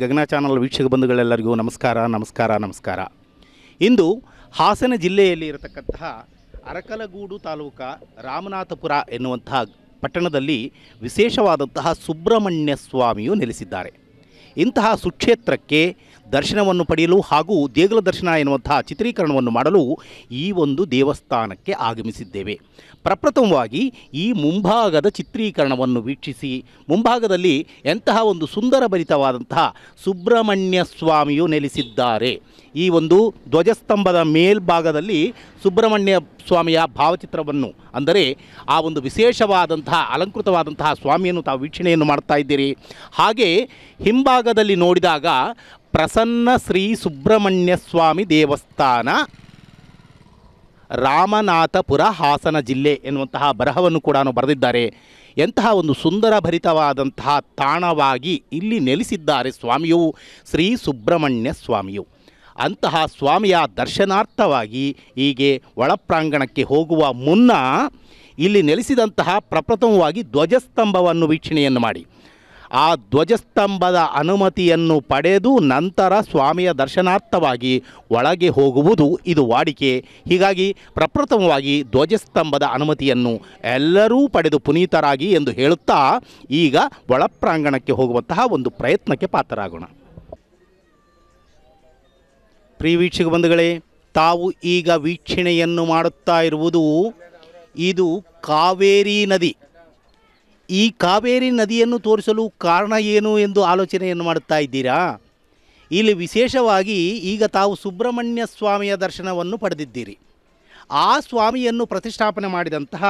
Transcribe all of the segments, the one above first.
ಗಗನ channel ವೀಕ್ಷಕ ಬಂಧುಗಳೆಲ್ಲರಿಗೂ ನಮಸ್ಕಾರ ನಮಸ್ಕಾರ ನಮಸ್ಕಾರ ಇಂದು ಹಾಸನ ಜಿಲ್ಲೆಯಲ್ಲಿ ಇರತಕ್ಕಂತಹ ಅರಕಲಗೂಡು ತಾಲೂಕಾ ರಾಮನಾಥಪುರ ಎನ್ನುವಂತಹ ಪಟ್ಟಣದಲ್ಲಿ ವಿಶೇಷವಾದಂತಹ ಸುಬ್ರಹ್ಮಣ್ಯ ಸ್ವಾಮಿಯು ನೆಲೆಸಿದ್ದಾರೆ ಇಂತಹ ಸುಕ್ಷೇತ್ರಕ್ಕೆ ದರ್ಶನವನ್ನು ಪಡೆಯಲು ಹಾಗೂ ದೇಗುಲ ದರ್ಶನ ಎನ್ನುವಂತಹ ಚಿತ್ರೀಕರಣವನ್ನು ಮಾಡಲು ಈ ಒಂದು ದೇವಸ್ಥಾನಕ್ಕೆ ಆಗಮಿಸಿದ್ದೇವೆ ಪ್ರಪ್ರಥಮವಾಗಿ ಈ ಮುಂಭಾಗದ ಚಿತ್ರೀಕರಣವನ್ನು ವೀಕ್ಷಿಸಿ ಮುಂಭಾಗದಲ್ಲಿ ಎಂತಹ ಒಂದು ಸುಂದರ ಭರಿತವಾದಂತಹ ಸುಬ್ರಹ್ಮಣ್ಯ ಸ್ವಾಮಿಯು ನೆಲೆಸಿದ್ದಾರೆ ಈ ಒಂದು ಧ್ವಜಸ್ತಂಭದ ಮೇಲ್ಭಾಗದಲ್ಲಿ ಸುಬ್ರಹ್ಮಣ್ಯ ಸ್ವಾಮಿಯ ಭಾವಚಿತ್ರವನ್ನು ಅಂದರೆ ಆ ಒಂದು ವಿಶೇಷವಾದಂತಹ ಅಲಂಕೃತವಾದಂತಹ ಸ್ವಾಮಿಯನ್ನು ತಾವು ವೀಕ್ಷಣೆಯನ್ನು ಮಾಡ್ತಾ ಇದ್ದೀರಿ ಹಾಗೆ ಹಿಂಭಾಗದಲ್ಲಿ ನೋಡಿದಾಗ ಪ್ರಸನ್ನ ಶ್ರೀ ಸುಬ್ರಹ್ಮಣ್ಯ ಸ್ವಾಮಿ ದೇವಸ್ಥಾನ ರಾಮನಾಥಪುರ ಹಾಸನ ಜಿಲ್ಲೆ ಎನ್ನುವಂತಹ ಬರಹವನ್ನು ಕೂಡ ಬರೆದಿದ್ದಾರೆ ಎಂತಹ ಒಂದು ಸುಂದರ ಭರಿತವಾದಂತಹ ತಾಣವಾಗಿ ಇಲ್ಲಿ ನೆಲೆಸಿದ್ದಾರೆ ಸ್ವಾಮಿಯು ಶ್ರೀ ಸುಬ್ರಹ್ಮಣ್ಯ ಸ್ವಾಮಿಯು ಅಂತಹ ಸ್ವಾಮಿಯ ದರ್ಶನಾರ್ಥವಾಗಿ ಹೀಗೆ ಒಳಪ್ರಾಂಗಣಕ್ಕೆ ಹೋಗುವ ಮುನ್ನ ಇಲ್ಲಿ ನೆಲೆಸಿದಂತಹ ಪ್ರಪ್ರಥಮವಾಗಿ ಧ್ವಜಸ್ತಂಭವನ್ನು ವೀಕ್ಷಣೆಯನ್ನು ಮಾಡಿ ಆ ಧ್ವಜಸ್ತಂಭದ ಅನುಮತಿಯನ್ನು ಪಡೆದು ನಂತರ ಸ್ವಾಮಿಯ ದರ್ಶನಾರ್ಥವಾಗಿ ಒಳಗೆ ಹೋಗುವುದು ಇದು ವಾಡಿಕೆ ಹೀಗಾಗಿ ಪ್ರಪ್ರಥಮವಾಗಿ ಧ್ವಜಸ್ತಂಭದ ಅನುಮತಿಯನ್ನು ಎಲ್ಲರೂ ಪಡೆದು ಪುನೀತರಾಗಿ ಎಂದು ಹೇಳುತ್ತಾ ಈಗ ಒಳಪ್ರಾಂಗಣಕ್ಕೆ ಹೋಗುವಂತಹ ಒಂದು ಪ್ರಯತ್ನಕ್ಕೆ ಪಾತ್ರರಾಗೋಣ ಪ್ರೀ ವೀಕ್ಷಕ ಬಂಧುಗಳೇ ತಾವು ಈಗ ವೀಕ್ಷಣೆಯನ್ನು ಮಾಡುತ್ತಾ ಇರುವುದು ಇದು ಕಾವೇರಿ ನದಿ ಈ ಕಾವೇರಿ ನದಿಯನ್ನು ತೋರಿಸಲು ಕಾರಣ ಏನು ಎಂದು ಆಲೋಚನೆಯನ್ನು ಮಾಡುತ್ತಾ ಇದ್ದೀರಾ ಇಲ್ಲಿ ವಿಶೇಷವಾಗಿ ಈಗ ತಾವು ಸುಬ್ರಹ್ಮಣ್ಯ ಸ್ವಾಮಿಯ ದರ್ಶನವನ್ನು ಪಡೆದಿದ್ದೀರಿ ಆ ಸ್ವಾಮಿಯನ್ನು ಪ್ರತಿಷ್ಠಾಪನೆ ಮಾಡಿದಂತಹ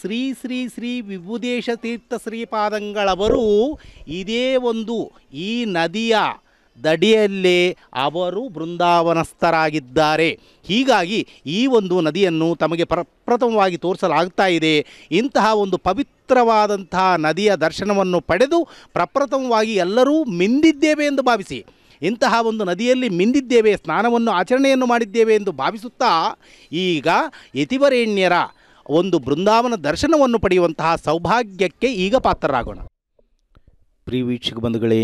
ಶ್ರೀ ಶ್ರೀ ಶ್ರೀ ವಿಭುದೇಶ ತೀರ್ಥ ಶ್ರೀಪಾದಂಗಳವರು ಇದೇ ಒಂದು ಈ ನದಿಯ ದಡಿಯಲ್ಲಿ ಅವರು ಬೃಂದಾವನಸ್ಥರಾಗಿದ್ದಾರೆ ಹೀಗಾಗಿ ಈ ಒಂದು ನದಿಯನ್ನು ತಮಗೆ ಪ್ರಪ್ರಥಮವಾಗಿ ತೋರಿಸಲಾಗ್ತಾ ಇದೆ ಇಂತಹ ಒಂದು ಪವಿತ್ರವಾದಂತಹ ನದಿಯ ದರ್ಶನವನ್ನು ಪಡೆದು ಪ್ರಪ್ರಥಮವಾಗಿ ಎಲ್ಲರೂ ಮಿಂದಿದ್ದೇವೆ ಎಂದು ಭಾವಿಸಿ ಇಂತಹ ಒಂದು ನದಿಯಲ್ಲಿ ಮಿಂದಿದ್ದೇವೆ ಸ್ನಾನವನ್ನು ಆಚರಣೆಯನ್ನು ಮಾಡಿದ್ದೇವೆ ಎಂದು ಭಾವಿಸುತ್ತಾ ಈಗ ಯತಿವರೇಣ್ಯರ ಒಂದು ಬೃಂದಾವನ ದರ್ಶನವನ್ನು ಪಡೆಯುವಂತಹ ಸೌಭಾಗ್ಯಕ್ಕೆ ಈಗ ಪಾತ್ರರಾಗೋಣ ಪ್ರಿಯ ವೀಕ್ಷಕ ಬಂಧುಗಳೇ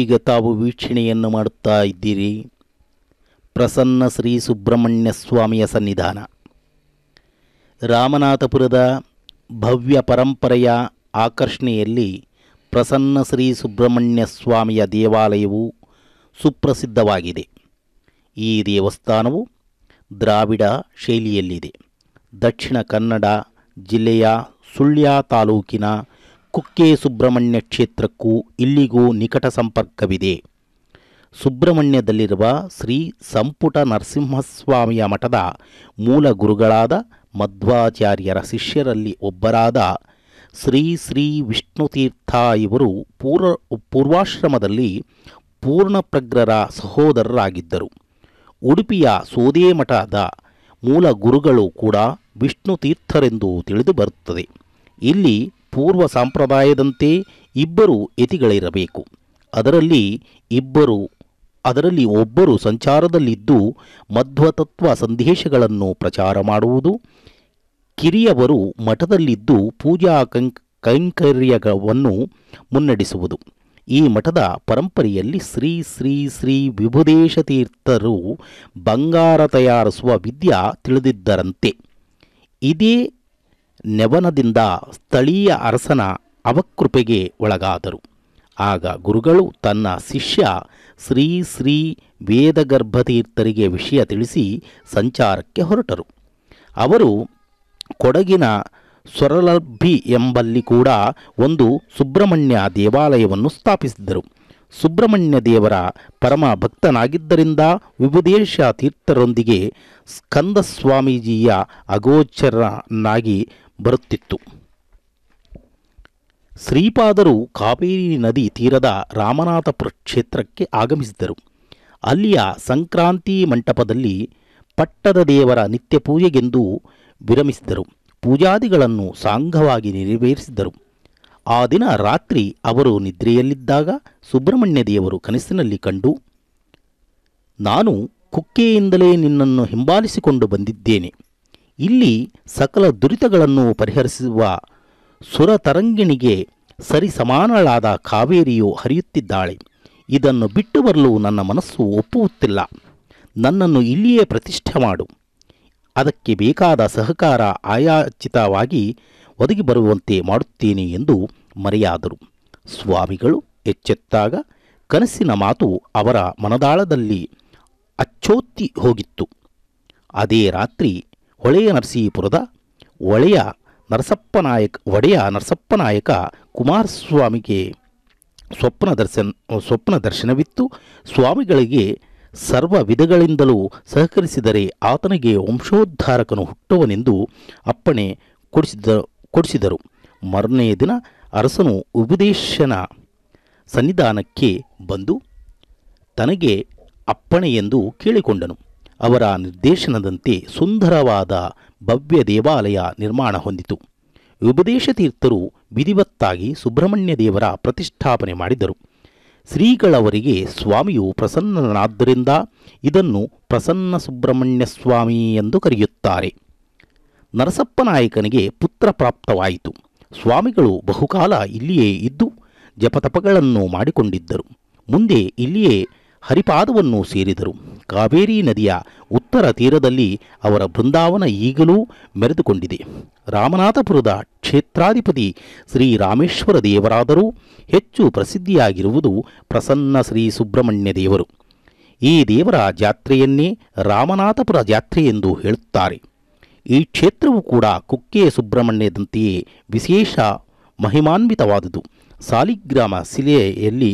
ಈಗ ತಾವು ವೀಕ್ಷಣೆಯನ್ನು ಮಾಡುತ್ತಾ ಇದ್ದೀರಿ ಪ್ರಸನ್ನ ಶ್ರೀ ಸುಬ್ರಹ್ಮಣ್ಯ ಸ್ವಾಮಿಯ ಸನ್ನಿಧಾನ ರಾಮನಾಥಪುರದ ಭವ್ಯ ಪರಂಪರೆಯ ಆಕರ್ಷಣೆಯಲ್ಲಿ ಪ್ರಸನ್ನ ಶ್ರೀ ಸುಬ್ರಹ್ಮಣ್ಯ ಸ್ವಾಮಿಯ ದೇವಾಲಯವು ಸುಪ್ರಸಿದ್ಧವಾಗಿದೆ ಈ ದೇವಸ್ಥಾನವು ದ್ರಾವಿಡ ಶೈಲಿಯಲ್ಲಿದೆ ದಕ್ಷಿಣ ಕನ್ನಡ ಜಿಲ್ಲೆಯ ಸುಳ್ಯ ತಾಲೂಕಿನ ಕುಕ್ಕೆ ಸುಬ್ರಹ್ಮಣ್ಯ ಕ್ಷೇತ್ರಕ್ಕೂ ಇಲ್ಲಿಗೂ ನಿಕಟ ಸಂಪರ್ಕವಿದೆ ಸುಬ್ರಹ್ಮಣ್ಯದಲ್ಲಿರುವ ಶ್ರೀ ಸಂಪುಟ ನರಸಿಂಹಸ್ವಾಮಿಯ ಮಠದ ಮೂಲ ಗುರುಗಳಾದ ಮಧ್ವಾಚಾರ್ಯರ ಶಿಷ್ಯರಲ್ಲಿ ಒಬ್ಬರಾದ ಶ್ರೀ ಶ್ರೀ ವಿಷ್ಣುತೀರ್ಥ ಇವರು ಪೂರ್ವ ಪೂರ್ವಾಶ್ರಮದಲ್ಲಿ ಪೂರ್ಣಪ್ರಗ್ರರ ಸಹೋದರರಾಗಿದ್ದರು ಉಡುಪಿಯ ಸೋದೇ ಮಠದ ಮೂಲ ಗುರುಗಳು ಕೂಡ ವಿಷ್ಣುತೀರ್ಥರೆಂದು ತಿಳಿದು ಬರುತ್ತದೆ ಇಲ್ಲಿ ಪೂರ್ವ ಸಂಪ್ರದಾಯದಂತೆ ಇಬ್ಬರು ಯತಿಗಳಿರಬೇಕು ಅದರಲ್ಲಿ ಇಬ್ಬರು ಅದರಲ್ಲಿ ಒಬ್ಬರು ಸಂಚಾರದಲ್ಲಿದ್ದು ಮಧ್ವತತ್ವ ಸಂದೇಶಗಳನ್ನು ಪ್ರಚಾರ ಮಾಡುವುದು ಕಿರಿಯವರು ಮಠದಲ್ಲಿದ್ದು ಪೂಜಾ ಕಂ ಕೈಂಕರ್ಯವನ್ನು ಮುನ್ನಡೆಸುವುದು ಈ ಮಠದ ಪರಂಪರೆಯಲ್ಲಿ ಶ್ರೀ ಶ್ರೀ ಶ್ರೀ ವಿಭುದೇಶ ತೀರ್ಥರು ಬಂಗಾರ ತಯಾರಿಸುವ ವಿದ್ಯೆ ತಿಳಿದಿದ್ದರಂತೆ ಇದೇ ನೆವನದಿಂದ ಸ್ಥಳೀಯ ಅರಸನ ಅವಕೃಪೆಗೆ ಒಳಗಾದರು ಆಗ ಗುರುಗಳು ತನ್ನ ಶಿಷ್ಯ ಶ್ರೀ ಶ್ರೀ ವೇದಗರ್ಭತೀರ್ಥರಿಗೆ ವಿಷಯ ತಿಳಿಸಿ ಸಂಚಾರಕ್ಕೆ ಹೊರಟರು ಅವರು ಕೊಡಗಿನ ಸ್ವರಲಭಿ ಎಂಬಲ್ಲಿ ಕೂಡ ಒಂದು ಸುಬ್ರಹ್ಮಣ್ಯ ದೇವಾಲಯವನ್ನು ಸ್ಥಾಪಿಸಿದರು ಸುಬ್ರಹ್ಮಣ್ಯ ದೇವರ ಪರಮ ಭಕ್ತನಾಗಿದ್ದರಿಂದ ವಿಭುದೇಶ ತೀರ್ಥರೊಂದಿಗೆ ಸ್ಕಂದ ಸ್ವಾಮೀಜಿಯ ಅಗೋಚರನಾಗಿ ಬರುತ್ತಿತ್ತು ಶ್ರೀಪಾದರು ಕಾವೇರಿ ನದಿ ತೀರದ ರಾಮನಾಥಪುರ ಕ್ಷೇತ್ರಕ್ಕೆ ಆಗಮಿಸಿದರು ಅಲ್ಲಿಯ ಸಂಕ್ರಾಂತಿ ಮಂಟಪದಲ್ಲಿ ಪಟ್ಟದ ದೇವರ ನಿತ್ಯ ಪೂಜೆಗೆಂದು ವಿರಮಿಸಿದರು ಪೂಜಾದಿಗಳನ್ನು ಸಾಂಗವಾಗಿ ನೆರವೇರಿಸಿದರು ಆ ದಿನ ರಾತ್ರಿ ಅವರು ನಿದ್ರೆಯಲ್ಲಿದ್ದಾಗ ಸುಬ್ರಹ್ಮಣ್ಯ ದೇವರು ಕನಸಿನಲ್ಲಿ ಕಂಡು ನಾನು ಕುಕ್ಕೆಯಿಂದಲೇ ನಿನ್ನನ್ನು ಹಿಂಬಾಲಿಸಿಕೊಂಡು ಬಂದಿದ್ದೇನೆ ಇಲ್ಲಿ ಸಕಲ ದುರಿತಗಳನ್ನು ಪರಿಹರಿಸುವ ಸುರತರಂಗಿಣಿಗೆ ಸರಿಸಮಾನಳಾದ ಕಾವೇರಿಯು ಹರಿಯುತ್ತಿದ್ದಾಳೆ ಇದನ್ನು ಬಿಟ್ಟು ಬರಲು ನನ್ನ ಮನಸ್ಸು ಒಪ್ಪುವುತ್ತಿಲ್ಲ ನನ್ನನ್ನು ಇಲ್ಲಿಯೇ ಪ್ರತಿಷ್ಠೆ ಮಾಡು ಅದಕ್ಕೆ ಬೇಕಾದ ಸಹಕಾರ ಆಯಾಚಿತವಾಗಿ ಒದಗಿ ಬರುವಂತೆ ಮಾಡುತ್ತೇನೆ ಎಂದು ಮರೆಯಾದರು ಸ್ವಾಮಿಗಳು ಎಚ್ಚೆತ್ತಾಗ ಕನಸಿನ ಮಾತು ಅವರ ಮನದಾಳದಲ್ಲಿ ಅಚ್ಚೋತ್ತಿ ಹೋಗಿತ್ತು ಅದೇ ರಾತ್ರಿ ಹೊಳೆಯ ನರಸೀಪುರದ ಒಳೆಯ ನರಸಪ್ಪನಾಯಕ ಒಡೆಯ ನರಸಪ್ಪನಾಯಕ ಕುಮಾರಸ್ವಾಮಿಗೆ ಸ್ವಪ್ನ ದರ್ಶನ ಸ್ವಪ್ನ ದರ್ಶನವಿತ್ತು ಸ್ವಾಮಿಗಳಿಗೆ ಸರ್ವ ವಿಧಗಳಿಂದಲೂ ಸಹಕರಿಸಿದರೆ ಆತನಿಗೆ ವಂಶೋದ್ಧಾರಕನು ಹುಟ್ಟುವನೆಂದು ಅಪ್ಪಣೆ ಕೊಡಿಸಿದ ಕೊಡಿಸಿದರು ಮರನೆಯ ದಿನ ಅರಸನು ಉಪದೇಶನ ಸನ್ನಿಧಾನಕ್ಕೆ ಬಂದು ತನಗೆ ಅಪ್ಪಣೆ ಎಂದು ಕೇಳಿಕೊಂಡನು ಅವರ ನಿರ್ದೇಶನದಂತೆ ಸುಂದರವಾದ ಭವ್ಯ ದೇವಾಲಯ ನಿರ್ಮಾಣ ಹೊಂದಿತು ಉಪದೇಶ ತೀರ್ಥರು ವಿಧಿವತ್ತಾಗಿ ಸುಬ್ರಹ್ಮಣ್ಯ ದೇವರ ಪ್ರತಿಷ್ಠಾಪನೆ ಮಾಡಿದರು ಶ್ರೀಗಳವರಿಗೆ ಸ್ವಾಮಿಯು ಪ್ರಸನ್ನನಾದ್ದರಿಂದ ಇದನ್ನು ಪ್ರಸನ್ನ ಸುಬ್ರಹ್ಮಣ್ಯ ಸ್ವಾಮಿ ಎಂದು ಕರೆಯುತ್ತಾರೆ ನರಸಪ್ಪನಾಯಕನಿಗೆ ಪುತ್ರ ಪ್ರಾಪ್ತವಾಯಿತು ಸ್ವಾಮಿಗಳು ಬಹುಕಾಲ ಇಲ್ಲಿಯೇ ಇದ್ದು ಜಪತಪಗಳನ್ನು ಮಾಡಿಕೊಂಡಿದ್ದರು ಮುಂದೆ ಇಲ್ಲಿಯೇ ಹರಿಪಾದವನ್ನು ಸೇರಿದರು ಕಾವೇರಿ ನದಿಯ ಉತ್ತರ ತೀರದಲ್ಲಿ ಅವರ ಬೃಂದಾವನ ಈಗಲೂ ಮೆರೆದುಕೊಂಡಿದೆ ರಾಮನಾಥಪುರದ ಕ್ಷೇತ್ರಾಧಿಪತಿ ಶ್ರೀರಾಮೇಶ್ವರ ದೇವರಾದರೂ ಹೆಚ್ಚು ಪ್ರಸಿದ್ಧಿಯಾಗಿರುವುದು ಪ್ರಸನ್ನ ಶ್ರೀ ಸುಬ್ರಹ್ಮಣ್ಯ ದೇವರು ಈ ದೇವರ ಜಾತ್ರೆಯನ್ನೇ ರಾಮನಾಥಪುರ ಜಾತ್ರೆ ಎಂದು ಹೇಳುತ್ತಾರೆ ಈ ಕ್ಷೇತ್ರವು ಕೂಡ ಕುಕ್ಕೆ ಸುಬ್ರಹ್ಮಣ್ಯದಂತೆಯೇ ವಿಶೇಷ ಮಹಿಮಾನ್ವಿತವಾದುದು ಸಾಲಿಗ್ರಾಮ ಶಿಲೆಯಲ್ಲಿ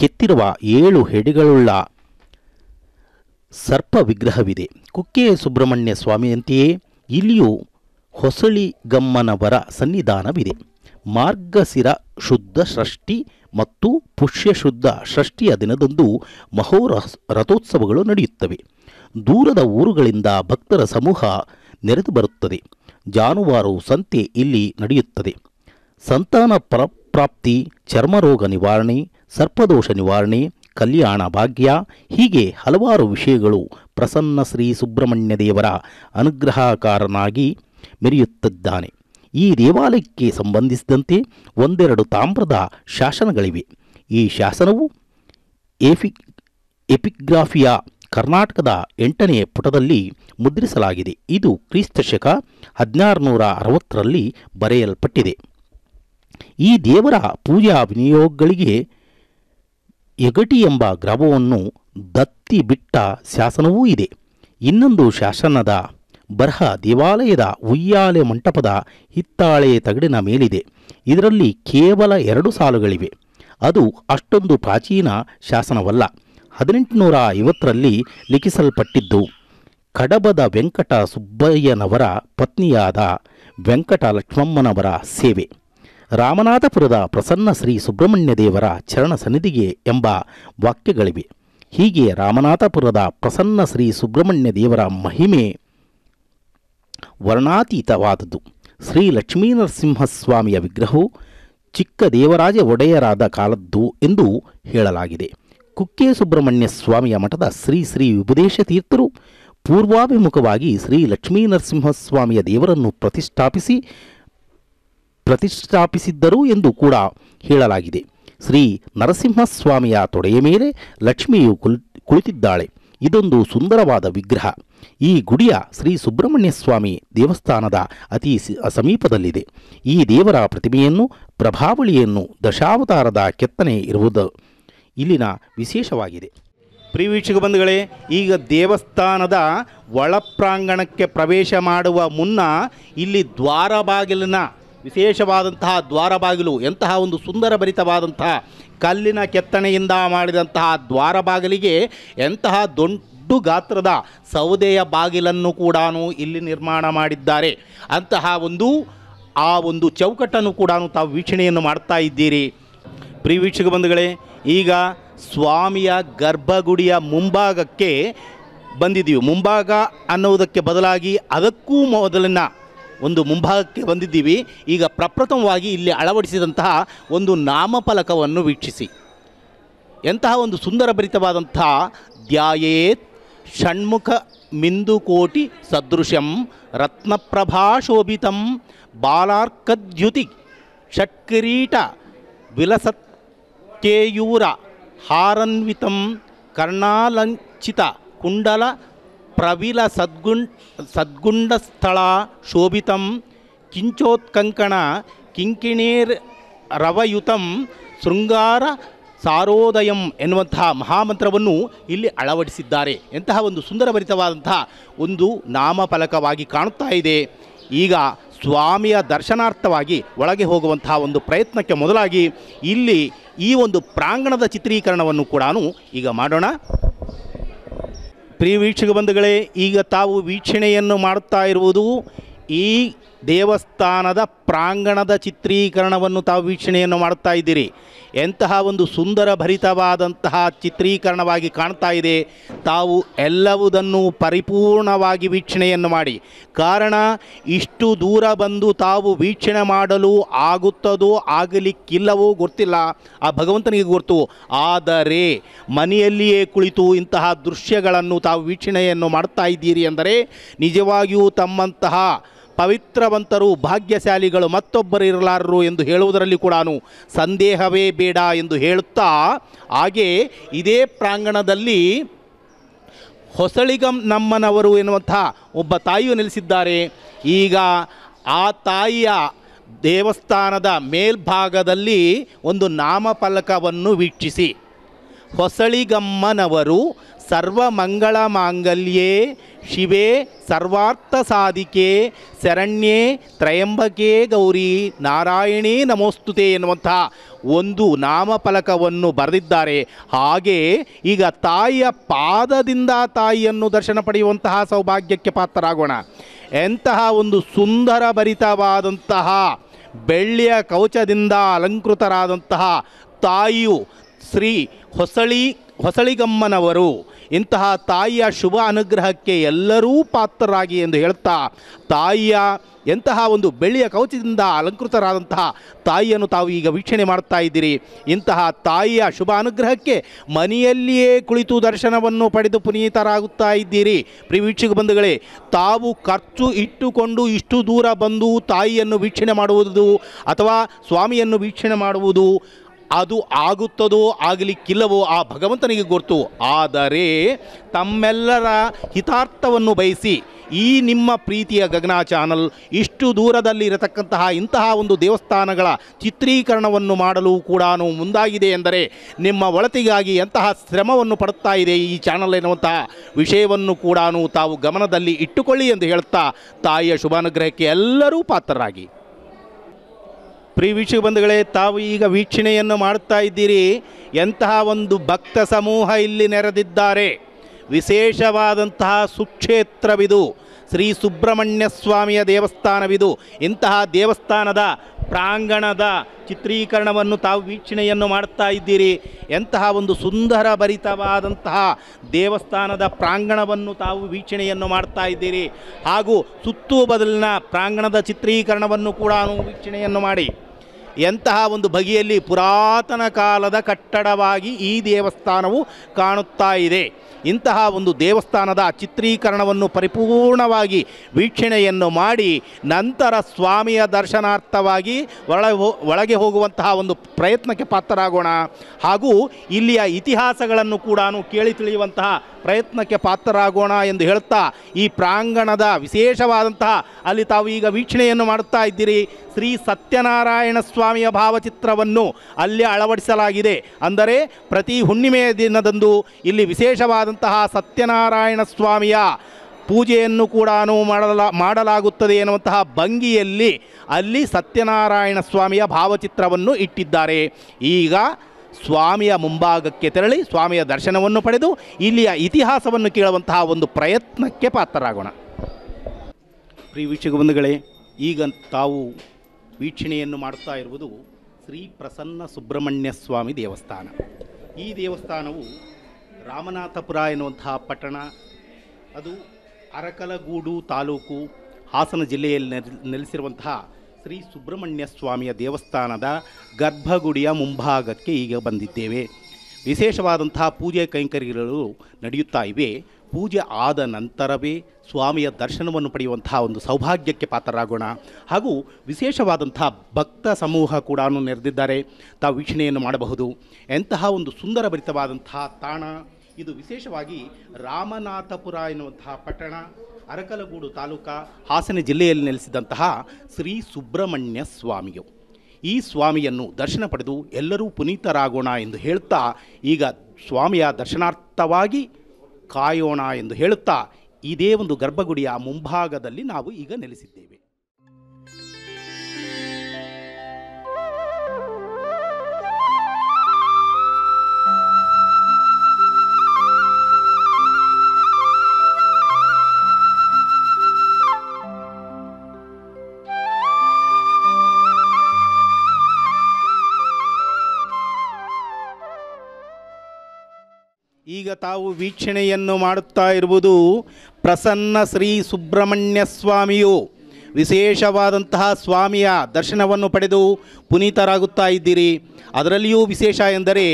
ಕೆತ್ತಿರುವ ಏಳು ಹೆಡಿಗಳುಳ್ಳ ಸರ್ಪ ವಿಗ್ರಹವಿದೆ ಕುಕ್ಕೆ ಸುಬ್ರಹ್ಮಣ್ಯ ಸ್ವಾಮಿಯಂತೆಯೇ ಇಲ್ಲಿಯೂ ಹೊಸಳಿಗಮ್ಮನವರ ಸನ್ನಿಧಾನವಿದೆ ಮಾರ್ಗಸಿರ ಶುದ್ಧ ಸೃಷ್ಟಿ ಮತ್ತು ಪುಷ್ಯ ಶುದ್ಧ ಷಷ್ಠಿಯ ದಿನದಂದು ಮಹೋರ ರಥೋತ್ಸವಗಳು ನಡೆಯುತ್ತವೆ ದೂರದ ಊರುಗಳಿಂದ ಭಕ್ತರ ಸಮೂಹ ನೆರೆದು ಬರುತ್ತದೆ ಜಾನುವಾರು ಸಂತೆ ಇಲ್ಲಿ ನಡೆಯುತ್ತದೆ ಸಂತಾನ ಪ್ರಾಪ್ತಿ ಚರ್ಮರೋಗ ನಿವಾರಣೆ ಸರ್ಪದೋಷ ನಿವಾರಣೆ ಕಲ್ಯಾಣ ಭಾಗ್ಯ ಹೀಗೆ ಹಲವಾರು ವಿಷಯಗಳು ಪ್ರಸನ್ನ ಶ್ರೀ ಸುಬ್ರಹ್ಮಣ್ಯ ದೇವರ ಅನುಗ್ರಹಕಾರನಾಗಿ ಮೆರೆಯುತ್ತಿದ್ದಾನೆ ಈ ದೇವಾಲಯಕ್ಕೆ ಸಂಬಂಧಿಸಿದಂತೆ ಒಂದೆರಡು ತಾಮ್ರದ ಶಾಸನಗಳಿವೆ ಈ ಶಾಸನವು ಎಫಿ ಎಪಿಗ್ರಾಫಿಯಾ ಕರ್ನಾಟಕದ ಎಂಟನೇ ಪುಟದಲ್ಲಿ ಮುದ್ರಿಸಲಾಗಿದೆ ಇದು ಕ್ರಿಸ್ತಶಕ ಹದಿನಾರುನೂರ ಅರವತ್ತರಲ್ಲಿ ಬರೆಯಲ್ಪಟ್ಟಿದೆ ಈ ದೇವರ ಪೂಜಾ ವಿನಿಯೋಗಗಳಿಗೆ ಎಗಟಿ ಎಂಬ ಗ್ರಾಮವನ್ನು ದತ್ತಿ ಬಿಟ್ಟ ಶಾಸನವೂ ಇದೆ ಇನ್ನೊಂದು ಶಾಸನದ ಬರಹ ದೇವಾಲಯದ ಉಯ್ಯಾಲೆ ಮಂಟಪದ ಹಿತ್ತಾಳೆ ತಗಡಿನ ಮೇಲಿದೆ ಇದರಲ್ಲಿ ಕೇವಲ ಎರಡು ಸಾಲುಗಳಿವೆ ಅದು ಅಷ್ಟೊಂದು ಪ್ರಾಚೀನ ಶಾಸನವಲ್ಲ ಹದಿನೆಂಟುನೂರ ಐವತ್ತರಲ್ಲಿ ಲಿಖಿಸಲ್ಪಟ್ಟಿದ್ದು ಕಡಬದ ವೆಂಕಟ ಸುಬ್ಬಯ್ಯನವರ ಪತ್ನಿಯಾದ ವೆಂಕಟ ಲಕ್ಷ್ಮಮ್ಮನವರ ಸೇವೆ ರಾಮನಾಥಪುರದ ಪ್ರಸನ್ನ ಶ್ರೀ ಸುಬ್ರಹ್ಮಣ್ಯ ದೇವರ ಚರಣ ಸನ್ನಿಧಿಗೆ ಎಂಬ ವಾಕ್ಯಗಳಿವೆ ಹೀಗೆ ರಾಮನಾಥಪುರದ ಪ್ರಸನ್ನ ಶ್ರೀ ಸುಬ್ರಹ್ಮಣ್ಯ ದೇವರ ಮಹಿಮೆ ವರ್ಣಾತೀತವಾದದ್ದು ಶ್ರೀ ಲಕ್ಷ್ಮೀನರಸಿಂಹಸ್ವಾಮಿಯ ವಿಗ್ರಹವು ಚಿಕ್ಕ ದೇವರಾಜ ಒಡೆಯರಾದ ಕಾಲದ್ದು ಎಂದು ಹೇಳಲಾಗಿದೆ ಕುಕ್ಕೆ ಸುಬ್ರಹ್ಮಣ್ಯ ಸ್ವಾಮಿಯ ಮಠದ ಶ್ರೀ ಶ್ರೀ ಉಪದೇಶ ತೀರ್ಥರು ಪೂರ್ವಾಭಿಮುಖವಾಗಿ ಶ್ರೀ ಲಕ್ಷ್ಮೀನರಸಿಂಹಸ್ವಾಮಿಯ ದೇವರನ್ನು ಪ್ರತಿಷ್ಠಾಪಿಸಿ ಪ್ರತಿಷ್ಠಾಪಿಸಿದ್ದರು ಎಂದು ಕೂಡ ಹೇಳಲಾಗಿದೆ ಶ್ರೀ ನರಸಿಂಹಸ್ವಾಮಿಯ ತೊಡೆಯ ಮೇಲೆ ಲಕ್ಷ್ಮಿಯು ಕುಳಿತಿದ್ದಾಳೆ ಇದೊಂದು ಸುಂದರವಾದ ವಿಗ್ರಹ ಈ ಗುಡಿಯ ಶ್ರೀ ಸುಬ್ರಹ್ಮಣ್ಯ ಸ್ವಾಮಿ ದೇವಸ್ಥಾನದ ಅತಿ ಸಮೀಪದಲ್ಲಿದೆ ಈ ದೇವರ ಪ್ರತಿಮೆಯನ್ನು ಪ್ರಭಾವಳಿಯನ್ನು ದಶಾವತಾರದ ಕೆತ್ತನೆ ಇರುವುದು ಇಲ್ಲಿನ ವಿಶೇಷವಾಗಿದೆ ಪ್ರಿವೀಕ್ಷಕ ಬಂಧುಗಳೇ ಈಗ ದೇವಸ್ಥಾನದ ಒಳಪ್ರಾಂಗಣಕ್ಕೆ ಪ್ರವೇಶ ಮಾಡುವ ಮುನ್ನ ಇಲ್ಲಿ ದ್ವಾರ ಬಾಗಿಲಿನ ವಿಶೇಷವಾದಂತಹ ಬಾಗಿಲು ಎಂತಹ ಒಂದು ಸುಂದರ ಭರಿತವಾದಂತಹ ಕಲ್ಲಿನ ಕೆತ್ತನೆಯಿಂದ ಮಾಡಿದಂತಹ ಬಾಗಿಲಿಗೆ ಎಂತಹ ದೊಡ್ಡ ಗಾತ್ರದ ಸೌದೆಯ ಬಾಗಿಲನ್ನು ಕೂಡ ಇಲ್ಲಿ ನಿರ್ಮಾಣ ಮಾಡಿದ್ದಾರೆ ಅಂತಹ ಒಂದು ಆ ಒಂದು ಚೌಕಟ್ಟನ್ನು ಕೂಡ ತಾವು ವೀಕ್ಷಣೆಯನ್ನು ಮಾಡ್ತಾ ಇದ್ದೀರಿ ಪ್ರೀ ವೀಕ್ಷಕ ಬಂಧುಗಳೇ ಈಗ ಸ್ವಾಮಿಯ ಗರ್ಭಗುಡಿಯ ಮುಂಭಾಗಕ್ಕೆ ಬಂದಿದ್ದೀವಿ ಮುಂಭಾಗ ಅನ್ನುವುದಕ್ಕೆ ಬದಲಾಗಿ ಅದಕ್ಕೂ ಮೊದಲಿನ ಒಂದು ಮುಂಭಾಗಕ್ಕೆ ಬಂದಿದ್ದೀವಿ ಈಗ ಪ್ರಪ್ರಥಮವಾಗಿ ಇಲ್ಲಿ ಅಳವಡಿಸಿದಂತಹ ಒಂದು ನಾಮಫಲಕವನ್ನು ವೀಕ್ಷಿಸಿ ಎಂತಹ ಒಂದು ಸುಂದರಭರಿತವಾದಂಥ ಧ್ಯಾಯೇತ್ ಷಣ್ಮುಖ ಮಿಂದುಕೋಟಿ ಸದೃಶಂ ರತ್ನಪ್ರಭಾಶೋಭಿತಂ ಬಾಲಾರ್ಕದ್ಯುತಿ ಷಟ್ಕಿರೀಟ ವಿಲಸತ್ಕೇಯೂರ ಹಾರನ್ವಿತಂ ಕರ್ಣಾಲಂಚಿತ ಕುಂಡಲ ಪ್ರವಿಲ ಸದ್ಗುಂಡ ಸದ್ಗುಂಡಸ್ಥಳ ಶೋಭಿತಂ ಕಿಂಚೋತ್ಕಂಕಣ ಕಿಂಕಿಣೀರ್ ರವಯುತಂ ಶೃಂಗಾರ ಸಾರೋದಯಂ ಎನ್ನುವಂತಹ ಮಹಾಮಂತ್ರವನ್ನು ಇಲ್ಲಿ ಅಳವಡಿಸಿದ್ದಾರೆ ಎಂತಹ ಒಂದು ಸುಂದರಭರಿತವಾದಂತಹ ಒಂದು ನಾಮಫಲಕವಾಗಿ ಕಾಣುತ್ತಾ ಇದೆ ಈಗ ಸ್ವಾಮಿಯ ದರ್ಶನಾರ್ಥವಾಗಿ ಒಳಗೆ ಹೋಗುವಂತಹ ಒಂದು ಪ್ರಯತ್ನಕ್ಕೆ ಮೊದಲಾಗಿ ಇಲ್ಲಿ ಈ ಒಂದು ಪ್ರಾಂಗಣದ ಚಿತ್ರೀಕರಣವನ್ನು ಕೂಡ ಈಗ ಮಾಡೋಣ ಪ್ರಿಯ ವೀಕ್ಷಕ ಬಂಧುಗಳೇ ಈಗ ತಾವು ವೀಕ್ಷಣೆಯನ್ನು ಮಾಡುತ್ತಾ ಇರುವುದು ಈ ದೇವಸ್ಥಾನದ ಪ್ರಾಂಗಣದ ಚಿತ್ರೀಕರಣವನ್ನು ತಾವು ವೀಕ್ಷಣೆಯನ್ನು ಮಾಡ್ತಾ ಇದ್ದೀರಿ ಎಂತಹ ಒಂದು ಸುಂದರ ಭರಿತವಾದಂತಹ ಚಿತ್ರೀಕರಣವಾಗಿ ಕಾಣ್ತಾ ಇದೆ ತಾವು ಎಲ್ಲವುದನ್ನು ಪರಿಪೂರ್ಣವಾಗಿ ವೀಕ್ಷಣೆಯನ್ನು ಮಾಡಿ ಕಾರಣ ಇಷ್ಟು ದೂರ ಬಂದು ತಾವು ವೀಕ್ಷಣೆ ಮಾಡಲು ಆಗುತ್ತದೋ ಆಗಲಿಕ್ಕಿಲ್ಲವೋ ಗೊತ್ತಿಲ್ಲ ಆ ಭಗವಂತನಿಗೆ ಗೊತ್ತು ಆದರೆ ಮನೆಯಲ್ಲಿಯೇ ಕುಳಿತು ಇಂತಹ ದೃಶ್ಯಗಳನ್ನು ತಾವು ವೀಕ್ಷಣೆಯನ್ನು ಮಾಡ್ತಾ ಇದ್ದೀರಿ ಅಂದರೆ ನಿಜವಾಗಿಯೂ ತಮ್ಮಂತಹ ಪವಿತ್ರವಂತರು ಭಾಗ್ಯಶಾಲಿಗಳು ಮತ್ತೊಬ್ಬರು ಇರಲಾರರು ಎಂದು ಹೇಳುವುದರಲ್ಲಿ ಕೂಡ ಸಂದೇಹವೇ ಬೇಡ ಎಂದು ಹೇಳುತ್ತಾ ಹಾಗೆ ಇದೇ ಪ್ರಾಂಗಣದಲ್ಲಿ ಹೊಸಳಿಗಂ ನಮ್ಮನವರು ಎನ್ನುವಂಥ ಒಬ್ಬ ತಾಯಿಯು ನೆಲೆಸಿದ್ದಾರೆ ಈಗ ಆ ತಾಯಿಯ ದೇವಸ್ಥಾನದ ಮೇಲ್ಭಾಗದಲ್ಲಿ ಒಂದು ನಾಮಫಲಕವನ್ನು ವೀಕ್ಷಿಸಿ ಹೊಸಳಿಗಮ್ಮನವರು ಸರ್ವಮಂಗಳ ಮಾಂಗಲ್ಯೇ ಶಿವೆ ಸರ್ವಾರ್ಥ ಸಾಧಿಕೆ ಶರಣ್ಯೇ ತ್ರಯಂಬಕೆ ಗೌರಿ ನಾರಾಯಣೇ ನಮೋಸ್ತುತೆ ಎನ್ನುವಂತಹ ಒಂದು ನಾಮಫಲಕವನ್ನು ಬರೆದಿದ್ದಾರೆ ಹಾಗೆ ಈಗ ತಾಯಿಯ ಪಾದದಿಂದ ತಾಯಿಯನ್ನು ದರ್ಶನ ಪಡೆಯುವಂತಹ ಸೌಭಾಗ್ಯಕ್ಕೆ ಪಾತ್ರರಾಗೋಣ ಎಂತಹ ಒಂದು ಸುಂದರ ಭರಿತವಾದಂತಹ ಬೆಳ್ಳಿಯ ಕವಚದಿಂದ ಅಲಂಕೃತರಾದಂತಹ ತಾಯಿಯು ಶ್ರೀ ಹೊಸಳಿ ಹೊಸಳಿಗಮ್ಮನವರು ಇಂತಹ ತಾಯಿಯ ಶುಭ ಅನುಗ್ರಹಕ್ಕೆ ಎಲ್ಲರೂ ಪಾತ್ರರಾಗಿ ಎಂದು ಹೇಳ್ತಾ ತಾಯಿಯ ಎಂತಹ ಒಂದು ಬೆಳ್ಳಿಯ ಕವಚದಿಂದ ಅಲಂಕೃತರಾದಂತಹ ತಾಯಿಯನ್ನು ತಾವು ಈಗ ವೀಕ್ಷಣೆ ಮಾಡ್ತಾ ಇದ್ದೀರಿ ಇಂತಹ ತಾಯಿಯ ಶುಭ ಅನುಗ್ರಹಕ್ಕೆ ಮನೆಯಲ್ಲಿಯೇ ಕುಳಿತು ದರ್ಶನವನ್ನು ಪಡೆದು ಪುನೀತರಾಗುತ್ತಾ ಇದ್ದೀರಿ ಪ್ರಿಯ ವೀಕ್ಷಕ ಬಂಧುಗಳೇ ತಾವು ಖರ್ಚು ಇಟ್ಟುಕೊಂಡು ಇಷ್ಟು ದೂರ ಬಂದು ತಾಯಿಯನ್ನು ವೀಕ್ಷಣೆ ಮಾಡುವುದು ಅಥವಾ ಸ್ವಾಮಿಯನ್ನು ವೀಕ್ಷಣೆ ಮಾಡುವುದು ಅದು ಆಗುತ್ತದೋ ಆಗಲಿಕ್ಕಿಲ್ಲವೋ ಆ ಭಗವಂತನಿಗೆ ಗೊತ್ತು ಆದರೆ ತಮ್ಮೆಲ್ಲರ ಹಿತಾರ್ಥವನ್ನು ಬಯಸಿ ಈ ನಿಮ್ಮ ಪ್ರೀತಿಯ ಗಗನಾ ಚಾನಲ್ ಇಷ್ಟು ದೂರದಲ್ಲಿ ಇರತಕ್ಕಂತಹ ಇಂತಹ ಒಂದು ದೇವಸ್ಥಾನಗಳ ಚಿತ್ರೀಕರಣವನ್ನು ಮಾಡಲು ಕೂಡ ಮುಂದಾಗಿದೆ ಎಂದರೆ ನಿಮ್ಮ ಒಳತಿಗಾಗಿ ಎಂತಹ ಶ್ರಮವನ್ನು ಪಡುತ್ತಾ ಇದೆ ಈ ಚಾನಲ್ ಎನ್ನುವಂತಹ ವಿಷಯವನ್ನು ಕೂಡ ತಾವು ಗಮನದಲ್ಲಿ ಇಟ್ಟುಕೊಳ್ಳಿ ಎಂದು ಹೇಳುತ್ತಾ ತಾಯಿಯ ಶುಭಾನುಗ್ರಹಕ್ಕೆ ಎಲ್ಲರೂ ಪಾತ್ರರಾಗಿ ಪ್ರೀ ವೀಕ್ಷಕ ಬಂಧುಗಳೇ ತಾವು ಈಗ ವೀಕ್ಷಣೆಯನ್ನು ಮಾಡುತ್ತಾ ಇದ್ದೀರಿ ಎಂತಹ ಒಂದು ಭಕ್ತ ಸಮೂಹ ಇಲ್ಲಿ ನೆರೆದಿದ್ದಾರೆ ವಿಶೇಷವಾದಂತಹ ಸುಕ್ಷೇತ್ರವಿದು ಶ್ರೀ ಸುಬ್ರಹ್ಮಣ್ಯ ಸ್ವಾಮಿಯ ದೇವಸ್ಥಾನವಿದು ಇಂತಹ ದೇವಸ್ಥಾನದ ಪ್ರಾಂಗಣದ ಚಿತ್ರೀಕರಣವನ್ನು ತಾವು ವೀಕ್ಷಣೆಯನ್ನು ಮಾಡ್ತಾ ಇದ್ದೀರಿ ಎಂತಹ ಒಂದು ಸುಂದರ ಭರಿತವಾದಂತಹ ದೇವಸ್ಥಾನದ ಪ್ರಾಂಗಣವನ್ನು ತಾವು ವೀಕ್ಷಣೆಯನ್ನು ಮಾಡ್ತಾ ಇದ್ದೀರಿ ಹಾಗೂ ಬದಲಿನ ಪ್ರಾಂಗಣದ ಚಿತ್ರೀಕರಣವನ್ನು ಕೂಡ ವೀಕ್ಷಣೆಯನ್ನು ಮಾಡಿ ಎಂತಹ ಒಂದು ಬಗೆಯಲ್ಲಿ ಪುರಾತನ ಕಾಲದ ಕಟ್ಟಡವಾಗಿ ಈ ದೇವಸ್ಥಾನವು ಕಾಣುತ್ತಾ ಇದೆ ಇಂತಹ ಒಂದು ದೇವಸ್ಥಾನದ ಚಿತ್ರೀಕರಣವನ್ನು ಪರಿಪೂರ್ಣವಾಗಿ ವೀಕ್ಷಣೆಯನ್ನು ಮಾಡಿ ನಂತರ ಸ್ವಾಮಿಯ ದರ್ಶನಾರ್ಥವಾಗಿ ಒಳ ಒಳಗೆ ಹೋಗುವಂತಹ ಒಂದು ಪ್ರಯತ್ನಕ್ಕೆ ಪಾತ್ರರಾಗೋಣ ಹಾಗೂ ಇಲ್ಲಿಯ ಇತಿಹಾಸಗಳನ್ನು ಕೂಡ ಕೇಳಿ ತಿಳಿಯುವಂತಹ ಪ್ರಯತ್ನಕ್ಕೆ ಪಾತ್ರರಾಗೋಣ ಎಂದು ಹೇಳ್ತಾ ಈ ಪ್ರಾಂಗಣದ ವಿಶೇಷವಾದಂತಹ ಅಲ್ಲಿ ತಾವು ಈಗ ವೀಕ್ಷಣೆಯನ್ನು ಮಾಡುತ್ತಾ ಇದ್ದೀರಿ ಶ್ರೀ ಸತ್ಯನಾರಾಯಣ ಸ್ವಾಮಿಯ ಭಾವಚಿತ್ರವನ್ನು ಅಲ್ಲಿ ಅಳವಡಿಸಲಾಗಿದೆ ಅಂದರೆ ಪ್ರತಿ ಹುಣ್ಣಿಮೆಯ ದಿನದಂದು ಇಲ್ಲಿ ವಿಶೇಷವಾದಂತಹ ಸತ್ಯನಾರಾಯಣ ಸ್ವಾಮಿಯ ಪೂಜೆಯನ್ನು ಕೂಡ ಮಾಡಲ ಮಾಡಲಾಗುತ್ತದೆ ಎನ್ನುವಂತಹ ಭಂಗಿಯಲ್ಲಿ ಅಲ್ಲಿ ಸತ್ಯನಾರಾಯಣ ಸ್ವಾಮಿಯ ಭಾವಚಿತ್ರವನ್ನು ಇಟ್ಟಿದ್ದಾರೆ ಈಗ ಸ್ವಾಮಿಯ ಮುಂಭಾಗಕ್ಕೆ ತೆರಳಿ ಸ್ವಾಮಿಯ ದರ್ಶನವನ್ನು ಪಡೆದು ಇಲ್ಲಿಯ ಇತಿಹಾಸವನ್ನು ಕೇಳುವಂತಹ ಒಂದು ಪ್ರಯತ್ನಕ್ಕೆ ಪಾತ್ರರಾಗೋಣ ಪ್ರಿಯ ಬಂಧುಗಳೇ ಈಗ ತಾವು ವೀಕ್ಷಣೆಯನ್ನು ಮಾಡುತ್ತಾ ಇರುವುದು ಶ್ರೀ ಪ್ರಸನ್ನ ಸುಬ್ರಹ್ಮಣ್ಯ ಸ್ವಾಮಿ ದೇವಸ್ಥಾನ ಈ ದೇವಸ್ಥಾನವು ರಾಮನಾಥಪುರ ಎನ್ನುವಂತಹ ಪಟ್ಟಣ ಅದು ಅರಕಲಗೂಡು ತಾಲೂಕು ಹಾಸನ ಜಿಲ್ಲೆಯಲ್ಲಿ ನೆಲೆಸಿರುವಂತಹ ಶ್ರೀ ಸುಬ್ರಹ್ಮಣ್ಯ ಸ್ವಾಮಿಯ ದೇವಸ್ಥಾನದ ಗರ್ಭಗುಡಿಯ ಮುಂಭಾಗಕ್ಕೆ ಈಗ ಬಂದಿದ್ದೇವೆ ವಿಶೇಷವಾದಂತಹ ಪೂಜೆ ಕೈಂಕರ್ಯಗಳು ನಡೆಯುತ್ತಾ ಇವೆ ಪೂಜೆ ಆದ ನಂತರವೇ ಸ್ವಾಮಿಯ ದರ್ಶನವನ್ನು ಪಡೆಯುವಂತಹ ಒಂದು ಸೌಭಾಗ್ಯಕ್ಕೆ ಪಾತ್ರರಾಗೋಣ ಹಾಗೂ ವಿಶೇಷವಾದಂತಹ ಭಕ್ತ ಸಮೂಹ ಕೂಡ ನೆರೆದಿದ್ದಾರೆ ತಾವು ವೀಕ್ಷಣೆಯನ್ನು ಮಾಡಬಹುದು ಎಂತಹ ಒಂದು ಸುಂದರಭರಿತವಾದಂಥ ತಾಣ ಇದು ವಿಶೇಷವಾಗಿ ರಾಮನಾಥಪುರ ಎನ್ನುವಂತಹ ಪಟ್ಟಣ ಅರಕಲಗೂಡು ತಾಲೂಕಾ ಹಾಸನ ಜಿಲ್ಲೆಯಲ್ಲಿ ನೆಲೆಸಿದಂತಹ ಶ್ರೀ ಸುಬ್ರಹ್ಮಣ್ಯ ಸ್ವಾಮಿಯು ಈ ಸ್ವಾಮಿಯನ್ನು ದರ್ಶನ ಪಡೆದು ಎಲ್ಲರೂ ಪುನೀತರಾಗೋಣ ಎಂದು ಹೇಳುತ್ತಾ ಈಗ ಸ್ವಾಮಿಯ ದರ್ಶನಾರ್ಥವಾಗಿ ಕಾಯೋಣ ಎಂದು ಹೇಳುತ್ತಾ ಇದೇ ಒಂದು ಗರ್ಭಗುಡಿಯ ಮುಂಭಾಗದಲ್ಲಿ ನಾವು ಈಗ ನೆಲೆಸಿದ್ದೇವೆ ಈಗ ತಾವು ವೀಕ್ಷಣೆಯನ್ನು ಮಾಡುತ್ತಾ ಇರುವುದು ಪ್ರಸನ್ನ ಶ್ರೀ ಸುಬ್ರಹ್ಮಣ್ಯ ಸ್ವಾಮಿಯು ವಿಶೇಷವಾದಂತಹ ಸ್ವಾಮಿಯ ದರ್ಶನವನ್ನು ಪಡೆದು ಪುನೀತರಾಗುತ್ತಾ ಇದ್ದೀರಿ ಅದರಲ್ಲಿಯೂ ವಿಶೇಷ ಎಂದರೆ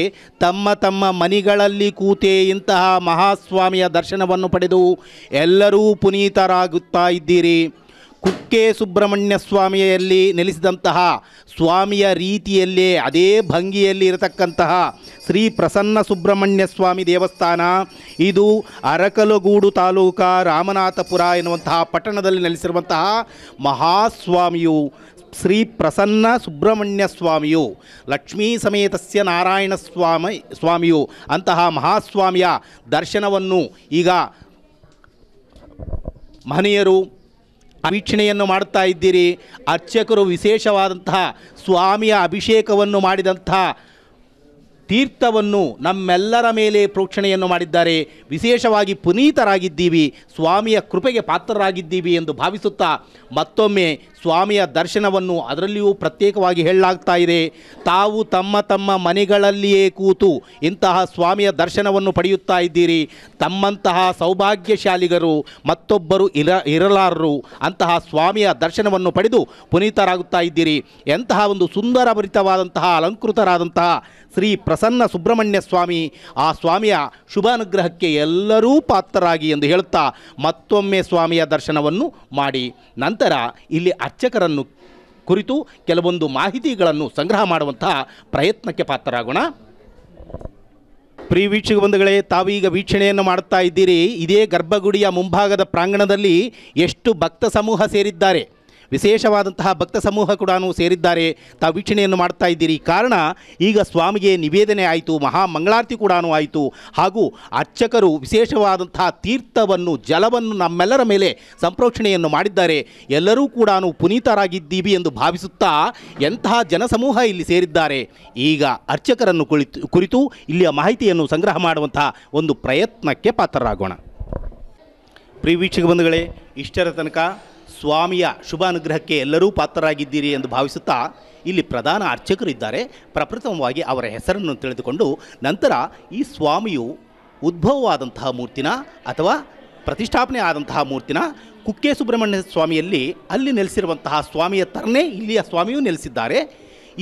ತಮ್ಮ ತಮ್ಮ ಮನೆಗಳಲ್ಲಿ ಕೂತೇ ಇಂತಹ ಮಹಾಸ್ವಾಮಿಯ ದರ್ಶನವನ್ನು ಪಡೆದು ಎಲ್ಲರೂ ಪುನೀತರಾಗುತ್ತಾ ಇದ್ದೀರಿ ಕುಕ್ಕೆ ಸುಬ್ರಹ್ಮಣ್ಯ ಸ್ವಾಮಿಯಲ್ಲಿ ನೆಲೆಸಿದಂತಹ ಸ್ವಾಮಿಯ ರೀತಿಯಲ್ಲೇ ಅದೇ ಭಂಗಿಯಲ್ಲಿ ಇರತಕ್ಕಂತಹ ಶ್ರೀ ಪ್ರಸನ್ನ ಸುಬ್ರಹ್ಮಣ್ಯ ಸ್ವಾಮಿ ದೇವಸ್ಥಾನ ಇದು ಅರಕಲಗೂಡು ತಾಲೂಕ ರಾಮನಾಥಪುರ ಎನ್ನುವಂತಹ ಪಟ್ಟಣದಲ್ಲಿ ನೆಲೆಸಿರುವಂತಹ ಮಹಾಸ್ವಾಮಿಯು ಶ್ರೀ ಪ್ರಸನ್ನ ಸುಬ್ರಹ್ಮಣ್ಯ ಸ್ವಾಮಿಯು ಲಕ್ಷ್ಮೀ ಸಮೇತಸ್ಯ ನಾರಾಯಣ ಸ್ವಾಮಿ ಸ್ವಾಮಿಯು ಅಂತಹ ಮಹಾಸ್ವಾಮಿಯ ದರ್ಶನವನ್ನು ಈಗ ಮಹನೀಯರು ವೀಕ್ಷಣೆಯನ್ನು ಮಾಡುತ್ತಾ ಇದ್ದೀರಿ ಅರ್ಚಕರು ವಿಶೇಷವಾದಂತಹ ಸ್ವಾಮಿಯ ಅಭಿಷೇಕವನ್ನು ಮಾಡಿದಂತಹ ತೀರ್ಥವನ್ನು ನಮ್ಮೆಲ್ಲರ ಮೇಲೆ ಪ್ರೋಕ್ಷಣೆಯನ್ನು ಮಾಡಿದ್ದಾರೆ ವಿಶೇಷವಾಗಿ ಪುನೀತರಾಗಿದ್ದೀವಿ ಸ್ವಾಮಿಯ ಕೃಪೆಗೆ ಪಾತ್ರರಾಗಿದ್ದೀವಿ ಎಂದು ಭಾವಿಸುತ್ತಾ ಮತ್ತೊಮ್ಮೆ ಸ್ವಾಮಿಯ ದರ್ಶನವನ್ನು ಅದರಲ್ಲಿಯೂ ಪ್ರತ್ಯೇಕವಾಗಿ ಹೇಳಲಾಗ್ತಾ ಇದೆ ತಾವು ತಮ್ಮ ತಮ್ಮ ಮನೆಗಳಲ್ಲಿಯೇ ಕೂತು ಇಂತಹ ಸ್ವಾಮಿಯ ದರ್ಶನವನ್ನು ಪಡೆಯುತ್ತಾ ಇದ್ದೀರಿ ತಮ್ಮಂತಹ ಸೌಭಾಗ್ಯಶಾಲಿಗರು ಮತ್ತೊಬ್ಬರು ಇರ ಇರಲಾರರು ಅಂತಹ ಸ್ವಾಮಿಯ ದರ್ಶನವನ್ನು ಪಡೆದು ಪುನೀತರಾಗುತ್ತಾ ಇದ್ದೀರಿ ಎಂತಹ ಒಂದು ಸುಂದರಭರಿತವಾದಂತಹ ಅಲಂಕೃತರಾದಂತಹ ಶ್ರೀ ಪ್ರಸನ್ನ ಸುಬ್ರಹ್ಮಣ್ಯ ಸ್ವಾಮಿ ಆ ಸ್ವಾಮಿಯ ಶುಭಾನುಗ್ರಹಕ್ಕೆ ಎಲ್ಲರೂ ಪಾತ್ರರಾಗಿ ಎಂದು ಹೇಳುತ್ತಾ ಮತ್ತೊಮ್ಮೆ ಸ್ವಾಮಿಯ ದರ್ಶನವನ್ನು ಮಾಡಿ ನಂತರ ಇಲ್ಲಿ ಅರ್ಚಕರನ್ನು ಕುರಿತು ಕೆಲವೊಂದು ಮಾಹಿತಿಗಳನ್ನು ಸಂಗ್ರಹ ಮಾಡುವಂತಹ ಪ್ರಯತ್ನಕ್ಕೆ ಪಾತ್ರರಾಗೋಣ ಪ್ರಿಯ ವೀಕ್ಷಕ ಬಂಧುಗಳೇ ತಾವೀಗ ವೀಕ್ಷಣೆಯನ್ನು ಮಾಡುತ್ತಾ ಇದ್ದೀರಿ ಇದೇ ಗರ್ಭಗುಡಿಯ ಮುಂಭಾಗದ ಪ್ರಾಂಗಣದಲ್ಲಿ ಎಷ್ಟು ಭಕ್ತ ಸಮೂಹ ಸೇರಿದ್ದಾರೆ ವಿಶೇಷವಾದಂತಹ ಭಕ್ತ ಸಮೂಹ ಕೂಡ ಸೇರಿದ್ದಾರೆ ತಾವು ವೀಕ್ಷಣೆಯನ್ನು ಮಾಡ್ತಾ ಇದ್ದೀರಿ ಕಾರಣ ಈಗ ಸ್ವಾಮಿಗೆ ನಿವೇದನೆ ಆಯಿತು ಮಹಾ ಮಂಗಳಾರತಿ ಕೂಡ ಆಯಿತು ಹಾಗೂ ಅರ್ಚಕರು ವಿಶೇಷವಾದಂತಹ ತೀರ್ಥವನ್ನು ಜಲವನ್ನು ನಮ್ಮೆಲ್ಲರ ಮೇಲೆ ಸಂಪ್ರೋಕ್ಷಣೆಯನ್ನು ಮಾಡಿದ್ದಾರೆ ಎಲ್ಲರೂ ಕೂಡ ಪುನೀತರಾಗಿದ್ದೀವಿ ಎಂದು ಭಾವಿಸುತ್ತಾ ಎಂತಹ ಜನಸಮೂಹ ಇಲ್ಲಿ ಸೇರಿದ್ದಾರೆ ಈಗ ಅರ್ಚಕರನ್ನು ಕುಳಿತು ಕುರಿತು ಇಲ್ಲಿಯ ಮಾಹಿತಿಯನ್ನು ಸಂಗ್ರಹ ಮಾಡುವಂತಹ ಒಂದು ಪ್ರಯತ್ನಕ್ಕೆ ಪಾತ್ರರಾಗೋಣ ಪ್ರೀ ವೀಕ್ಷಕ ಬಂಧುಗಳೇ ಇಷ್ಟರ ತನಕ ಸ್ವಾಮಿಯ ಶುಭ ಅನುಗ್ರಹಕ್ಕೆ ಎಲ್ಲರೂ ಪಾತ್ರರಾಗಿದ್ದೀರಿ ಎಂದು ಭಾವಿಸುತ್ತಾ ಇಲ್ಲಿ ಪ್ರಧಾನ ಅರ್ಚಕರಿದ್ದಾರೆ ಪ್ರಪ್ರಥಮವಾಗಿ ಅವರ ಹೆಸರನ್ನು ತಿಳಿದುಕೊಂಡು ನಂತರ ಈ ಸ್ವಾಮಿಯು ಉದ್ಭವವಾದಂತಹ ಮೂರ್ತಿನ ಅಥವಾ ಪ್ರತಿಷ್ಠಾಪನೆ ಆದಂತಹ ಮೂರ್ತಿನ ಕುಕ್ಕೆ ಸುಬ್ರಹ್ಮಣ್ಯ ಸ್ವಾಮಿಯಲ್ಲಿ ಅಲ್ಲಿ ನೆಲೆಸಿರುವಂತಹ ಸ್ವಾಮಿಯ ತರನೇ ಇಲ್ಲಿಯ ಸ್ವಾಮಿಯೂ ನೆಲೆಸಿದ್ದಾರೆ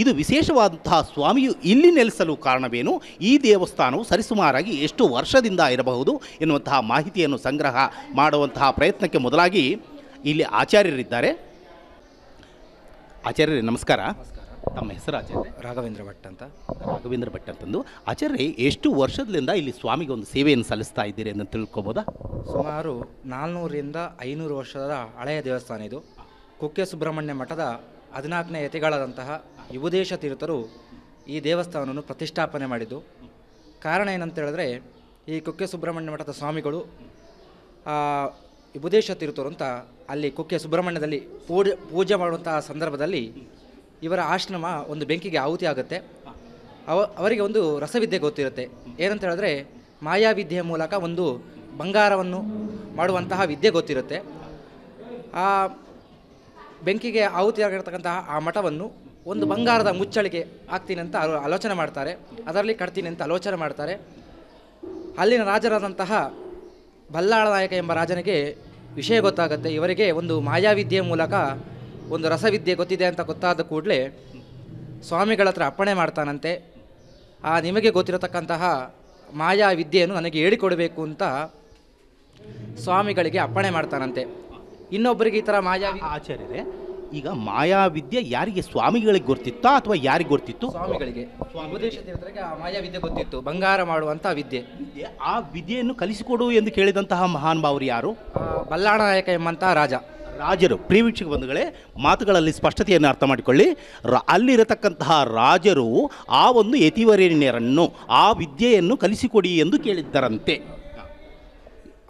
ಇದು ವಿಶೇಷವಾದಂತಹ ಸ್ವಾಮಿಯು ಇಲ್ಲಿ ನೆಲೆಸಲು ಕಾರಣವೇನು ಈ ದೇವಸ್ಥಾನವು ಸರಿಸುಮಾರಾಗಿ ಎಷ್ಟು ವರ್ಷದಿಂದ ಇರಬಹುದು ಎನ್ನುವಂತಹ ಮಾಹಿತಿಯನ್ನು ಸಂಗ್ರಹ ಮಾಡುವಂತಹ ಪ್ರಯತ್ನಕ್ಕೆ ಮೊದಲಾಗಿ ಇಲ್ಲಿ ಆಚಾರ್ಯರಿದ್ದಾರೆ ಆಚಾರ್ಯರೇ ನಮಸ್ಕಾರ ತಮ್ಮ ಹೆಸರು ಆಚಾರ್ಯ ರಾಘವೇಂದ್ರ ಭಟ್ ಅಂತ ರಾಘವೇಂದ್ರ ಭಟ್ ಅಂತಂದು ಆಚಾರ್ಯ ಎಷ್ಟು ವರ್ಷದಿಂದ ಇಲ್ಲಿ ಸ್ವಾಮಿಗೆ ಒಂದು ಸೇವೆಯನ್ನು ಸಲ್ಲಿಸ್ತಾ ಇದ್ದೀರಿ ಅಂತ ತಿಳ್ಕೊಬೋದಾ ಸುಮಾರು ನಾಲ್ನೂರಿಂದ ಐನೂರು ವರ್ಷದ ಹಳೆಯ ದೇವಸ್ಥಾನ ಇದು ಕುಕ್ಕೆ ಸುಬ್ರಹ್ಮಣ್ಯ ಮಠದ ಹದಿನಾಲ್ಕನೇ ಯತಿಗಳಾದಂತಹ ಯುವದೇಶ ತೀರ್ಥರು ಈ ದೇವಸ್ಥಾನವನ್ನು ಪ್ರತಿಷ್ಠಾಪನೆ ಮಾಡಿದ್ದು ಕಾರಣ ಏನಂತ ಹೇಳಿದ್ರೆ ಈ ಕುಕ್ಕೆ ಸುಬ್ರಹ್ಮಣ್ಯ ಮಠದ ಸ್ವಾಮಿಗಳು ಯುಬುದೇಶ ತೀರ್ಥರು ಅಂತ ಅಲ್ಲಿ ಕುಕ್ಕೆ ಸುಬ್ರಹ್ಮಣ್ಯದಲ್ಲಿ ಪೂಜೆ ಪೂಜೆ ಮಾಡುವಂತಹ ಸಂದರ್ಭದಲ್ಲಿ ಇವರ ಆಶ್ರಮ ಒಂದು ಬೆಂಕಿಗೆ ಆಹುತಿ ಆಗುತ್ತೆ ಅವ ಅವರಿಗೆ ಒಂದು ರಸವಿದ್ಯೆ ಗೊತ್ತಿರುತ್ತೆ ಏನಂತ ಹೇಳಿದ್ರೆ ಮಾಯಾವಿದ್ಯೆಯ ಮೂಲಕ ಒಂದು ಬಂಗಾರವನ್ನು ಮಾಡುವಂತಹ ವಿದ್ಯೆ ಗೊತ್ತಿರುತ್ತೆ ಆ ಬೆಂಕಿಗೆ ಆಹುತಿಯಾಗಿರ್ತಕ್ಕಂತಹ ಆ ಮಠವನ್ನು ಒಂದು ಬಂಗಾರದ ಮುಚ್ಚಳಿಗೆ ಹಾಕ್ತೀನಿ ಅಂತ ಆಲೋಚನೆ ಮಾಡ್ತಾರೆ ಅದರಲ್ಲಿ ಕಟ್ತೀನಿ ಅಂತ ಆಲೋಚನೆ ಮಾಡ್ತಾರೆ ಅಲ್ಲಿನ ರಾಜರಾದಂತಹ ಬಲ್ಲಾಳ ನಾಯಕ ಎಂಬ ರಾಜನಿಗೆ ವಿಷಯ ಗೊತ್ತಾಗುತ್ತೆ ಇವರಿಗೆ ಒಂದು ಮಾಯಾವಿದ್ಯೆ ಮೂಲಕ ಒಂದು ರಸವಿದ್ಯೆ ಗೊತ್ತಿದೆ ಅಂತ ಗೊತ್ತಾದ ಕೂಡಲೇ ಸ್ವಾಮಿಗಳ ಹತ್ರ ಅಪ್ಪಣೆ ಮಾಡ್ತಾನಂತೆ ಆ ನಿಮಗೆ ಗೊತ್ತಿರತಕ್ಕಂತಹ ಮಾಯಾ ವಿದ್ಯೆಯನ್ನು ನನಗೆ ಹೇಳಿಕೊಡಬೇಕು ಅಂತ ಸ್ವಾಮಿಗಳಿಗೆ ಅಪ್ಪಣೆ ಮಾಡ್ತಾನಂತೆ ಇನ್ನೊಬ್ಬರಿಗೆ ಈ ಥರ ಮಾಯಾ ಆಚಾರ್ಯರೇ ಈಗ ಮಾಯಾವಿದ್ಯೆ ಯಾರಿಗೆ ಸ್ವಾಮಿಗಳಿಗೆ ಗೊತ್ತಿತ್ತು ಅಥವಾ ಯಾರಿಗೆ ಗೊತ್ತಿತ್ತು ಸ್ವಾಮಿಗಳಿಗೆ ಉಪದೇಶ ಮಾಯಾವಿದ್ಯೆ ಗೊತ್ತಿತ್ತು ಬಂಗಾರ ಮಾಡುವಂತಹ ವಿದ್ಯೆ ಆ ವಿದ್ಯೆಯನ್ನು ಕಲಿಸಿಕೊಡು ಎಂದು ಕೇಳಿದಂತಹ ಮಹಾನ್ ಭಾವರು ಯಾರು ನಾಯಕ ಎಂಬಂತಹ ರಾಜ ರಾಜರು ಪ್ರೀವೀಕ್ಷಕ ಬಂಧುಗಳೇ ಮಾತುಗಳಲ್ಲಿ ಸ್ಪಷ್ಟತೆಯನ್ನು ಅರ್ಥ ಮಾಡಿಕೊಳ್ಳಿ ರ ಅಲ್ಲಿರತಕ್ಕಂತಹ ರಾಜರು ಆ ಒಂದು ಯತಿವರೇಣ್ಯರನ್ನು ಆ ವಿದ್ಯೆಯನ್ನು ಕಲಿಸಿಕೊಡಿ ಎಂದು ಕೇಳಿದ್ದರಂತೆ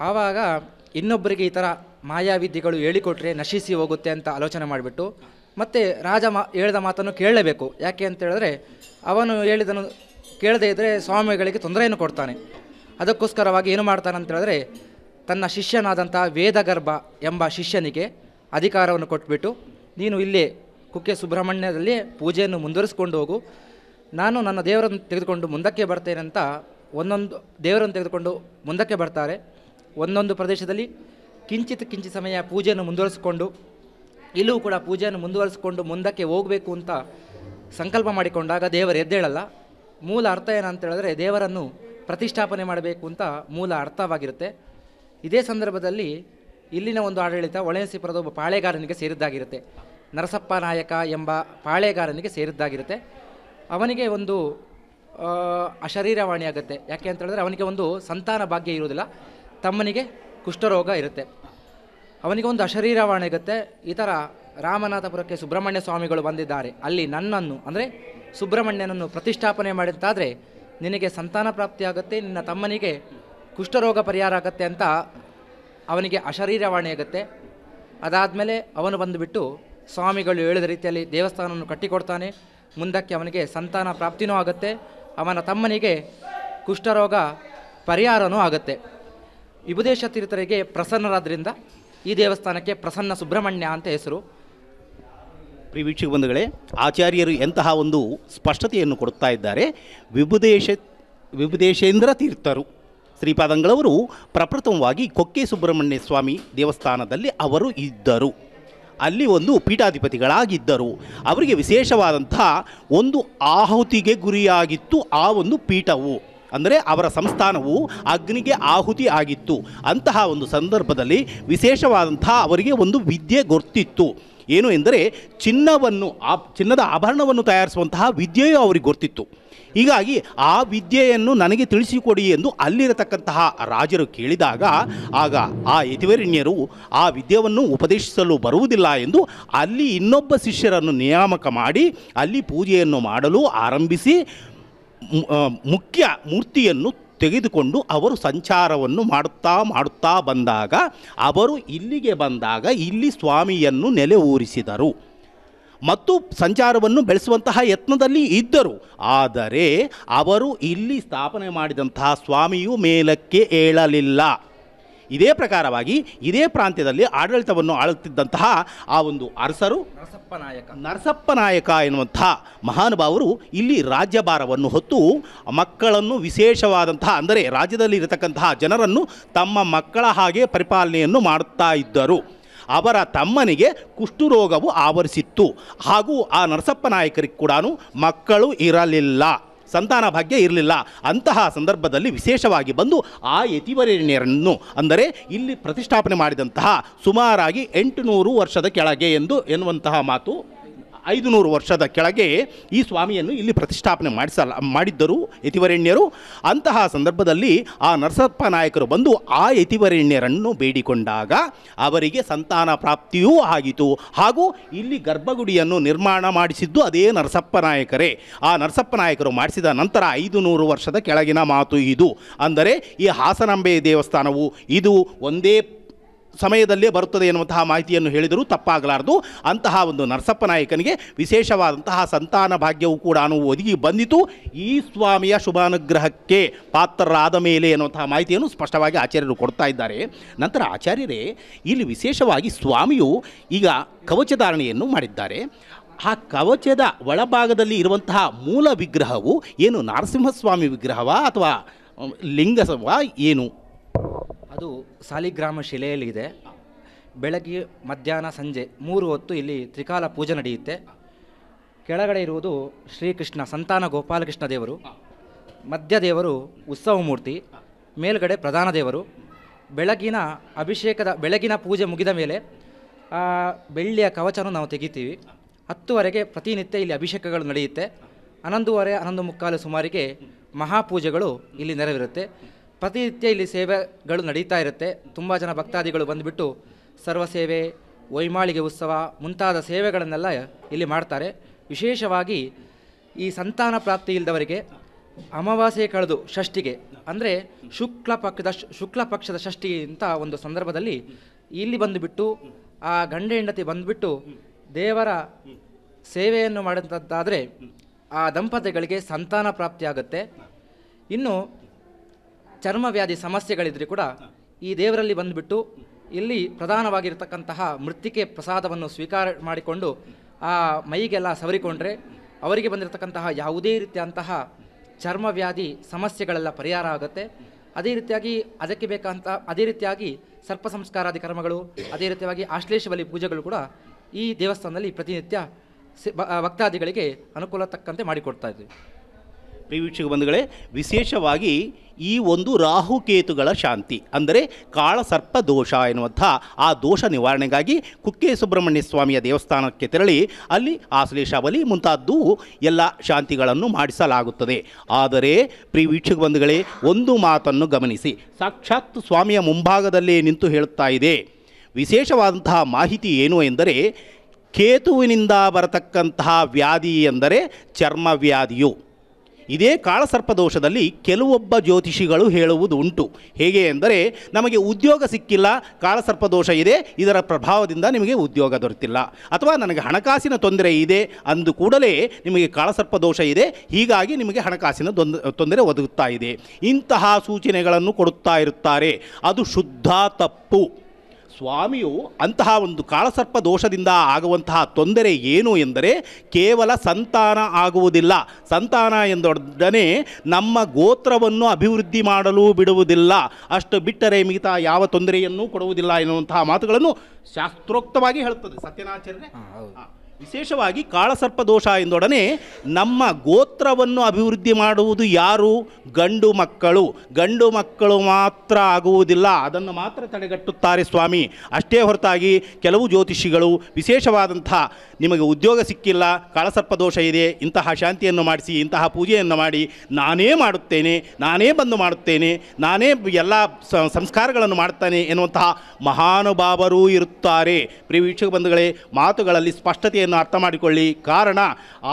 ಆವಾಗ ಇನ್ನೊಬ್ಬರಿಗೆ ಈ ಥರ ಮಾಯಾವಿದ್ಯಗಳು ಹೇಳಿಕೊಟ್ರೆ ನಶಿಸಿ ಹೋಗುತ್ತೆ ಅಂತ ಆಲೋಚನೆ ಮಾಡಿಬಿಟ್ಟು ಮತ್ತು ರಾಜ ಮಾ ಹೇಳಿದ ಮಾತನ್ನು ಕೇಳಲೇಬೇಕು ಯಾಕೆ ಅಂತ ಹೇಳಿದ್ರೆ ಅವನು ಹೇಳಿದನು ಕೇಳದೇ ಇದ್ದರೆ ಸ್ವಾಮಿಗಳಿಗೆ ತೊಂದರೆಯನ್ನು ಕೊಡ್ತಾನೆ ಅದಕ್ಕೋಸ್ಕರವಾಗಿ ಏನು ಮಾಡ್ತಾನೆ ಅಂತ ಹೇಳಿದ್ರೆ ತನ್ನ ಶಿಷ್ಯನಾದಂಥ ವೇದಗರ್ಭ ಎಂಬ ಶಿಷ್ಯನಿಗೆ ಅಧಿಕಾರವನ್ನು ಕೊಟ್ಬಿಟ್ಟು ನೀನು ಇಲ್ಲೇ ಕುಕ್ಕೆ ಸುಬ್ರಹ್ಮಣ್ಯದಲ್ಲಿ ಪೂಜೆಯನ್ನು ಮುಂದುವರಿಸ್ಕೊಂಡು ಹೋಗು ನಾನು ನನ್ನ ದೇವರನ್ನು ತೆಗೆದುಕೊಂಡು ಮುಂದಕ್ಕೆ ಬರ್ತೇನೆ ಅಂತ ಒಂದೊಂದು ದೇವರನ್ನು ತೆಗೆದುಕೊಂಡು ಮುಂದಕ್ಕೆ ಬರ್ತಾರೆ ಒಂದೊಂದು ಪ್ರದೇಶದಲ್ಲಿ ಕಿಂಚಿತ್ ಕಿಂಚಿತ್ ಸಮಯ ಪೂಜೆಯನ್ನು ಮುಂದುವರಿಸಿಕೊಂಡು ಇಲ್ಲೂ ಕೂಡ ಪೂಜೆಯನ್ನು ಮುಂದುವರಿಸಿಕೊಂಡು ಮುಂದಕ್ಕೆ ಹೋಗಬೇಕು ಅಂತ ಸಂಕಲ್ಪ ಮಾಡಿಕೊಂಡಾಗ ದೇವರು ಎದ್ದೇಳಲ್ಲ ಮೂಲ ಅರ್ಥ ಏನಂತೇಳಿದ್ರೆ ಹೇಳಿದ್ರೆ ದೇವರನ್ನು ಪ್ರತಿಷ್ಠಾಪನೆ ಮಾಡಬೇಕು ಅಂತ ಮೂಲ ಅರ್ಥವಾಗಿರುತ್ತೆ ಇದೇ ಸಂದರ್ಭದಲ್ಲಿ ಇಲ್ಲಿನ ಒಂದು ಆಡಳಿತ ಒಳಸಿಪುರದ ಒಬ್ಬ ಪಾಳೆಗಾರನಿಗೆ ಸೇರಿದ್ದಾಗಿರುತ್ತೆ ನರಸಪ್ಪ ನಾಯಕ ಎಂಬ ಪಾಳೆಗಾರನಿಗೆ ಸೇರಿದ್ದಾಗಿರುತ್ತೆ ಅವನಿಗೆ ಒಂದು ಅಶರೀರವಾಣಿ ಆಗುತ್ತೆ ಯಾಕೆ ಅಂತ ಹೇಳಿದ್ರೆ ಅವನಿಗೆ ಒಂದು ಸಂತಾನ ಭಾಗ್ಯ ಇರುವುದಿಲ್ಲ ತಮ್ಮನಿಗೆ ಕುಷ್ಠರೋಗ ಇರುತ್ತೆ ಅವನಿಗೊಂದು ಒಂದು ಇರುತ್ತೆ ಈ ಥರ ರಾಮನಾಥಪುರಕ್ಕೆ ಸುಬ್ರಹ್ಮಣ್ಯ ಸ್ವಾಮಿಗಳು ಬಂದಿದ್ದಾರೆ ಅಲ್ಲಿ ನನ್ನನ್ನು ಅಂದರೆ ಸುಬ್ರಹ್ಮಣ್ಯನನ್ನು ಪ್ರತಿಷ್ಠಾಪನೆ ಮಾಡಿದ್ದಾದರೆ ನಿನಗೆ ಸಂತಾನ ಪ್ರಾಪ್ತಿಯಾಗುತ್ತೆ ನಿನ್ನ ತಮ್ಮನಿಗೆ ಕುಷ್ಠರೋಗ ಪರಿಹಾರ ಆಗುತ್ತೆ ಅಂತ ಅವನಿಗೆ ಅಶರೀರವಾಣಿ ಆಗುತ್ತೆ ಅದಾದಮೇಲೆ ಅವನು ಬಂದುಬಿಟ್ಟು ಸ್ವಾಮಿಗಳು ಹೇಳಿದ ರೀತಿಯಲ್ಲಿ ದೇವಸ್ಥಾನವನ್ನು ಕಟ್ಟಿಕೊಡ್ತಾನೆ ಮುಂದಕ್ಕೆ ಅವನಿಗೆ ಸಂತಾನ ಪ್ರಾಪ್ತಿನೂ ಆಗುತ್ತೆ ಅವನ ತಮ್ಮನಿಗೆ ಕುಷ್ಠರೋಗ ಪರಿಹಾರನೂ ಆಗುತ್ತೆ ವಿಭುದೇಶ ತೀರ್ಥರಿಗೆ ಪ್ರಸನ್ನರಾದ್ರಿಂದ ಈ ದೇವಸ್ಥಾನಕ್ಕೆ ಪ್ರಸನ್ನ ಸುಬ್ರಹ್ಮಣ್ಯ ಅಂತ ಹೆಸರು ಪ್ರಿಯ ವೀಕ್ಷಕ ಬಂಧುಗಳೇ ಆಚಾರ್ಯರು ಎಂತಹ ಒಂದು ಸ್ಪಷ್ಟತೆಯನ್ನು ಕೊಡುತ್ತಾ ಇದ್ದಾರೆ ವಿಭುದೇಶ ವಿಭುದೇಶೇಂದ್ರ ತೀರ್ಥರು ಶ್ರೀಪಾದಂಗಳವರು ಪ್ರಪ್ರಥಮವಾಗಿ ಕೊಕ್ಕೆ ಸುಬ್ರಹ್ಮಣ್ಯ ಸ್ವಾಮಿ ದೇವಸ್ಥಾನದಲ್ಲಿ ಅವರು ಇದ್ದರು ಅಲ್ಲಿ ಒಂದು ಪೀಠಾಧಿಪತಿಗಳಾಗಿದ್ದರು ಅವರಿಗೆ ವಿಶೇಷವಾದಂಥ ಒಂದು ಆಹುತಿಗೆ ಗುರಿಯಾಗಿತ್ತು ಆ ಒಂದು ಪೀಠವು ಅಂದರೆ ಅವರ ಸಂಸ್ಥಾನವು ಅಗ್ನಿಗೆ ಆಹುತಿ ಆಗಿತ್ತು ಅಂತಹ ಒಂದು ಸಂದರ್ಭದಲ್ಲಿ ವಿಶೇಷವಾದಂಥ ಅವರಿಗೆ ಒಂದು ವಿದ್ಯೆ ಗೊತ್ತಿತ್ತು ಏನು ಎಂದರೆ ಚಿನ್ನವನ್ನು ಆ ಚಿನ್ನದ ಆಭರಣವನ್ನು ತಯಾರಿಸುವಂತಹ ವಿದ್ಯೆಯು ಅವರಿಗೆ ಗೊತ್ತಿತ್ತು ಹೀಗಾಗಿ ಆ ವಿದ್ಯೆಯನ್ನು ನನಗೆ ತಿಳಿಸಿಕೊಡಿ ಎಂದು ಅಲ್ಲಿರತಕ್ಕಂತಹ ರಾಜರು ಕೇಳಿದಾಗ ಆಗ ಆ ಯತಿವರಿಣ್ಯರು ಆ ವಿದ್ಯೆಯನ್ನು ಉಪದೇಶಿಸಲು ಬರುವುದಿಲ್ಲ ಎಂದು ಅಲ್ಲಿ ಇನ್ನೊಬ್ಬ ಶಿಷ್ಯರನ್ನು ನಿಯಾಮಕ ಮಾಡಿ ಅಲ್ಲಿ ಪೂಜೆಯನ್ನು ಮಾಡಲು ಆರಂಭಿಸಿ ಮುಖ್ಯ ಮೂರ್ತಿಯನ್ನು ತೆಗೆದುಕೊಂಡು ಅವರು ಸಂಚಾರವನ್ನು ಮಾಡುತ್ತಾ ಮಾಡುತ್ತಾ ಬಂದಾಗ ಅವರು ಇಲ್ಲಿಗೆ ಬಂದಾಗ ಇಲ್ಲಿ ಸ್ವಾಮಿಯನ್ನು ನೆಲೆ ಊರಿಸಿದರು ಮತ್ತು ಸಂಚಾರವನ್ನು ಬೆಳೆಸುವಂತಹ ಯತ್ನದಲ್ಲಿ ಇದ್ದರು ಆದರೆ ಅವರು ಇಲ್ಲಿ ಸ್ಥಾಪನೆ ಮಾಡಿದಂತಹ ಸ್ವಾಮಿಯು ಮೇಲಕ್ಕೆ ಏಳಲಿಲ್ಲ ಇದೇ ಪ್ರಕಾರವಾಗಿ ಇದೇ ಪ್ರಾಂತ್ಯದಲ್ಲಿ ಆಡಳಿತವನ್ನು ಆಳುತ್ತಿದ್ದಂತಹ ಆ ಒಂದು ಅರಸರು ನರಸಪ್ಪನಾಯಕ ನಾಯಕ ನರಸಪ್ಪ ನಾಯಕ ಎನ್ನುವಂತಹ ಮಹಾನುಭಾವರು ಇಲ್ಲಿ ರಾಜ್ಯಭಾರವನ್ನು ಹೊತ್ತು ಮಕ್ಕಳನ್ನು ವಿಶೇಷವಾದಂತಹ ಅಂದರೆ ರಾಜ್ಯದಲ್ಲಿ ಇರತಕ್ಕಂತಹ ಜನರನ್ನು ತಮ್ಮ ಮಕ್ಕಳ ಹಾಗೆ ಪರಿಪಾಲನೆಯನ್ನು ಮಾಡುತ್ತಾ ಇದ್ದರು ಅವರ ತಮ್ಮನಿಗೆ ಕುಷ್ಠರೋಗವು ಆವರಿಸಿತ್ತು ಹಾಗೂ ಆ ನರಸಪ್ಪ ನಾಯಕರಿಗೆ ಕೂಡ ಮಕ್ಕಳು ಇರಲಿಲ್ಲ ಸಂತಾನ ಭಾಗ್ಯ ಇರಲಿಲ್ಲ ಅಂತಹ ಸಂದರ್ಭದಲ್ಲಿ ವಿಶೇಷವಾಗಿ ಬಂದು ಆ ಯತಿವರೇಣ್ಯರನ್ನು ಅಂದರೆ ಇಲ್ಲಿ ಪ್ರತಿಷ್ಠಾಪನೆ ಮಾಡಿದಂತಹ ಸುಮಾರಾಗಿ ಎಂಟುನೂರು ವರ್ಷದ ಕೆಳಗೆ ಎಂದು ಎನ್ನುವಂತಹ ಮಾತು ಐದುನೂರು ವರ್ಷದ ಕೆಳಗೆ ಈ ಸ್ವಾಮಿಯನ್ನು ಇಲ್ಲಿ ಪ್ರತಿಷ್ಠಾಪನೆ ಮಾಡಿಸಲ್ಲ ಮಾಡಿದ್ದರು ಯತಿವರೆಣ್ಯರು ಅಂತಹ ಸಂದರ್ಭದಲ್ಲಿ ಆ ನರಸಪ್ಪ ನಾಯಕರು ಬಂದು ಆ ಯತಿವರೆಣ್ಯರನ್ನು ಬೇಡಿಕೊಂಡಾಗ ಅವರಿಗೆ ಸಂತಾನ ಪ್ರಾಪ್ತಿಯೂ ಆಗಿತು ಹಾಗೂ ಇಲ್ಲಿ ಗರ್ಭಗುಡಿಯನ್ನು ನಿರ್ಮಾಣ ಮಾಡಿಸಿದ್ದು ಅದೇ ನರಸಪ್ಪ ನಾಯಕರೇ ಆ ನರಸಪ್ಪ ನಾಯಕರು ಮಾಡಿಸಿದ ನಂತರ ಐದು ನೂರು ವರ್ಷದ ಕೆಳಗಿನ ಮಾತು ಇದು ಅಂದರೆ ಈ ಹಾಸನಾಂಬೆ ದೇವಸ್ಥಾನವು ಇದು ಒಂದೇ ಸಮಯದಲ್ಲೇ ಬರುತ್ತದೆ ಎನ್ನುವಂತಹ ಮಾಹಿತಿಯನ್ನು ಹೇಳಿದರೂ ತಪ್ಪಾಗಲಾರದು ಅಂತಹ ಒಂದು ನರಸಪ್ಪ ನಾಯಕನಿಗೆ ವಿಶೇಷವಾದಂತಹ ಸಂತಾನ ಭಾಗ್ಯವೂ ಕೂಡ ಅನುವು ಒದಗಿ ಬಂದಿತು ಈ ಸ್ವಾಮಿಯ ಶುಭಾನುಗ್ರಹಕ್ಕೆ ಪಾತ್ರರಾದ ಮೇಲೆ ಎನ್ನುವಂತಹ ಮಾಹಿತಿಯನ್ನು ಸ್ಪಷ್ಟವಾಗಿ ಆಚಾರ್ಯರು ಕೊಡ್ತಾ ಇದ್ದಾರೆ ನಂತರ ಆಚಾರ್ಯರೇ ಇಲ್ಲಿ ವಿಶೇಷವಾಗಿ ಸ್ವಾಮಿಯು ಈಗ ಕವಚ ಧಾರಣೆಯನ್ನು ಮಾಡಿದ್ದಾರೆ ಆ ಕವಚದ ಒಳಭಾಗದಲ್ಲಿ ಇರುವಂತಹ ಮೂಲ ವಿಗ್ರಹವು ಏನು ನರಸಿಂಹಸ್ವಾಮಿ ವಿಗ್ರಹವಾ ಅಥವಾ ಲಿಂಗಸವ ಏನು ಅದು ಸಾಲಿಗ್ರಾಮ ಶಿಲೆಯಲ್ಲಿದೆ ಬೆಳಗ್ಗೆ ಮಧ್ಯಾಹ್ನ ಸಂಜೆ ಮೂರು ಹೊತ್ತು ಇಲ್ಲಿ ತ್ರಿಕಾಲ ಪೂಜೆ ನಡೆಯುತ್ತೆ ಕೆಳಗಡೆ ಇರುವುದು ಶ್ರೀಕೃಷ್ಣ ಸಂತಾನ ಗೋಪಾಲಕೃಷ್ಣ ದೇವರು ಮಧ್ಯ ದೇವರು ಉತ್ಸವ ಮೂರ್ತಿ ಮೇಲ್ಗಡೆ ಪ್ರಧಾನ ದೇವರು ಬೆಳಗಿನ ಅಭಿಷೇಕದ ಬೆಳಗಿನ ಪೂಜೆ ಮುಗಿದ ಮೇಲೆ ಬೆಳ್ಳಿಯ ಕವಚವನ್ನು ನಾವು ತೆಗಿತೀವಿ ಹತ್ತುವರೆಗೆ ಪ್ರತಿನಿತ್ಯ ಇಲ್ಲಿ ಅಭಿಷೇಕಗಳು ನಡೆಯುತ್ತೆ ಹನ್ನೊಂದುವರೆ ಹನ್ನೊಂದು ಮುಕ್ಕಾಲು ಸುಮಾರಿಗೆ ಮಹಾಪೂಜೆಗಳು ಇಲ್ಲಿ ನೆರವಿರುತ್ತೆ ಪ್ರತಿನಿತ್ಯ ಇಲ್ಲಿ ಸೇವೆಗಳು ನಡೀತಾ ಇರುತ್ತೆ ತುಂಬ ಜನ ಭಕ್ತಾದಿಗಳು ಬಂದುಬಿಟ್ಟು ಸೇವೆ ವೈಮಾಳಿಗೆ ಉತ್ಸವ ಮುಂತಾದ ಸೇವೆಗಳನ್ನೆಲ್ಲ ಇಲ್ಲಿ ಮಾಡ್ತಾರೆ ವಿಶೇಷವಾಗಿ ಈ ಸಂತಾನ ಪ್ರಾಪ್ತಿ ಇಲ್ಲದವರಿಗೆ ಅಮಾವಾಸ್ಯೆ ಕಳೆದು ಷಷ್ಠಿಗೆ ಅಂದರೆ ಶುಕ್ಲ ಪಕ್ಷದ ಶುಕ್ಲ ಪಕ್ಷದ ಷಷ್ಠಿ ಅಂತ ಒಂದು ಸಂದರ್ಭದಲ್ಲಿ ಇಲ್ಲಿ ಬಂದುಬಿಟ್ಟು ಆ ಗಂಡ ಹೆಂಡತಿ ಬಂದುಬಿಟ್ಟು ದೇವರ ಸೇವೆಯನ್ನು ಮಾಡಿದಂಥದ್ದಾದರೆ ಆ ದಂಪತಿಗಳಿಗೆ ಸಂತಾನ ಪ್ರಾಪ್ತಿಯಾಗುತ್ತೆ ಇನ್ನು ಚರ್ಮವ್ಯಾಧಿ ವ್ಯಾಧಿ ಸಮಸ್ಯೆಗಳಿದ್ರೆ ಕೂಡ ಈ ದೇವರಲ್ಲಿ ಬಂದುಬಿಟ್ಟು ಇಲ್ಲಿ ಪ್ರಧಾನವಾಗಿರ್ತಕ್ಕಂತಹ ಮೃತ್ತಿಕೆ ಪ್ರಸಾದವನ್ನು ಸ್ವೀಕಾರ ಮಾಡಿಕೊಂಡು ಆ ಮೈಗೆಲ್ಲ ಸವರಿಕೊಂಡ್ರೆ ಅವರಿಗೆ ಬಂದಿರತಕ್ಕಂತಹ ಯಾವುದೇ ರೀತಿಯಂತಹ ಚರ್ಮವ್ಯಾಧಿ ಸಮಸ್ಯೆಗಳೆಲ್ಲ ಪರಿಹಾರ ಆಗುತ್ತೆ ಅದೇ ರೀತಿಯಾಗಿ ಅದಕ್ಕೆ ಬೇಕಂತ ಅದೇ ರೀತಿಯಾಗಿ ಸರ್ಪ ಸಂಸ್ಕಾರಾದಿ ಕರ್ಮಗಳು ಅದೇ ರೀತಿಯಾಗಿ ಆಶ್ಲೇಷ ಬಲಿ ಪೂಜೆಗಳು ಕೂಡ ಈ ದೇವಸ್ಥಾನದಲ್ಲಿ ಪ್ರತಿನಿತ್ಯ ಭಕ್ತಾದಿಗಳಿಗೆ ಅನುಕೂಲ ತಕ್ಕಂತೆ ಮಾಡಿಕೊಡ್ತಾ ಇದ್ವಿ ವೀಕ್ಷಕ ಬಂಧುಗಳೇ ವಿಶೇಷವಾಗಿ ಈ ಒಂದು ರಾಹುಕೇತುಗಳ ಶಾಂತಿ ಅಂದರೆ ಕಾಳಸರ್ಪ ದೋಷ ಎನ್ನುವಂಥ ಆ ದೋಷ ನಿವಾರಣೆಗಾಗಿ ಕುಕ್ಕೆ ಸುಬ್ರಹ್ಮಣ್ಯ ಸ್ವಾಮಿಯ ದೇವಸ್ಥಾನಕ್ಕೆ ತೆರಳಿ ಅಲ್ಲಿ ಆಶ್ಲೇಷ ಬಲಿ ಮುಂತಾದ್ದು ಎಲ್ಲ ಶಾಂತಿಗಳನ್ನು ಮಾಡಿಸಲಾಗುತ್ತದೆ ಆದರೆ ಪ್ರಿಯ ವೀಕ್ಷಕ ಬಂಧುಗಳೇ ಒಂದು ಮಾತನ್ನು ಗಮನಿಸಿ ಸಾಕ್ಷಾತ್ ಸ್ವಾಮಿಯ ಮುಂಭಾಗದಲ್ಲೇ ನಿಂತು ಹೇಳುತ್ತಾ ಇದೆ ವಿಶೇಷವಾದಂತಹ ಮಾಹಿತಿ ಏನು ಎಂದರೆ ಕೇತುವಿನಿಂದ ಬರತಕ್ಕಂತಹ ವ್ಯಾಧಿ ಎಂದರೆ ಚರ್ಮವ್ಯಾಧಿಯು ಇದೇ ಕಾಳಸರ್ಪದೋಷದಲ್ಲಿ ಕೆಲವೊಬ್ಬ ಜ್ಯೋತಿಷಿಗಳು ಹೇಳುವುದು ಉಂಟು ಹೇಗೆ ಎಂದರೆ ನಮಗೆ ಉದ್ಯೋಗ ಸಿಕ್ಕಿಲ್ಲ ಕಾಳಸರ್ಪದೋಷ ಇದೆ ಇದರ ಪ್ರಭಾವದಿಂದ ನಿಮಗೆ ಉದ್ಯೋಗ ದೊರೆತಿಲ್ಲ ಅಥವಾ ನನಗೆ ಹಣಕಾಸಿನ ತೊಂದರೆ ಇದೆ ಅಂದು ಕೂಡಲೇ ನಿಮಗೆ ಕಾಳಸರ್ಪದೋಷ ಇದೆ ಹೀಗಾಗಿ ನಿಮಗೆ ಹಣಕಾಸಿನ ತೊಂದರೆ ಒದಗುತ್ತಾ ಇದೆ ಇಂತಹ ಸೂಚನೆಗಳನ್ನು ಕೊಡುತ್ತಾ ಇರುತ್ತಾರೆ ಅದು ಶುದ್ಧ ತಪ್ಪು ಸ್ವಾಮಿಯು ಅಂತಹ ಒಂದು ಕಾಳಸರ್ಪ ದೋಷದಿಂದ ಆಗುವಂತಹ ತೊಂದರೆ ಏನು ಎಂದರೆ ಕೇವಲ ಸಂತಾನ ಆಗುವುದಿಲ್ಲ ಸಂತಾನ ಎಂದೊಡನೆ ನಮ್ಮ ಗೋತ್ರವನ್ನು ಅಭಿವೃದ್ಧಿ ಮಾಡಲು ಬಿಡುವುದಿಲ್ಲ ಅಷ್ಟು ಬಿಟ್ಟರೆ ಮಿಗಿತ ಯಾವ ತೊಂದರೆಯನ್ನು ಕೊಡುವುದಿಲ್ಲ ಎನ್ನುವಂತಹ ಮಾತುಗಳನ್ನು ಶಾಸ್ತ್ರೋಕ್ತವಾಗಿ ಹೇಳುತ್ತದೆ ಸತ್ಯನಾಚಾರ್ಯ ವಿಶೇಷವಾಗಿ ಕಾಳಸರ್ಪ ದೋಷ ಎಂದೊಡನೆ ನಮ್ಮ ಗೋತ್ರವನ್ನು ಅಭಿವೃದ್ಧಿ ಮಾಡುವುದು ಯಾರು ಗಂಡು ಮಕ್ಕಳು ಗಂಡು ಮಕ್ಕಳು ಮಾತ್ರ ಆಗುವುದಿಲ್ಲ ಅದನ್ನು ಮಾತ್ರ ತಡೆಗಟ್ಟುತ್ತಾರೆ ಸ್ವಾಮಿ ಅಷ್ಟೇ ಹೊರತಾಗಿ ಕೆಲವು ಜ್ಯೋತಿಷಿಗಳು ವಿಶೇಷವಾದಂಥ ನಿಮಗೆ ಉದ್ಯೋಗ ಸಿಕ್ಕಿಲ್ಲ ಕಾಳಸರ್ಪ ದೋಷ ಇದೆ ಇಂತಹ ಶಾಂತಿಯನ್ನು ಮಾಡಿಸಿ ಇಂತಹ ಪೂಜೆಯನ್ನು ಮಾಡಿ ನಾನೇ ಮಾಡುತ್ತೇನೆ ನಾನೇ ಬಂದು ಮಾಡುತ್ತೇನೆ ನಾನೇ ಎಲ್ಲ ಸಂಸ್ಕಾರಗಳನ್ನು ಮಾಡುತ್ತೇನೆ ಎನ್ನುವಂತಹ ಮಹಾನುಭಾವರೂ ಇರುತ್ತಾರೆ ಪ್ರಿಯ ವೀಕ್ಷಕ ಬಂಧುಗಳೇ ಮಾತುಗಳಲ್ಲಿ ಸ್ಪಷ್ಟತೆಯನ್ನು ಅನ್ನೋದನ್ನು ಅರ್ಥ ಮಾಡಿಕೊಳ್ಳಿ ಕಾರಣ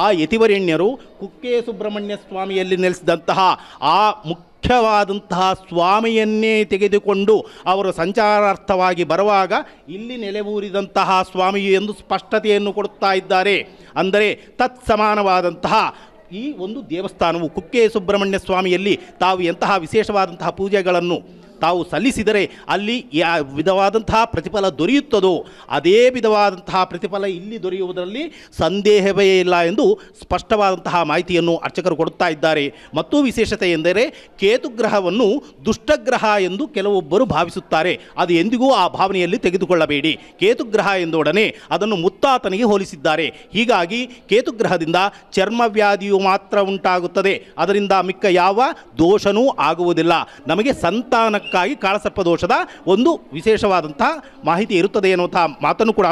ಆ ಯತಿವರೆಣ್ಯರು ಕುಕ್ಕೆ ಸುಬ್ರಹ್ಮಣ್ಯ ಸ್ವಾಮಿಯಲ್ಲಿ ನೆಲೆಸಿದಂತಹ ಆ ಮುಖ್ಯವಾದಂತಹ ಸ್ವಾಮಿಯನ್ನೇ ತೆಗೆದುಕೊಂಡು ಅವರು ಸಂಚಾರಾರ್ಥವಾಗಿ ಬರುವಾಗ ಇಲ್ಲಿ ನೆಲೆವೂರಿದಂತಹ ಸ್ವಾಮಿಯು ಎಂದು ಸ್ಪಷ್ಟತೆಯನ್ನು ಕೊಡುತ್ತಾ ಇದ್ದಾರೆ ಅಂದರೆ ತತ್ಸಮಾನವಾದಂತಹ ಈ ಒಂದು ದೇವಸ್ಥಾನವು ಕುಕ್ಕೆ ಸುಬ್ರಹ್ಮಣ್ಯ ಸ್ವಾಮಿಯಲ್ಲಿ ತಾವು ಎಂತಹ ವಿಶೇಷವಾದಂತಹ ಪೂಜೆಗಳನ್ನು ತಾವು ಸಲ್ಲಿಸಿದರೆ ಅಲ್ಲಿ ಯಾ ವಿಧವಾದಂತಹ ಪ್ರತಿಫಲ ದೊರೆಯುತ್ತದೋ ಅದೇ ವಿಧವಾದಂತಹ ಪ್ರತಿಫಲ ಇಲ್ಲಿ ದೊರೆಯುವುದರಲ್ಲಿ ಸಂದೇಹವೇ ಇಲ್ಲ ಎಂದು ಸ್ಪಷ್ಟವಾದಂತಹ ಮಾಹಿತಿಯನ್ನು ಅರ್ಚಕರು ಕೊಡುತ್ತಾ ಇದ್ದಾರೆ ಮತ್ತು ವಿಶೇಷತೆ ಎಂದರೆ ಕೇತುಗ್ರಹವನ್ನು ದುಷ್ಟಗ್ರಹ ಎಂದು ಕೆಲವೊಬ್ಬರು ಭಾವಿಸುತ್ತಾರೆ ಅದು ಎಂದಿಗೂ ಆ ಭಾವನೆಯಲ್ಲಿ ತೆಗೆದುಕೊಳ್ಳಬೇಡಿ ಕೇತುಗ್ರಹ ಎಂದೊಡನೆ ಅದನ್ನು ಮುತ್ತಾತನಿಗೆ ಹೋಲಿಸಿದ್ದಾರೆ ಹೀಗಾಗಿ ಕೇತುಗ್ರಹದಿಂದ ಚರ್ಮವ್ಯಾಧಿಯು ಮಾತ್ರ ಉಂಟಾಗುತ್ತದೆ ಅದರಿಂದ ಮಿಕ್ಕ ಯಾವ ದೋಷನೂ ಆಗುವುದಿಲ್ಲ ನಮಗೆ ಸಂತಾನ ಅದಕ್ಕಾಗಿ ಕಾಳಸರ್ಪ ದೋಷದ ಒಂದು ವಿಶೇಷವಾದಂಥ ಮಾಹಿತಿ ಇರುತ್ತದೆ ಎನ್ನುವಂತಹ ಮಾತನ್ನು ಕೂಡ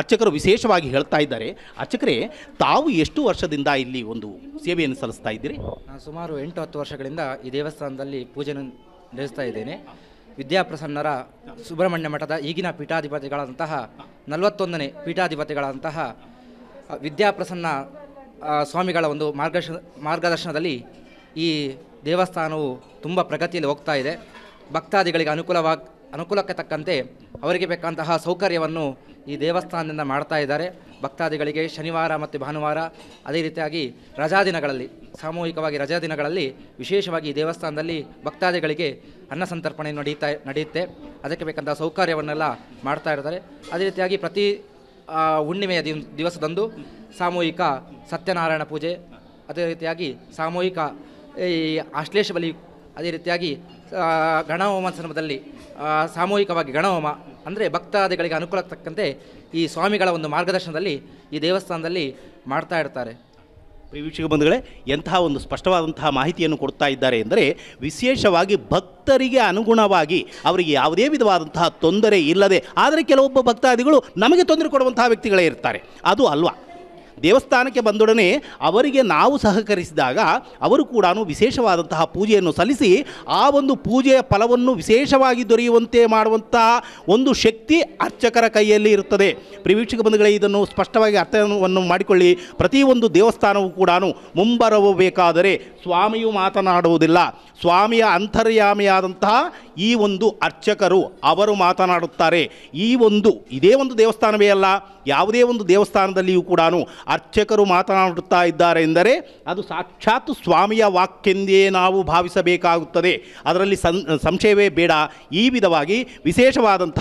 ಅರ್ಚಕರು ವಿಶೇಷವಾಗಿ ಹೇಳ್ತಾ ಇದ್ದಾರೆ ಅರ್ಚಕರೇ ತಾವು ಎಷ್ಟು ವರ್ಷದಿಂದ ಇಲ್ಲಿ ಒಂದು ಸೇವೆಯನ್ನು ಸಲ್ಲಿಸ್ತಾ ಇದ್ದೀರಿ ನಾನು ಸುಮಾರು ಎಂಟು ಹತ್ತು ವರ್ಷಗಳಿಂದ ಈ ದೇವಸ್ಥಾನದಲ್ಲಿ ಪೂಜೆಯನ್ನು ನಡೆಸ್ತಾ ಇದ್ದೇನೆ ವಿದ್ಯಾಪ್ರಸನ್ನರ ಸುಬ್ರಹ್ಮಣ್ಯ ಮಠದ ಈಗಿನ ಪೀಠಾಧಿಪತಿಗಳಾದಂತಹ ನಲವತ್ತೊಂದನೇ ಪೀಠಾಧಿಪತಿಗಳಾದಂತಹ ವಿದ್ಯಾಪ್ರಸನ್ನ ಸ್ವಾಮಿಗಳ ಒಂದು ಮಾರ್ಗ ಮಾರ್ಗದರ್ಶನದಲ್ಲಿ ಈ ದೇವಸ್ಥಾನವು ತುಂಬ ಪ್ರಗತಿಯಲ್ಲಿ ಹೋಗ್ತಾ ಇದೆ ಭಕ್ತಾದಿಗಳಿಗೆ ಅನುಕೂಲವಾಗ ಅನುಕೂಲಕ್ಕೆ ತಕ್ಕಂತೆ ಅವರಿಗೆ ಬೇಕಂತಹ ಸೌಕರ್ಯವನ್ನು ಈ ದೇವಸ್ಥಾನದಿಂದ ಮಾಡ್ತಾ ಇದ್ದಾರೆ ಭಕ್ತಾದಿಗಳಿಗೆ ಶನಿವಾರ ಮತ್ತು ಭಾನುವಾರ ಅದೇ ರೀತಿಯಾಗಿ ರಜಾ ದಿನಗಳಲ್ಲಿ ಸಾಮೂಹಿಕವಾಗಿ ರಜಾದಿನಗಳಲ್ಲಿ ವಿಶೇಷವಾಗಿ ಈ ದೇವಸ್ಥಾನದಲ್ಲಿ ಭಕ್ತಾದಿಗಳಿಗೆ ಅನ್ನ ಸಂತರ್ಪಣೆ ನಡೀತಾ ನಡೆಯುತ್ತೆ ಅದಕ್ಕೆ ಬೇಕಂತಹ ಸೌಕರ್ಯವನ್ನೆಲ್ಲ ಮಾಡ್ತಾ ಇರ್ತಾರೆ ಅದೇ ರೀತಿಯಾಗಿ ಪ್ರತಿ ಹುಣ್ಣಿಮೆಯ ದಿವಸದಂದು ಸಾಮೂಹಿಕ ಸತ್ಯನಾರಾಯಣ ಪೂಜೆ ಅದೇ ರೀತಿಯಾಗಿ ಸಾಮೂಹಿಕ ಈ ಆಶ್ಲೇಷ ಬಲಿ ಅದೇ ರೀತಿಯಾಗಿ ಗಣಹೋಮ ಸಂದರ್ಭದಲ್ಲಿ ಸಾಮೂಹಿಕವಾಗಿ ಗಣಹೋಮ ಅಂದರೆ ಭಕ್ತಾದಿಗಳಿಗೆ ಅನುಕೂಲ ಆಗ್ತಕ್ಕಂತೆ ಈ ಸ್ವಾಮಿಗಳ ಒಂದು ಮಾರ್ಗದರ್ಶನದಲ್ಲಿ ಈ ದೇವಸ್ಥಾನದಲ್ಲಿ ಮಾಡ್ತಾ ಇರ್ತಾರೆ ವೀಕ್ಷಕ ಬಂಧುಗಳೇ ಎಂತಹ ಒಂದು ಸ್ಪಷ್ಟವಾದಂತಹ ಮಾಹಿತಿಯನ್ನು ಕೊಡ್ತಾ ಇದ್ದಾರೆ ಎಂದರೆ ವಿಶೇಷವಾಗಿ ಭಕ್ತರಿಗೆ ಅನುಗುಣವಾಗಿ ಅವರಿಗೆ ಯಾವುದೇ ವಿಧವಾದಂತಹ ತೊಂದರೆ ಇಲ್ಲದೆ ಆದರೆ ಕೆಲವೊಬ್ಬ ಭಕ್ತಾದಿಗಳು ನಮಗೆ ತೊಂದರೆ ಕೊಡುವಂತಹ ವ್ಯಕ್ತಿಗಳೇ ಇರ್ತಾರೆ ಅದು ಅಲ್ವಾ ದೇವಸ್ಥಾನಕ್ಕೆ ಬಂದೊಡನೆ ಅವರಿಗೆ ನಾವು ಸಹಕರಿಸಿದಾಗ ಅವರು ಕೂಡ ವಿಶೇಷವಾದಂತಹ ಪೂಜೆಯನ್ನು ಸಲ್ಲಿಸಿ ಆ ಒಂದು ಪೂಜೆಯ ಫಲವನ್ನು ವಿಶೇಷವಾಗಿ ದೊರೆಯುವಂತೆ ಮಾಡುವಂತಹ ಒಂದು ಶಕ್ತಿ ಅರ್ಚಕರ ಕೈಯಲ್ಲಿ ಇರುತ್ತದೆ ಪ್ರಿವೀಕ್ಷಕ ಬಂಧುಗಳೇ ಇದನ್ನು ಸ್ಪಷ್ಟವಾಗಿ ಅರ್ಥವನ್ನು ಮಾಡಿಕೊಳ್ಳಿ ಪ್ರತಿಯೊಂದು ದೇವಸ್ಥಾನವೂ ಕೂಡ ಮುಂಬರಬೇಕಾದರೆ ಸ್ವಾಮಿಯು ಮಾತನಾಡುವುದಿಲ್ಲ ಸ್ವಾಮಿಯ ಅಂತರ್ಯಾಮಿಯಾದಂತಹ ಈ ಒಂದು ಅರ್ಚಕರು ಅವರು ಮಾತನಾಡುತ್ತಾರೆ ಈ ಒಂದು ಇದೇ ಒಂದು ದೇವಸ್ಥಾನವೇ ಅಲ್ಲ ಯಾವುದೇ ಒಂದು ದೇವಸ್ಥಾನದಲ್ಲಿಯೂ ಕೂಡ ಅರ್ಚಕರು ಮಾತನಾಡುತ್ತಾ ಇದ್ದಾರೆ ಎಂದರೆ ಅದು ಸಾಕ್ಷಾತ್ ಸ್ವಾಮಿಯ ವಾಕ್ಯಂದೇ ನಾವು ಭಾವಿಸಬೇಕಾಗುತ್ತದೆ ಅದರಲ್ಲಿ ಸಂಶಯವೇ ಬೇಡ ಈ ವಿಧವಾಗಿ ವಿಶೇಷವಾದಂಥ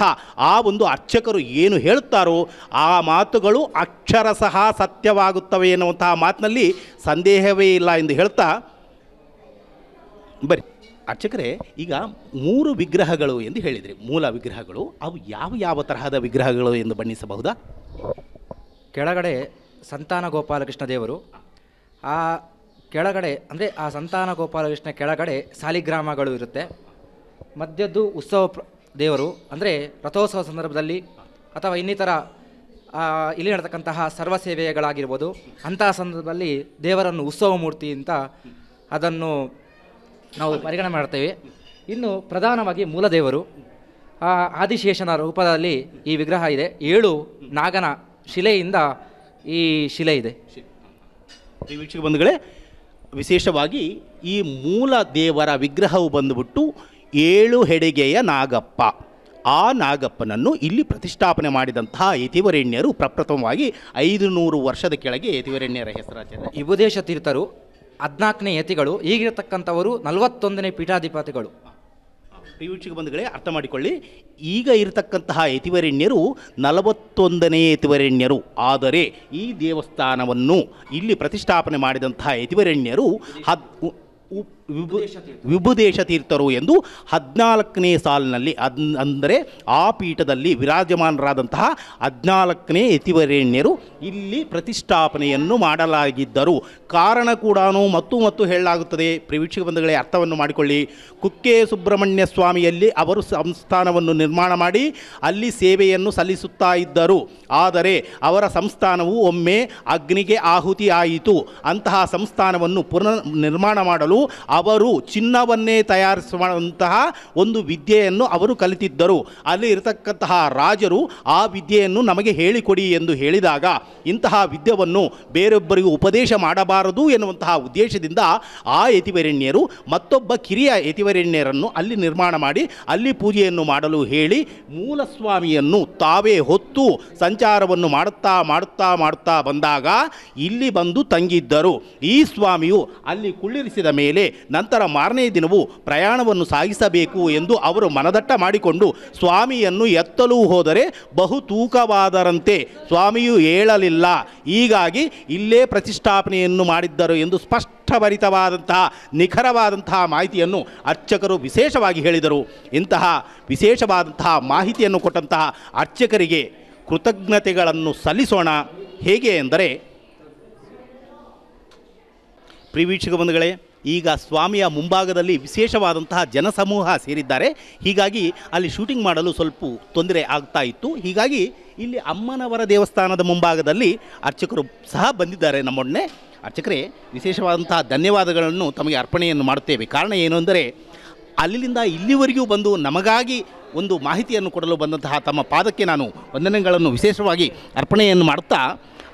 ಆ ಒಂದು ಅರ್ಚಕರು ಏನು ಹೇಳುತ್ತಾರೋ ಆ ಮಾತುಗಳು ಅಕ್ಷರ ಸಹ ಸತ್ಯವಾಗುತ್ತವೆ ಎನ್ನುವಂತಹ ಮಾತಿನಲ್ಲಿ ಸಂದೇಹವೇ ಇಲ್ಲ ಎಂದು ಹೇಳ್ತಾ ಬರಿ ಅರ್ಚಕರೇ ಈಗ ಮೂರು ವಿಗ್ರಹಗಳು ಎಂದು ಹೇಳಿದರೆ ಮೂಲ ವಿಗ್ರಹಗಳು ಅವು ಯಾವ ಯಾವ ತರಹದ ವಿಗ್ರಹಗಳು ಎಂದು ಬಣ್ಣಿಸಬಹುದಾ ಕೆಳಗಡೆ ಸಂತಾನ ಗೋಪಾಲಕೃಷ್ಣ ದೇವರು ಆ ಕೆಳಗಡೆ ಅಂದರೆ ಆ ಸಂತಾನ ಗೋಪಾಲಕೃಷ್ಣ ಕೆಳಗಡೆ ಸಾಲಿಗ್ರಾಮಗಳು ಇರುತ್ತೆ ಮಧ್ಯದ್ದು ಉತ್ಸವ ದೇವರು ಅಂದರೆ ರಥೋತ್ಸವ ಸಂದರ್ಭದಲ್ಲಿ ಅಥವಾ ಇನ್ನಿತರ ಇಲ್ಲಿ ನಡತಕ್ಕಂತಹ ಸರ್ವ ಸೇವೆಗಳಾಗಿರ್ಬೋದು ಅಂತಹ ಸಂದರ್ಭದಲ್ಲಿ ದೇವರನ್ನು ಉತ್ಸವ ಮೂರ್ತಿ ಅಂತ ಅದನ್ನು ನಾವು ಪರಿಗಣನೆ ಮಾಡ್ತೇವೆ ಇನ್ನು ಪ್ರಧಾನವಾಗಿ ಮೂಲದೇವರು ಆದಿಶೇಷನ ರೂಪದಲ್ಲಿ ಈ ವಿಗ್ರಹ ಇದೆ ಏಳು ನಾಗನ ಶಿಲೆಯಿಂದ ಈ ಶಿಲೆ ಇದೆ ವೀಕ್ಷಕ ಬಂಧುಗಳೇ ವಿಶೇಷವಾಗಿ ಈ ಮೂಲ ದೇವರ ವಿಗ್ರಹವು ಬಂದುಬಿಟ್ಟು ಏಳು ಹೆಡಿಗೆಯ ನಾಗಪ್ಪ ಆ ನಾಗಪ್ಪನನ್ನು ಇಲ್ಲಿ ಪ್ರತಿಷ್ಠಾಪನೆ ಮಾಡಿದಂತಹ ಯತಿವರೆಣ್ಯರು ಪ್ರಪ್ರಥಮವಾಗಿ ಐದು ನೂರು ವರ್ಷದ ಕೆಳಗೆ ಯತಿವರೆಣ್ಯರ ಹೆಸರಾಚಾರ ಯುವದೇಶ ತೀರ್ಥರು ಹದಿನಾಲ್ಕನೇ ಯತಿಗಳು ಈಗಿರತಕ್ಕಂಥವರು ನಲವತ್ತೊಂದನೇ ಪೀಠಾಧಿಪತಿಗಳು ಪಿಯುಚಿಗೆ ಬಂದಗಳೇ ಅರ್ಥ ಮಾಡಿಕೊಳ್ಳಿ ಈಗ ಇರತಕ್ಕಂತಹ ಯತಿವರಣ್ಯರು ನಲವತ್ತೊಂದನೇ ಯತಿವರಣ್ಯರು ಆದರೆ ಈ ದೇವಸ್ಥಾನವನ್ನು ಇಲ್ಲಿ ಪ್ರತಿಷ್ಠಾಪನೆ ಮಾಡಿದಂತಹ ಯತಿವರಣ್ಯರು ಹದ್ ವಿಭು ವಿಭುದೇಶ ತೀರ್ಥರು ಎಂದು ಹದಿನಾಲ್ಕನೇ ಸಾಲಿನಲ್ಲಿ ಅದ್ ಅಂದರೆ ಆ ಪೀಠದಲ್ಲಿ ವಿರಾಜಮಾನರಾದಂತಹ ಹದಿನಾಲ್ಕನೇ ಯತಿವರೇಣ್ಯರು ಇಲ್ಲಿ ಪ್ರತಿಷ್ಠಾಪನೆಯನ್ನು ಮಾಡಲಾಗಿದ್ದರು ಕಾರಣ ಕೂಡ ಮತ್ತು ಮತ್ತು ಹೇಳಲಾಗುತ್ತದೆ ಪ್ರವೀಕ್ಷಕ ಬಂಧುಗಳೇ ಅರ್ಥವನ್ನು ಮಾಡಿಕೊಳ್ಳಿ ಕುಕ್ಕೆ ಸುಬ್ರಹ್ಮಣ್ಯ ಸ್ವಾಮಿಯಲ್ಲಿ ಅವರು ಸಂಸ್ಥಾನವನ್ನು ನಿರ್ಮಾಣ ಮಾಡಿ ಅಲ್ಲಿ ಸೇವೆಯನ್ನು ಸಲ್ಲಿಸುತ್ತಾ ಇದ್ದರು ಆದರೆ ಅವರ ಸಂಸ್ಥಾನವು ಒಮ್ಮೆ ಅಗ್ನಿಗೆ ಆಹುತಿ ಆಯಿತು ಅಂತಹ ಸಂಸ್ಥಾನವನ್ನು ಪುನರ್ ನಿರ್ಮಾಣ ಮಾಡಲು ಅವರು ಚಿನ್ನವನ್ನೇ ತಯಾರಿಸುವಂತಹ ಒಂದು ವಿದ್ಯೆಯನ್ನು ಅವರು ಕಲಿತಿದ್ದರು ಅಲ್ಲಿ ಇರತಕ್ಕಂತಹ ರಾಜರು ಆ ವಿದ್ಯೆಯನ್ನು ನಮಗೆ ಹೇಳಿಕೊಡಿ ಎಂದು ಹೇಳಿದಾಗ ಇಂತಹ ವಿದ್ಯವನ್ನು ಬೇರೊಬ್ಬರಿಗೂ ಉಪದೇಶ ಮಾಡಬಾರದು ಎನ್ನುವಂತಹ ಉದ್ದೇಶದಿಂದ ಆ ಯತಿವರೆಣ್ಯರು ಮತ್ತೊಬ್ಬ ಕಿರಿಯ ಯತಿವರೆಣ್ಯರನ್ನು ಅಲ್ಲಿ ನಿರ್ಮಾಣ ಮಾಡಿ ಅಲ್ಲಿ ಪೂಜೆಯನ್ನು ಮಾಡಲು ಹೇಳಿ ಮೂಲಸ್ವಾಮಿಯನ್ನು ತಾವೇ ಹೊತ್ತು ಸಂಚಾರವನ್ನು ಮಾಡುತ್ತಾ ಮಾಡುತ್ತಾ ಮಾಡುತ್ತಾ ಬಂದಾಗ ಇಲ್ಲಿ ಬಂದು ತಂಗಿದ್ದರು ಈ ಸ್ವಾಮಿಯು ಅಲ್ಲಿ ಕುಳ್ಳಿರಿಸಿದ ಮೇಲೆ ನಂತರ ಮಾರನೇ ದಿನವೂ ಪ್ರಯಾಣವನ್ನು ಸಾಗಿಸಬೇಕು ಎಂದು ಅವರು ಮನದಟ್ಟ ಮಾಡಿಕೊಂಡು ಸ್ವಾಮಿಯನ್ನು ಎತ್ತಲು ಹೋದರೆ ಬಹು ತೂಕವಾದರಂತೆ ಸ್ವಾಮಿಯು ಹೇಳಲಿಲ್ಲ ಹೀಗಾಗಿ ಇಲ್ಲೇ ಪ್ರತಿಷ್ಠಾಪನೆಯನ್ನು ಮಾಡಿದ್ದರು ಎಂದು ಸ್ಪಷ್ಟ ಭರಿತವಾದಂತಹ ನಿಖರವಾದಂತಹ ಮಾಹಿತಿಯನ್ನು ಅರ್ಚಕರು ವಿಶೇಷವಾಗಿ ಹೇಳಿದರು ಇಂತಹ ವಿಶೇಷವಾದಂತಹ ಮಾಹಿತಿಯನ್ನು ಕೊಟ್ಟಂತಹ ಅರ್ಚಕರಿಗೆ ಕೃತಜ್ಞತೆಗಳನ್ನು ಸಲ್ಲಿಸೋಣ ಹೇಗೆ ಎಂದರೆ ಪ್ರಿವೀಕ್ಷಕ ಬಂಧುಗಳೇ ಈಗ ಸ್ವಾಮಿಯ ಮುಂಭಾಗದಲ್ಲಿ ವಿಶೇಷವಾದಂತಹ ಜನಸಮೂಹ ಸೇರಿದ್ದಾರೆ ಹೀಗಾಗಿ ಅಲ್ಲಿ ಶೂಟಿಂಗ್ ಮಾಡಲು ಸ್ವಲ್ಪ ತೊಂದರೆ ಆಗ್ತಾ ಇತ್ತು ಹೀಗಾಗಿ ಇಲ್ಲಿ ಅಮ್ಮನವರ ದೇವಸ್ಥಾನದ ಮುಂಭಾಗದಲ್ಲಿ ಅರ್ಚಕರು ಸಹ ಬಂದಿದ್ದಾರೆ ನಮ್ಮೊಡನೆ ಅರ್ಚಕರೇ ವಿಶೇಷವಾದಂತಹ ಧನ್ಯವಾದಗಳನ್ನು ತಮಗೆ ಅರ್ಪಣೆಯನ್ನು ಮಾಡುತ್ತೇವೆ ಕಾರಣ ಏನು ಅಂದರೆ ಅಲ್ಲಿಂದ ಇಲ್ಲಿವರೆಗೂ ಬಂದು ನಮಗಾಗಿ ಒಂದು ಮಾಹಿತಿಯನ್ನು ಕೊಡಲು ಬಂದಂತಹ ತಮ್ಮ ಪಾದಕ್ಕೆ ನಾನು ವಂದನೆಗಳನ್ನು ವಿಶೇಷವಾಗಿ ಅರ್ಪಣೆಯನ್ನು ಮಾಡುತ್ತಾ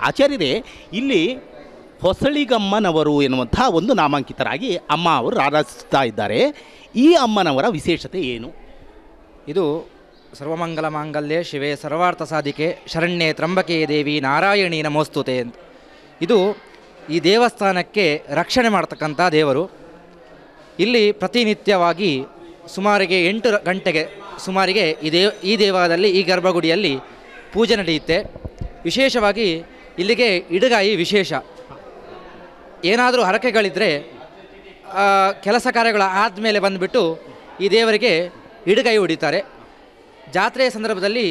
ಆಚಾರ್ಯರೇ ಇಲ್ಲಿ ಹೊಸಳಿಗಮ್ಮನವರು ಎನ್ನುವಂಥ ಒಂದು ನಾಮಾಂಕಿತರಾಗಿ ಅಮ್ಮ ಅವರು ಆರಾಧಿಸ್ತಾ ಇದ್ದಾರೆ ಈ ಅಮ್ಮನವರ ವಿಶೇಷತೆ ಏನು ಇದು ಸರ್ವಮಂಗಲ ಮಾಂಗಲ್ಯ ಶಿವೆ ಸರ್ವಾರ್ಥ ಸಾಧಿಕೆ ಶರಣ್ಯೆ ತ್ರಂಬಕೆಯ ದೇವಿ ನಾರಾಯಣಿ ನಮೋಸ್ತುತೆ ಅಂತ ಇದು ಈ ದೇವಸ್ಥಾನಕ್ಕೆ ರಕ್ಷಣೆ ಮಾಡ್ತಕ್ಕಂಥ ದೇವರು ಇಲ್ಲಿ ಪ್ರತಿನಿತ್ಯವಾಗಿ ಸುಮಾರಿಗೆ ಎಂಟು ಗಂಟೆಗೆ ಸುಮಾರಿಗೆ ಈ ದೇವ ಈ ದೇವಾಲಯದಲ್ಲಿ ಈ ಗರ್ಭಗುಡಿಯಲ್ಲಿ ಪೂಜೆ ನಡೆಯುತ್ತೆ ವಿಶೇಷವಾಗಿ ಇಲ್ಲಿಗೆ ಇಡಗಾಯಿ ವಿಶೇಷ ಏನಾದರೂ ಹರಕೆಗಳಿದ್ದರೆ ಕೆಲಸ ಕಾರ್ಯಗಳು ಆದಮೇಲೆ ಬಂದುಬಿಟ್ಟು ಈ ದೇವರಿಗೆ ಇಡಗೈ ಹೊಡಿತಾರೆ ಜಾತ್ರೆಯ ಸಂದರ್ಭದಲ್ಲಿ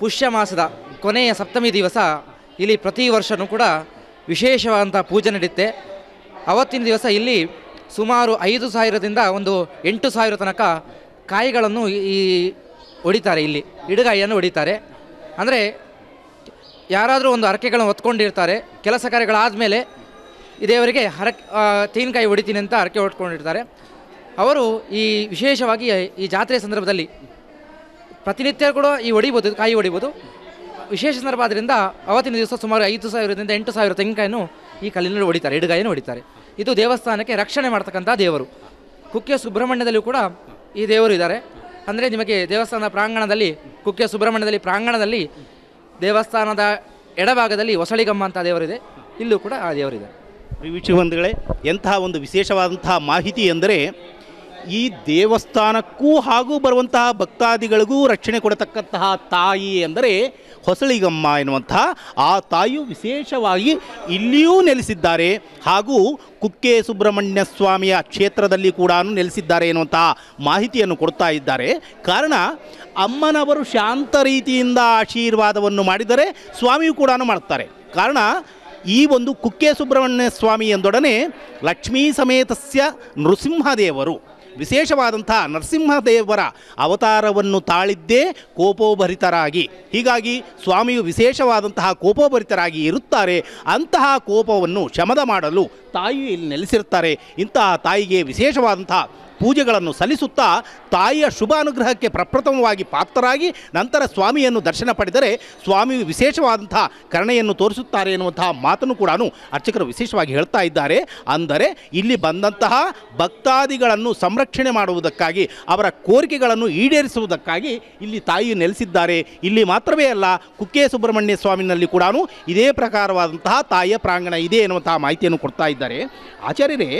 ಪುಷ್ಯ ಮಾಸದ ಕೊನೆಯ ಸಪ್ತಮಿ ದಿವಸ ಇಲ್ಲಿ ಪ್ರತಿ ವರ್ಷವೂ ಕೂಡ ವಿಶೇಷವಾದಂಥ ಪೂಜೆ ನಡೆಯುತ್ತೆ ಅವತ್ತಿನ ದಿವಸ ಇಲ್ಲಿ ಸುಮಾರು ಐದು ಸಾವಿರದಿಂದ ಒಂದು ಎಂಟು ಸಾವಿರ ತನಕ ಕಾಯಿಗಳನ್ನು ಈ ಹೊಡಿತಾರೆ ಇಲ್ಲಿ ಇಡುಗಾಯಿಯನ್ನು ಹೊಡಿತಾರೆ ಅಂದರೆ ಯಾರಾದರೂ ಒಂದು ಹರಕೆಗಳನ್ನು ಹೊತ್ಕೊಂಡಿರ್ತಾರೆ ಕೆಲಸ ಕಾರ್ಯಗಳಾದ ಮೇಲೆ ದೇವರಿಗೆ ಹರ ತೆಂಗಿನಕಾಯಿ ಹೊಡಿತೀನಿ ಅಂತ ಹರಕೆ ಹೊತ್ಕೊಂಡಿರ್ತಾರೆ ಅವರು ಈ ವಿಶೇಷವಾಗಿ ಈ ಜಾತ್ರೆಯ ಸಂದರ್ಭದಲ್ಲಿ ಪ್ರತಿನಿತ್ಯ ಕೂಡ ಈ ಹೊಡಿಬೋದು ಕಾಯಿ ಹೊಡಿಬೋದು ವಿಶೇಷ ಸಂದರ್ಭ ಆದ್ದರಿಂದ ಅವತ್ತಿನ ದಿವಸ ಸುಮಾರು ಐದು ಸಾವಿರದಿಂದ ಎಂಟು ಸಾವಿರ ತೆಂಗಿನಕಾಯಿನೂ ಈ ಕಲ್ಲಿನಲ್ಲಿ ಹೊಡಿತಾರೆ ಇಡುಗಾಯಿನೂ ಹೊಡಿತಾರೆ ಇದು ದೇವಸ್ಥಾನಕ್ಕೆ ರಕ್ಷಣೆ ಮಾಡ್ತಕ್ಕಂಥ ದೇವರು ಕುಕ್ಕೆ ಸುಬ್ರಹ್ಮಣ್ಯದಲ್ಲೂ ಕೂಡ ಈ ದೇವರು ಇದ್ದಾರೆ ಅಂದರೆ ನಿಮಗೆ ದೇವಸ್ಥಾನ ಪ್ರಾಂಗಣದಲ್ಲಿ ಕುಕ್ಕೆ ಸುಬ್ರಹ್ಮಣ್ಯದಲ್ಲಿ ಪ್ರಾಂಗಣದಲ್ಲಿ ದೇವಸ್ಥಾನದ ಎಡಭಾಗದಲ್ಲಿ ಹೊಸಳಿಗಮ್ಮ ಅಂತ ದೇವರಿದೆ ಇಲ್ಲೂ ಕೂಡ ಆ ದೇವರಿದೆ ಬಂಧುಗಳೇ ಎಂತಹ ಒಂದು ವಿಶೇಷವಾದಂತಹ ಮಾಹಿತಿ ಎಂದರೆ ಈ ದೇವಸ್ಥಾನಕ್ಕೂ ಹಾಗೂ ಬರುವಂತಹ ಭಕ್ತಾದಿಗಳಿಗೂ ರಕ್ಷಣೆ ಕೊಡತಕ್ಕಂತಹ ತಾಯಿ ಅಂದರೆ ಹೊಸಳಿಗಮ್ಮ ಎನ್ನುವಂಥ ಆ ತಾಯಿಯು ವಿಶೇಷವಾಗಿ ಇಲ್ಲಿಯೂ ನೆಲೆಸಿದ್ದಾರೆ ಹಾಗೂ ಕುಕ್ಕೆ ಸುಬ್ರಹ್ಮಣ್ಯ ಸ್ವಾಮಿಯ ಕ್ಷೇತ್ರದಲ್ಲಿ ಕೂಡ ನೆಲೆಸಿದ್ದಾರೆ ಎನ್ನುವಂಥ ಮಾಹಿತಿಯನ್ನು ಕೊಡ್ತಾ ಇದ್ದಾರೆ ಕಾರಣ ಅಮ್ಮನವರು ಶಾಂತ ರೀತಿಯಿಂದ ಆಶೀರ್ವಾದವನ್ನು ಮಾಡಿದರೆ ಸ್ವಾಮಿಯು ಕೂಡ ಮಾಡ್ತಾರೆ ಕಾರಣ ಈ ಒಂದು ಕುಕ್ಕೆ ಸುಬ್ರಹ್ಮಣ್ಯ ಸ್ವಾಮಿ ಎಂದೊಡನೆ ಲಕ್ಷ್ಮೀ ಸಮೇತಸ್ಯ ನೃಸಿಂಹದೇವರು ವಿಶೇಷವಾದಂಥ ನರಸಿಂಹದೇವರ ಅವತಾರವನ್ನು ತಾಳಿದ್ದೇ ಕೋಪೋಭರಿತರಾಗಿ ಹೀಗಾಗಿ ಸ್ವಾಮಿಯು ವಿಶೇಷವಾದಂತಹ ಕೋಪೋಭರಿತರಾಗಿ ಇರುತ್ತಾರೆ ಅಂತಹ ಕೋಪವನ್ನು ಶಮದ ಮಾಡಲು ತಾಯಿ ಇಲ್ಲಿ ನೆಲೆಸಿರುತ್ತಾರೆ ಇಂತಹ ತಾಯಿಗೆ ವಿಶೇಷವಾದಂತಹ ಪೂಜೆಗಳನ್ನು ಸಲ್ಲಿಸುತ್ತಾ ತಾಯಿಯ ಶುಭಾನುಗ್ರಹಕ್ಕೆ ಪ್ರಪ್ರಥಮವಾಗಿ ಪಾತ್ರರಾಗಿ ನಂತರ ಸ್ವಾಮಿಯನ್ನು ದರ್ಶನ ಪಡೆದರೆ ಸ್ವಾಮಿ ವಿಶೇಷವಾದಂಥ ಕರುಣೆಯನ್ನು ತೋರಿಸುತ್ತಾರೆ ಎನ್ನುವಂತಹ ಮಾತನ್ನು ಕೂಡ ಅರ್ಚಕರು ವಿಶೇಷವಾಗಿ ಹೇಳ್ತಾ ಇದ್ದಾರೆ ಅಂದರೆ ಇಲ್ಲಿ ಬಂದಂತಹ ಭಕ್ತಾದಿಗಳನ್ನು ಸಂರಕ್ಷಣೆ ಮಾಡುವುದಕ್ಕಾಗಿ ಅವರ ಕೋರಿಕೆಗಳನ್ನು ಈಡೇರಿಸುವುದಕ್ಕಾಗಿ ಇಲ್ಲಿ ತಾಯಿ ನೆಲೆಸಿದ್ದಾರೆ ಇಲ್ಲಿ ಮಾತ್ರವೇ ಅಲ್ಲ ಕುಕ್ಕೆ ಸುಬ್ರಹ್ಮಣ್ಯ ಸ್ವಾಮಿನಲ್ಲಿ ಕೂಡ ಇದೇ ಪ್ರಕಾರವಾದಂತಹ ತಾಯಿಯ ಪ್ರಾಂಗಣ ಇದೆ ಎನ್ನುವಂತಹ ಮಾಹಿತಿಯನ್ನು ಕೊಡ್ತಾ ಇದ್ದಾರೆ ಆಚಾರ್ಯರೇ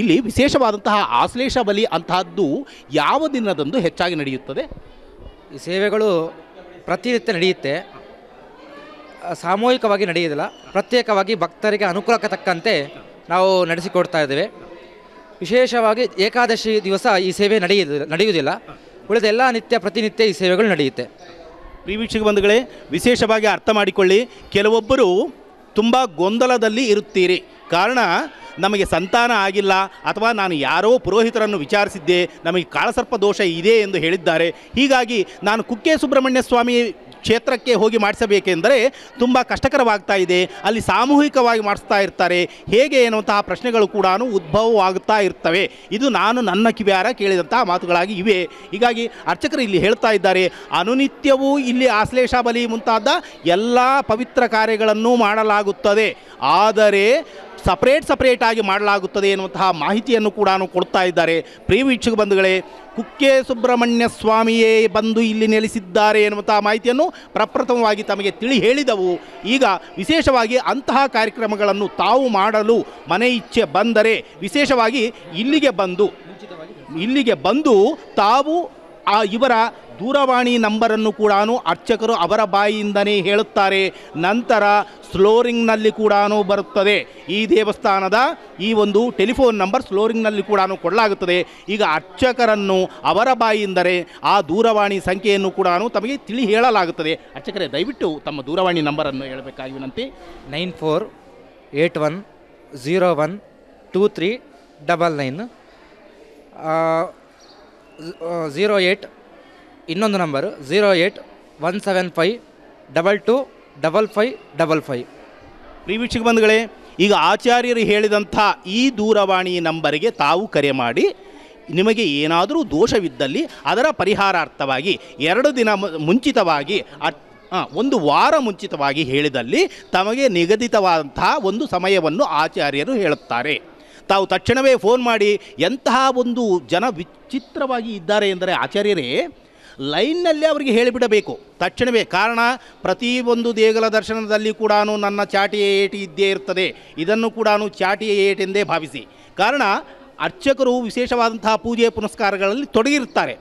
ಇಲ್ಲಿ ವಿಶೇಷವಾದಂತಹ ಆಶ್ಲೇಷ ಬಲಿ ಅಂತಹದ್ದು ಯಾವ ದಿನದಂದು ಹೆಚ್ಚಾಗಿ ನಡೆಯುತ್ತದೆ ಈ ಸೇವೆಗಳು ಪ್ರತಿನಿತ್ಯ ನಡೆಯುತ್ತೆ ಸಾಮೂಹಿಕವಾಗಿ ನಡೆಯೋದಿಲ್ಲ ಪ್ರತ್ಯೇಕವಾಗಿ ಭಕ್ತರಿಗೆ ಅನುಕೂಲಕ್ಕೆ ತಕ್ಕಂತೆ ನಾವು ನಡೆಸಿಕೊಡ್ತಾ ಇದ್ದೇವೆ ವಿಶೇಷವಾಗಿ ಏಕಾದಶಿ ದಿವಸ ಈ ಸೇವೆ ನಡೆಯುವುದಿಲ್ಲ ನಡೆಯುವುದಿಲ್ಲ ಉಳಿದ ಎಲ್ಲ ನಿತ್ಯ ಪ್ರತಿನಿತ್ಯ ಈ ಸೇವೆಗಳು ನಡೆಯುತ್ತೆ ಪ್ರೀ ವೀಕ್ಷಕ ಬಂಧುಗಳೇ ವಿಶೇಷವಾಗಿ ಅರ್ಥ ಮಾಡಿಕೊಳ್ಳಿ ಕೆಲವೊಬ್ಬರು ತುಂಬ ಗೊಂದಲದಲ್ಲಿ ಇರುತ್ತೀರಿ ಕಾರಣ ನಮಗೆ ಸಂತಾನ ಆಗಿಲ್ಲ ಅಥವಾ ನಾನು ಯಾರೋ ಪುರೋಹಿತರನ್ನು ವಿಚಾರಿಸಿದ್ದೆ ನಮಗೆ ಕಾಳಸರ್ಪ ದೋಷ ಇದೆ ಎಂದು ಹೇಳಿದ್ದಾರೆ ಹೀಗಾಗಿ ನಾನು ಕುಕ್ಕೆ ಸುಬ್ರಹ್ಮಣ್ಯ ಸ್ವಾಮಿ ಕ್ಷೇತ್ರಕ್ಕೆ ಹೋಗಿ ಮಾಡಿಸಬೇಕೆಂದರೆ ತುಂಬ ಕಷ್ಟಕರವಾಗ್ತಾ ಇದೆ ಅಲ್ಲಿ ಸಾಮೂಹಿಕವಾಗಿ ಮಾಡಿಸ್ತಾ ಇರ್ತಾರೆ ಹೇಗೆ ಎನ್ನುವಂತಹ ಪ್ರಶ್ನೆಗಳು ಕೂಡ ಉದ್ಭವವಾಗುತ್ತಾ ಇರ್ತವೆ ಇದು ನಾನು ನನ್ನ ಕಿವ್ಯಾರ ಕೇಳಿದಂತಹ ಮಾತುಗಳಾಗಿ ಇವೆ ಹೀಗಾಗಿ ಅರ್ಚಕರು ಇಲ್ಲಿ ಹೇಳ್ತಾ ಇದ್ದಾರೆ ಅನುನಿತ್ಯವೂ ಇಲ್ಲಿ ಆಶ್ಲೇಷ ಬಲಿ ಮುಂತಾದ ಎಲ್ಲ ಪವಿತ್ರ ಕಾರ್ಯಗಳನ್ನು ಮಾಡಲಾಗುತ್ತದೆ ಆದರೆ ಸಪ್ರೇಟ್ ಸಪರೇಟಾಗಿ ಮಾಡಲಾಗುತ್ತದೆ ಎನ್ನುವಂತಹ ಮಾಹಿತಿಯನ್ನು ಕೂಡ ಕೊಡ್ತಾ ಇದ್ದಾರೆ ಪ್ರಿಯ ವೀಕ್ಷಕ ಬಂಧುಗಳೇ ಕುಕ್ಕೆ ಸುಬ್ರಹ್ಮಣ್ಯ ಸ್ವಾಮಿಯೇ ಬಂದು ಇಲ್ಲಿ ನೆಲೆಸಿದ್ದಾರೆ ಎನ್ನುವಂತಹ ಮಾಹಿತಿಯನ್ನು ಪ್ರಪ್ರಥಮವಾಗಿ ತಮಗೆ ತಿಳಿ ಹೇಳಿದವು ಈಗ ವಿಶೇಷವಾಗಿ ಅಂತಹ ಕಾರ್ಯಕ್ರಮಗಳನ್ನು ತಾವು ಮಾಡಲು ಮನೆ ಇಚ್ಛೆ ಬಂದರೆ ವಿಶೇಷವಾಗಿ ಇಲ್ಲಿಗೆ ಬಂದು ಇಲ್ಲಿಗೆ ಬಂದು ತಾವು ಆ ಇವರ ದೂರವಾಣಿ ನಂಬರನ್ನು ಕೂಡ ಅರ್ಚಕರು ಅವರ ಬಾಯಿಯಿಂದನೇ ಹೇಳುತ್ತಾರೆ ನಂತರ ಸ್ಲೋರಿಂಗ್ನಲ್ಲಿ ಕೂಡ ಬರುತ್ತದೆ ಈ ದೇವಸ್ಥಾನದ ಈ ಒಂದು ಟೆಲಿಫೋನ್ ನಂಬರ್ ಸ್ಲೋರಿಂಗ್ನಲ್ಲಿ ಕೂಡ ಕೊಡಲಾಗುತ್ತದೆ ಈಗ ಅರ್ಚಕರನ್ನು ಅವರ ಬಾಯಿಯಿಂದರೆ ಆ ದೂರವಾಣಿ ಸಂಖ್ಯೆಯನ್ನು ಕೂಡ ತಮಗೆ ತಿಳಿ ಹೇಳಲಾಗುತ್ತದೆ ಅರ್ಚಕರೇ ದಯವಿಟ್ಟು ತಮ್ಮ ದೂರವಾಣಿ ನಂಬರನ್ನು ಹೇಳಬೇಕಾಗಿ ವಿನಂತಿ nine four eight one zero one two three double nine zero eight ಇನ್ನೊಂದು ನಂಬರು zero eight one seven five double two double five double five three ವೀಕ್ಷಕ ಬಂಧುಗಳೇ ಈಗ ಆಚಾರ್ಯರು ಹೇಳಿದಂಥ ಈ ದೂರವಾಣಿ ನಂಬರಿಗೆ ತಾವು ಕರೆ ಮಾಡಿ ನಿಮಗೆ ಏನಾದರೂ ದೋಷವಿದ್ದಲ್ಲಿ ಅದರ ಪರಿಹಾರಾರ್ಥವಾಗಿ ಎರಡು ದಿನ ಮುಂಚಿತವಾಗಿ ಒಂದು ವಾರ ಮುಂಚಿತವಾಗಿ ಹೇಳಿದಲ್ಲಿ ತಮಗೆ ನಿಗದಿತವಾದಂತಹ ಒಂದು ಸಮಯವನ್ನು ಆಚಾರ್ಯರು ಹೇಳುತ್ತಾರೆ ತಾವು ತಕ್ಷಣವೇ ಫೋನ್ ಮಾಡಿ ಎಂತಹ ಒಂದು ಜನ ವಿಚಿತ್ರವಾಗಿ ಇದ್ದಾರೆ ಎಂದರೆ ಆಚಾರ್ಯರೇ ಲೈನ್ನಲ್ಲೇ ಅವರಿಗೆ ಹೇಳಿಬಿಡಬೇಕು ತಕ್ಷಣವೇ ಕಾರಣ ಪ್ರತಿಯೊಂದು ದೇಗುಲ ದರ್ಶನದಲ್ಲಿ ಕೂಡ ನನ್ನ ಚಾಟಿಯ ಏಟಿ ಇದ್ದೇ ಇರ್ತದೆ ಇದನ್ನು ಕೂಡ ಚಾಟಿಯ ಏಟೆಂದೇ ಭಾವಿಸಿ ಕಾರಣ ಅರ್ಚಕರು ವಿಶೇಷವಾದಂತಹ ಪೂಜೆ ಪುನಸ್ಕಾರಗಳಲ್ಲಿ ತೊಡಗಿರುತ್ತಾರೆ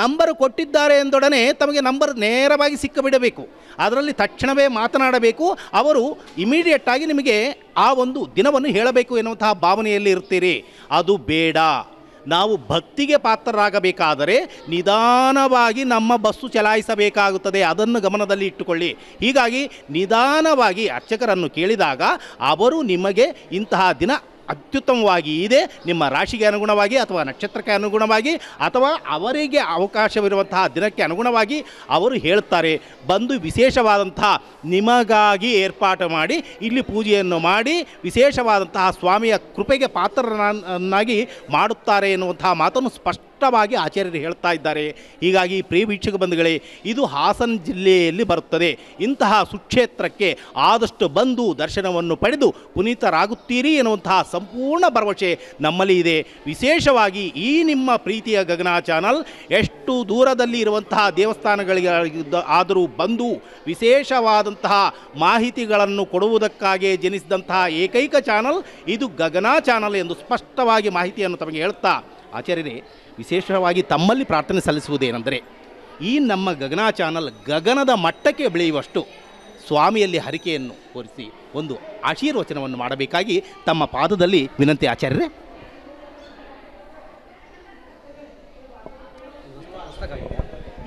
ನಂಬರ್ ಕೊಟ್ಟಿದ್ದಾರೆ ಎಂದೊಡನೆ ತಮಗೆ ನಂಬರ್ ನೇರವಾಗಿ ಸಿಕ್ಕಬಿಡಬೇಕು ಅದರಲ್ಲಿ ತಕ್ಷಣವೇ ಮಾತನಾಡಬೇಕು ಅವರು ಇಮಿಡಿಯೇಟಾಗಿ ನಿಮಗೆ ಆ ಒಂದು ದಿನವನ್ನು ಹೇಳಬೇಕು ಎನ್ನುವಂತಹ ಭಾವನೆಯಲ್ಲಿ ಇರ್ತೀರಿ ಅದು ಬೇಡ ನಾವು ಭಕ್ತಿಗೆ ಪಾತ್ರರಾಗಬೇಕಾದರೆ ನಿಧಾನವಾಗಿ ನಮ್ಮ ಬಸ್ಸು ಚಲಾಯಿಸಬೇಕಾಗುತ್ತದೆ ಅದನ್ನು ಗಮನದಲ್ಲಿ ಇಟ್ಟುಕೊಳ್ಳಿ ಹೀಗಾಗಿ ನಿಧಾನವಾಗಿ ಅರ್ಚಕರನ್ನು ಕೇಳಿದಾಗ ಅವರು ನಿಮಗೆ ಇಂತಹ ದಿನ ಅತ್ಯುತ್ತಮವಾಗಿ ಇದೆ ನಿಮ್ಮ ರಾಶಿಗೆ ಅನುಗುಣವಾಗಿ ಅಥವಾ ನಕ್ಷತ್ರಕ್ಕೆ ಅನುಗುಣವಾಗಿ ಅಥವಾ ಅವರಿಗೆ ಅವಕಾಶವಿರುವಂತಹ ದಿನಕ್ಕೆ ಅನುಗುಣವಾಗಿ ಅವರು ಹೇಳ್ತಾರೆ ಬಂದು ವಿಶೇಷವಾದಂತಹ ನಿಮಗಾಗಿ ಏರ್ಪಾಟು ಮಾಡಿ ಇಲ್ಲಿ ಪೂಜೆಯನ್ನು ಮಾಡಿ ವಿಶೇಷವಾದಂತಹ ಸ್ವಾಮಿಯ ಕೃಪೆಗೆ ಪಾತ್ರರನ್ನಾಗಿ ಮಾಡುತ್ತಾರೆ ಎನ್ನುವಂತಹ ಮಾತನ್ನು ಸ್ಪಷ್ಟ ಸ್ಪಷ್ಟವಾಗಿ ಆಚಾರ್ಯರು ಹೇಳ್ತಾ ಇದ್ದಾರೆ ಹೀಗಾಗಿ ಪ್ರಿಯ ವೀಕ್ಷಕ ಬಂಧುಗಳೇ ಇದು ಹಾಸನ ಜಿಲ್ಲೆಯಲ್ಲಿ ಬರುತ್ತದೆ ಇಂತಹ ಸುಕ್ಷೇತ್ರಕ್ಕೆ ಆದಷ್ಟು ಬಂದು ದರ್ಶನವನ್ನು ಪಡೆದು ಪುನೀತರಾಗುತ್ತೀರಿ ಎನ್ನುವಂತಹ ಸಂಪೂರ್ಣ ಭರವಸೆ ನಮ್ಮಲ್ಲಿ ಇದೆ ವಿಶೇಷವಾಗಿ ಈ ನಿಮ್ಮ ಪ್ರೀತಿಯ ಗಗನ ಚಾನಲ್ ಎಷ್ಟು ದೂರದಲ್ಲಿ ಇರುವಂತಹ ದೇವಸ್ಥಾನಗಳಿಗೆ ಆದರೂ ಬಂದು ವಿಶೇಷವಾದಂತಹ ಮಾಹಿತಿಗಳನ್ನು ಕೊಡುವುದಕ್ಕಾಗಿ ಜನಿಸಿದಂತಹ ಏಕೈಕ ಚಾನಲ್ ಇದು ಗಗನ ಚಾನಲ್ ಎಂದು ಸ್ಪಷ್ಟವಾಗಿ ಮಾಹಿತಿಯನ್ನು ತಮಗೆ ಹೇಳ್ತಾ ಆಚಾರ್ಯರೇ ವಿಶೇಷವಾಗಿ ತಮ್ಮಲ್ಲಿ ಪ್ರಾರ್ಥನೆ ಸಲ್ಲಿಸುವುದೇನೆಂದರೆ ಈ ನಮ್ಮ ಗಗನಾ ಚಾನಲ್ ಗಗನದ ಮಟ್ಟಕ್ಕೆ ಬೆಳೆಯುವಷ್ಟು ಸ್ವಾಮಿಯಲ್ಲಿ ಹರಿಕೆಯನ್ನು ಕೋರಿಸಿ ಒಂದು ಆಶೀರ್ವಚನವನ್ನು ಮಾಡಬೇಕಾಗಿ ತಮ್ಮ ಪಾದದಲ್ಲಿ ವಿನಂತಿ ಆಚಾರ್ಯರೇ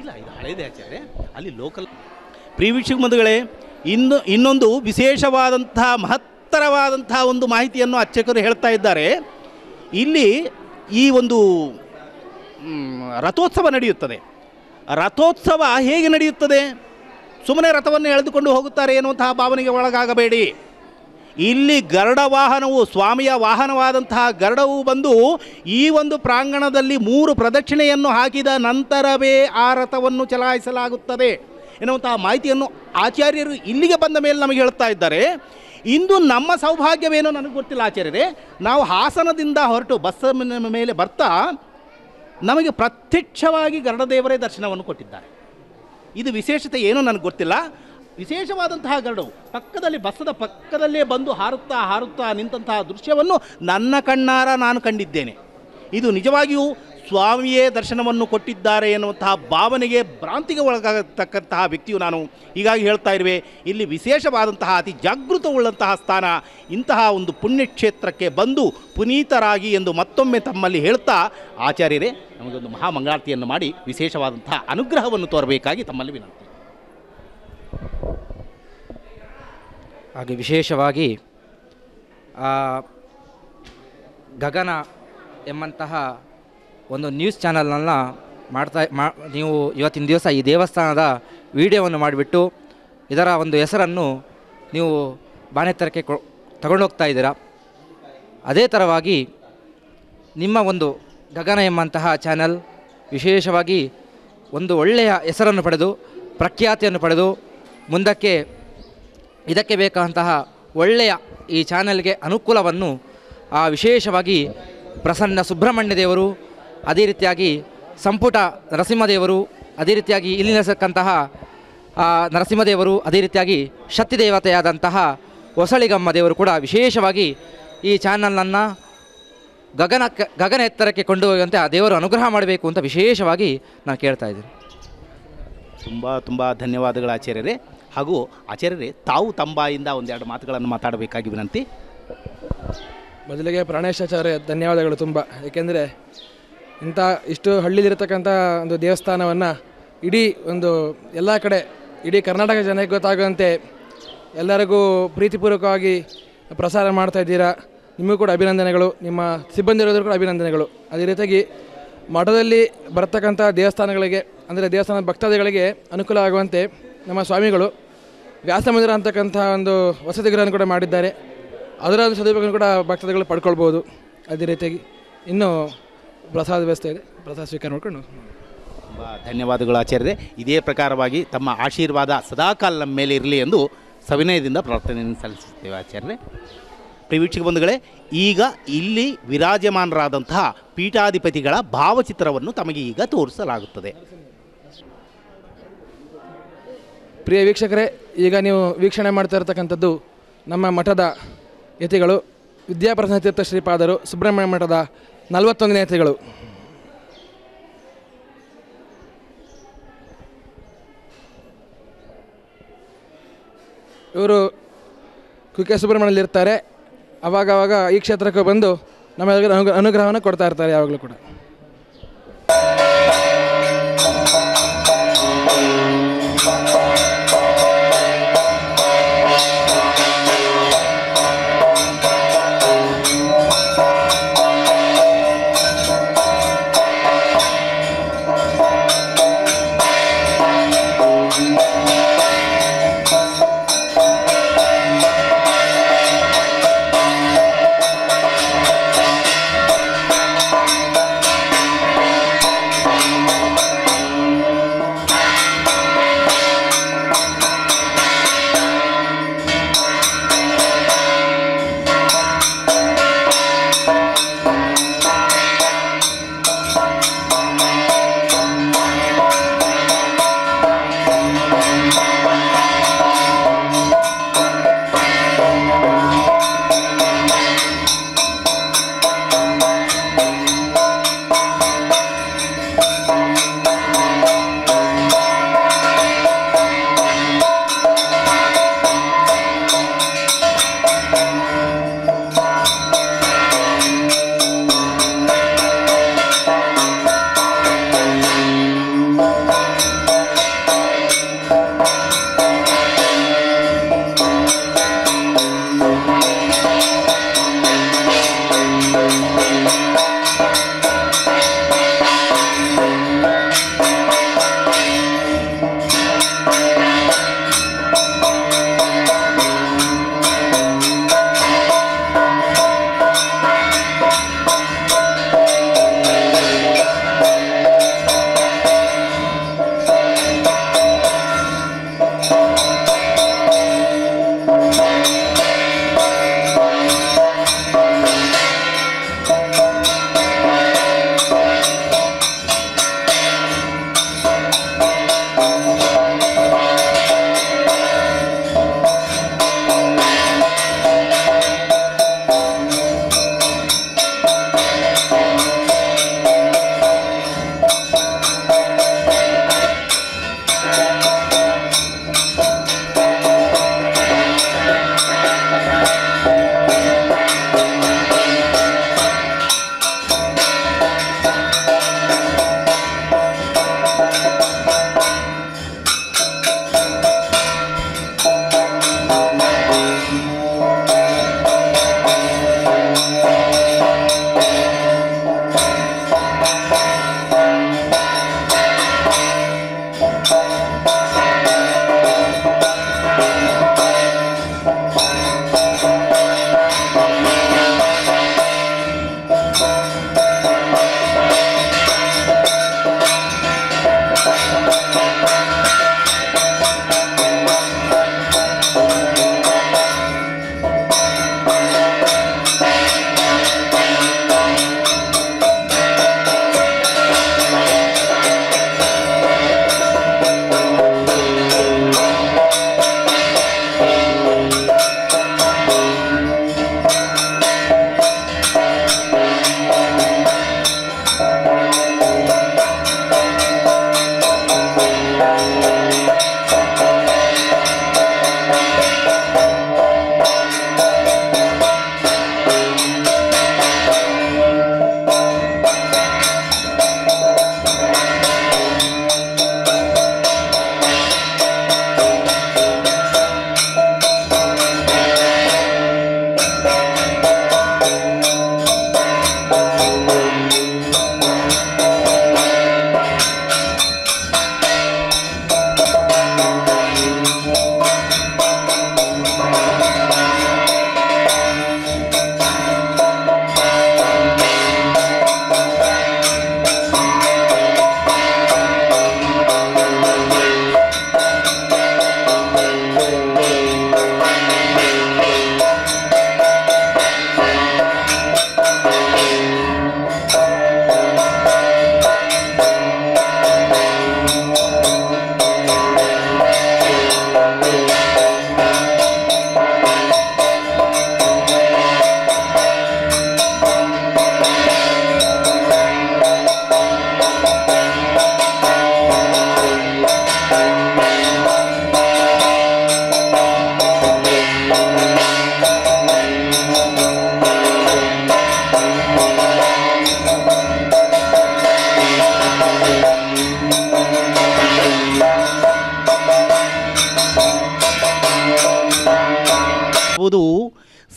ಇಲ್ಲ ಇದು ಹಳೆಯದೆ ಆಚಾರ್ಯ ಅಲ್ಲಿ ಲೋಕಲ್ ಪ್ರೀ ವೀಕ್ಷಕಬಂಧುಗಳೇ ಇನ್ನು ಇನ್ನೊಂದು ವಿಶೇಷವಾದಂತಹ ಮಹತ್ತರವಾದಂತಹ ಒಂದು ಮಾಹಿತಿಯನ್ನು ಅರ್ಚಕರು ಹೇಳ್ತಾ ಇದ್ದಾರೆ ಇಲ್ಲಿ ಈ ಒಂದು ರಥೋತ್ಸವ ನಡೆಯುತ್ತದೆ ರಥೋತ್ಸವ ಹೇಗೆ ನಡೆಯುತ್ತದೆ ಸುಮ್ಮನೆ ರಥವನ್ನು ಎಳೆದುಕೊಂಡು ಹೋಗುತ್ತಾರೆ ಎನ್ನುವಂತಹ ಭಾವನೆಗೆ ಒಳಗಾಗಬೇಡಿ ಇಲ್ಲಿ ಗರಡ ವಾಹನವು ಸ್ವಾಮಿಯ ವಾಹನವಾದಂತಹ ಗರಡವು ಬಂದು ಈ ಒಂದು ಪ್ರಾಂಗಣದಲ್ಲಿ ಮೂರು ಪ್ರದಕ್ಷಿಣೆಯನ್ನು ಹಾಕಿದ ನಂತರವೇ ಆ ರಥವನ್ನು ಚಲಾಯಿಸಲಾಗುತ್ತದೆ ಎನ್ನುವಂತಹ ಮಾಹಿತಿಯನ್ನು ಆಚಾರ್ಯರು ಇಲ್ಲಿಗೆ ಬಂದ ಮೇಲೆ ನಮಗೆ ಹೇಳ್ತಾ ಇದ್ದಾರೆ ಇಂದು ನಮ್ಮ ಸೌಭಾಗ್ಯವೇನೋ ನನಗೆ ಗೊತ್ತಿಲ್ಲ ಆಚಾರ್ಯರೇ ನಾವು ಹಾಸನದಿಂದ ಹೊರಟು ಬಸ್ ಮೇಲೆ ಬರ್ತಾ ನಮಗೆ ಪ್ರತ್ಯಕ್ಷವಾಗಿ ಗರಡದೇವರೇ ದರ್ಶನವನ್ನು ಕೊಟ್ಟಿದ್ದಾರೆ ಇದು ವಿಶೇಷತೆ ಏನೋ ನನಗೆ ಗೊತ್ತಿಲ್ಲ ವಿಶೇಷವಾದಂತಹ ಗರುಡವು ಪಕ್ಕದಲ್ಲಿ ಬಸ್ಸದ ಪಕ್ಕದಲ್ಲೇ ಬಂದು ಹಾರುತ್ತಾ ಹಾರುತ್ತಾ ನಿಂತಹ ದೃಶ್ಯವನ್ನು ನನ್ನ ಕಣ್ಣಾರ ನಾನು ಕಂಡಿದ್ದೇನೆ ಇದು ನಿಜವಾಗಿಯೂ ಸ್ವಾಮಿಯೇ ದರ್ಶನವನ್ನು ಕೊಟ್ಟಿದ್ದಾರೆ ಎನ್ನುವಂತಹ ಭಾವನೆಗೆ ಭ್ರಾಂತಿಗೆ ಒಳಗಾಗತಕ್ಕಂತಹ ವ್ಯಕ್ತಿಯು ನಾನು ಹೀಗಾಗಿ ಹೇಳ್ತಾ ಇರುವೆ ಇಲ್ಲಿ ವಿಶೇಷವಾದಂತಹ ಅತಿ ಜಾಗೃತವುಳ್ಳಂತಹ ಸ್ಥಾನ ಇಂತಹ ಒಂದು ಪುಣ್ಯಕ್ಷೇತ್ರಕ್ಕೆ ಬಂದು ಪುನೀತರಾಗಿ ಎಂದು ಮತ್ತೊಮ್ಮೆ ತಮ್ಮಲ್ಲಿ ಹೇಳ್ತಾ ಆಚಾರ್ಯರೇ ನಮಗೊಂದು ಮಹಾಮಂಗಳಾರತಿಯನ್ನು ಮಾಡಿ ವಿಶೇಷವಾದಂತಹ ಅನುಗ್ರಹವನ್ನು ತೋರಬೇಕಾಗಿ ತಮ್ಮಲ್ಲಿ ವಿನಂತಿ ಹಾಗೆ ವಿಶೇಷವಾಗಿ ಗಗನ ಎಂಬಂತಹ ಒಂದು ನ್ಯೂಸ್ ಚಾನಲನ್ನು ಮಾಡ್ತಾ ಮಾ ನೀವು ಇವತ್ತಿನ ದಿವಸ ಈ ದೇವಸ್ಥಾನದ ವಿಡಿಯೋವನ್ನು ಮಾಡಿಬಿಟ್ಟು ಇದರ ಒಂದು ಹೆಸರನ್ನು ನೀವು ಬಾಣೆತ್ತರಕ್ಕೆ ಕೊ ತಗೊಂಡೋಗ್ತಾ ಇದ್ದೀರಾ ಅದೇ ಥರವಾಗಿ ನಿಮ್ಮ ಒಂದು ಗಗನ ಎಂಬಂತಹ ಚಾನೆಲ್ ವಿಶೇಷವಾಗಿ ಒಂದು ಒಳ್ಳೆಯ ಹೆಸರನ್ನು ಪಡೆದು ಪ್ರಖ್ಯಾತಿಯನ್ನು ಪಡೆದು ಮುಂದಕ್ಕೆ ಇದಕ್ಕೆ ಬೇಕಾದಂತಹ ಒಳ್ಳೆಯ ಈ ಚಾನಲ್ಗೆ ಅನುಕೂಲವನ್ನು ಆ ವಿಶೇಷವಾಗಿ ಪ್ರಸನ್ನ ಸುಬ್ರಹ್ಮಣ್ಯ ದೇವರು ಅದೇ ರೀತಿಯಾಗಿ ಸಂಪುಟ ನರಸಿಂಹದೇವರು ಅದೇ ರೀತಿಯಾಗಿ ಇಲ್ಲಿ ನೆಲೆಸಕ್ಕಂತಹ ನರಸಿಂಹದೇವರು ಅದೇ ರೀತಿಯಾಗಿ ಶಕ್ತಿ ದೇವತೆಯಾದಂತಹ ಹೊಸಳಿಗಮ್ಮ ದೇವರು ಕೂಡ ವಿಶೇಷವಾಗಿ ಈ ಚಾನಲನ್ನು ಗಗನ ಗಗನ ಎತ್ತರಕ್ಕೆ ಕೊಂಡು ಹೋಗುವಂತೆ ಆ ದೇವರು ಅನುಗ್ರಹ ಮಾಡಬೇಕು ಅಂತ ವಿಶೇಷವಾಗಿ ನಾನು ಕೇಳ್ತಾ ಇದ್ದೀನಿ ತುಂಬ ತುಂಬ ಧನ್ಯವಾದಗಳು ಆಚಾರ್ಯರೇ ಹಾಗೂ ಆಚಾರ್ಯರೇ ತಾವು ತಂಬಾಯಿಂದ ಒಂದೆರಡು ಮಾತುಗಳನ್ನು ಮಾತಾಡಬೇಕಾಗಿ ವಿನಂತಿ ಬದಲಿಗೆ ಪ್ರಾಣೇಶಾಚಾರ್ಯ ಧನ್ಯವಾದಗಳು ತುಂಬ ಏಕೆಂದರೆ ಇಂಥ ಇಷ್ಟು ಹಳ್ಳಿಲಿರತಕ್ಕಂಥ ಒಂದು ದೇವಸ್ಥಾನವನ್ನು ಇಡೀ ಒಂದು ಎಲ್ಲ ಕಡೆ ಇಡೀ ಕರ್ನಾಟಕ ಜನಕ್ಕೆ ಗೊತ್ತಾಗುವಂತೆ ಎಲ್ಲರಿಗೂ ಪ್ರೀತಿಪೂರ್ವಕವಾಗಿ ಪ್ರಸಾರ ಮಾಡ್ತಾ ಇದ್ದೀರಾ ನಿಮಗೂ ಕೂಡ ಅಭಿನಂದನೆಗಳು ನಿಮ್ಮ ಸಿಬ್ಬಂದಿ ಇರೋದ್ರೂ ಕೂಡ ಅಭಿನಂದನೆಗಳು ಅದೇ ರೀತಿಯಾಗಿ ಮಠದಲ್ಲಿ ಬರ್ತಕ್ಕಂಥ ದೇವಸ್ಥಾನಗಳಿಗೆ ಅಂದರೆ ದೇವಸ್ಥಾನದ ಭಕ್ತಾದಿಗಳಿಗೆ ಅನುಕೂಲ ಆಗುವಂತೆ ನಮ್ಮ ಸ್ವಾಮಿಗಳು ವ್ಯಾಸಮಂದಿರ ಅಂತಕ್ಕಂಥ ಒಂದು ಗೃಹ ಕೂಡ ಮಾಡಿದ್ದಾರೆ ಅದರ ಸದುಪಯೋಗ ಕೂಡ ಭಕ್ತಾದಿಗಳು ಪಡ್ಕೊಳ್ಬೋದು ಅದೇ ರೀತಿಯಾಗಿ ಇನ್ನೂ ಪ್ರಸಾದ ವ್ಯವಸ್ಥೆ ಇದೆ ಪ್ರಸಾದ ಸ್ವೀಕಾರ ನೋಡ್ಕೊಂಡು ತುಂಬ ಧನ್ಯವಾದಗಳು ಆಚಾರ್ಯರೆ ಇದೇ ಪ್ರಕಾರವಾಗಿ ತಮ್ಮ ಆಶೀರ್ವಾದ ಸದಾಕಾಲ ನಮ್ಮ ಮೇಲೆ ಇರಲಿ ಎಂದು ಸವಿನಯದಿಂದ ಪ್ರಾರ್ಥನೆಯನ್ನು ಸಲ್ಲಿಸುತ್ತೇವೆ ಆಚಾರ್ಯರೆ ಪ್ರಿವೀಕ್ಷಕ ಬಂಧುಗಳೇ ಈಗ ಇಲ್ಲಿ ವಿರಾಜಮಾನರಾದಂತಹ ಪೀಠಾಧಿಪತಿಗಳ ಭಾವಚಿತ್ರವನ್ನು ತಮಗೆ ಈಗ ತೋರಿಸಲಾಗುತ್ತದೆ ಪ್ರಿಯ ವೀಕ್ಷಕರೇ ಈಗ ನೀವು ವೀಕ್ಷಣೆ ಮಾಡ್ತಾ ಇರತಕ್ಕಂಥದ್ದು ನಮ್ಮ ಮಠದ ಯತಿಗಳು ವಿದ್ಯಾಪ್ರಸನ್ನ ತೀರ್ಥ ಶ್ರೀಪಾದರು ಸುಬ್ರಹ್ಮಣ್ಯ ಮಠದ ನಲವತ್ತೊಂದನೇ ಯತಿಗಳು ಇವರು ಕುಕೆ ಸುಬ್ರಹ್ಮಣ್ಯಲ್ಲಿ ಇರ್ತಾರೆ ಅವಾಗವಾಗ ಈ ಕ್ಷೇತ್ರಕ್ಕೆ ಬಂದು ನಮಗೆ ಅನುಗ್ರಹವನ್ನು ಕೊಡ್ತಾ ಇರ್ತಾರೆ ಯಾವಾಗಲೂ ಕೂಡ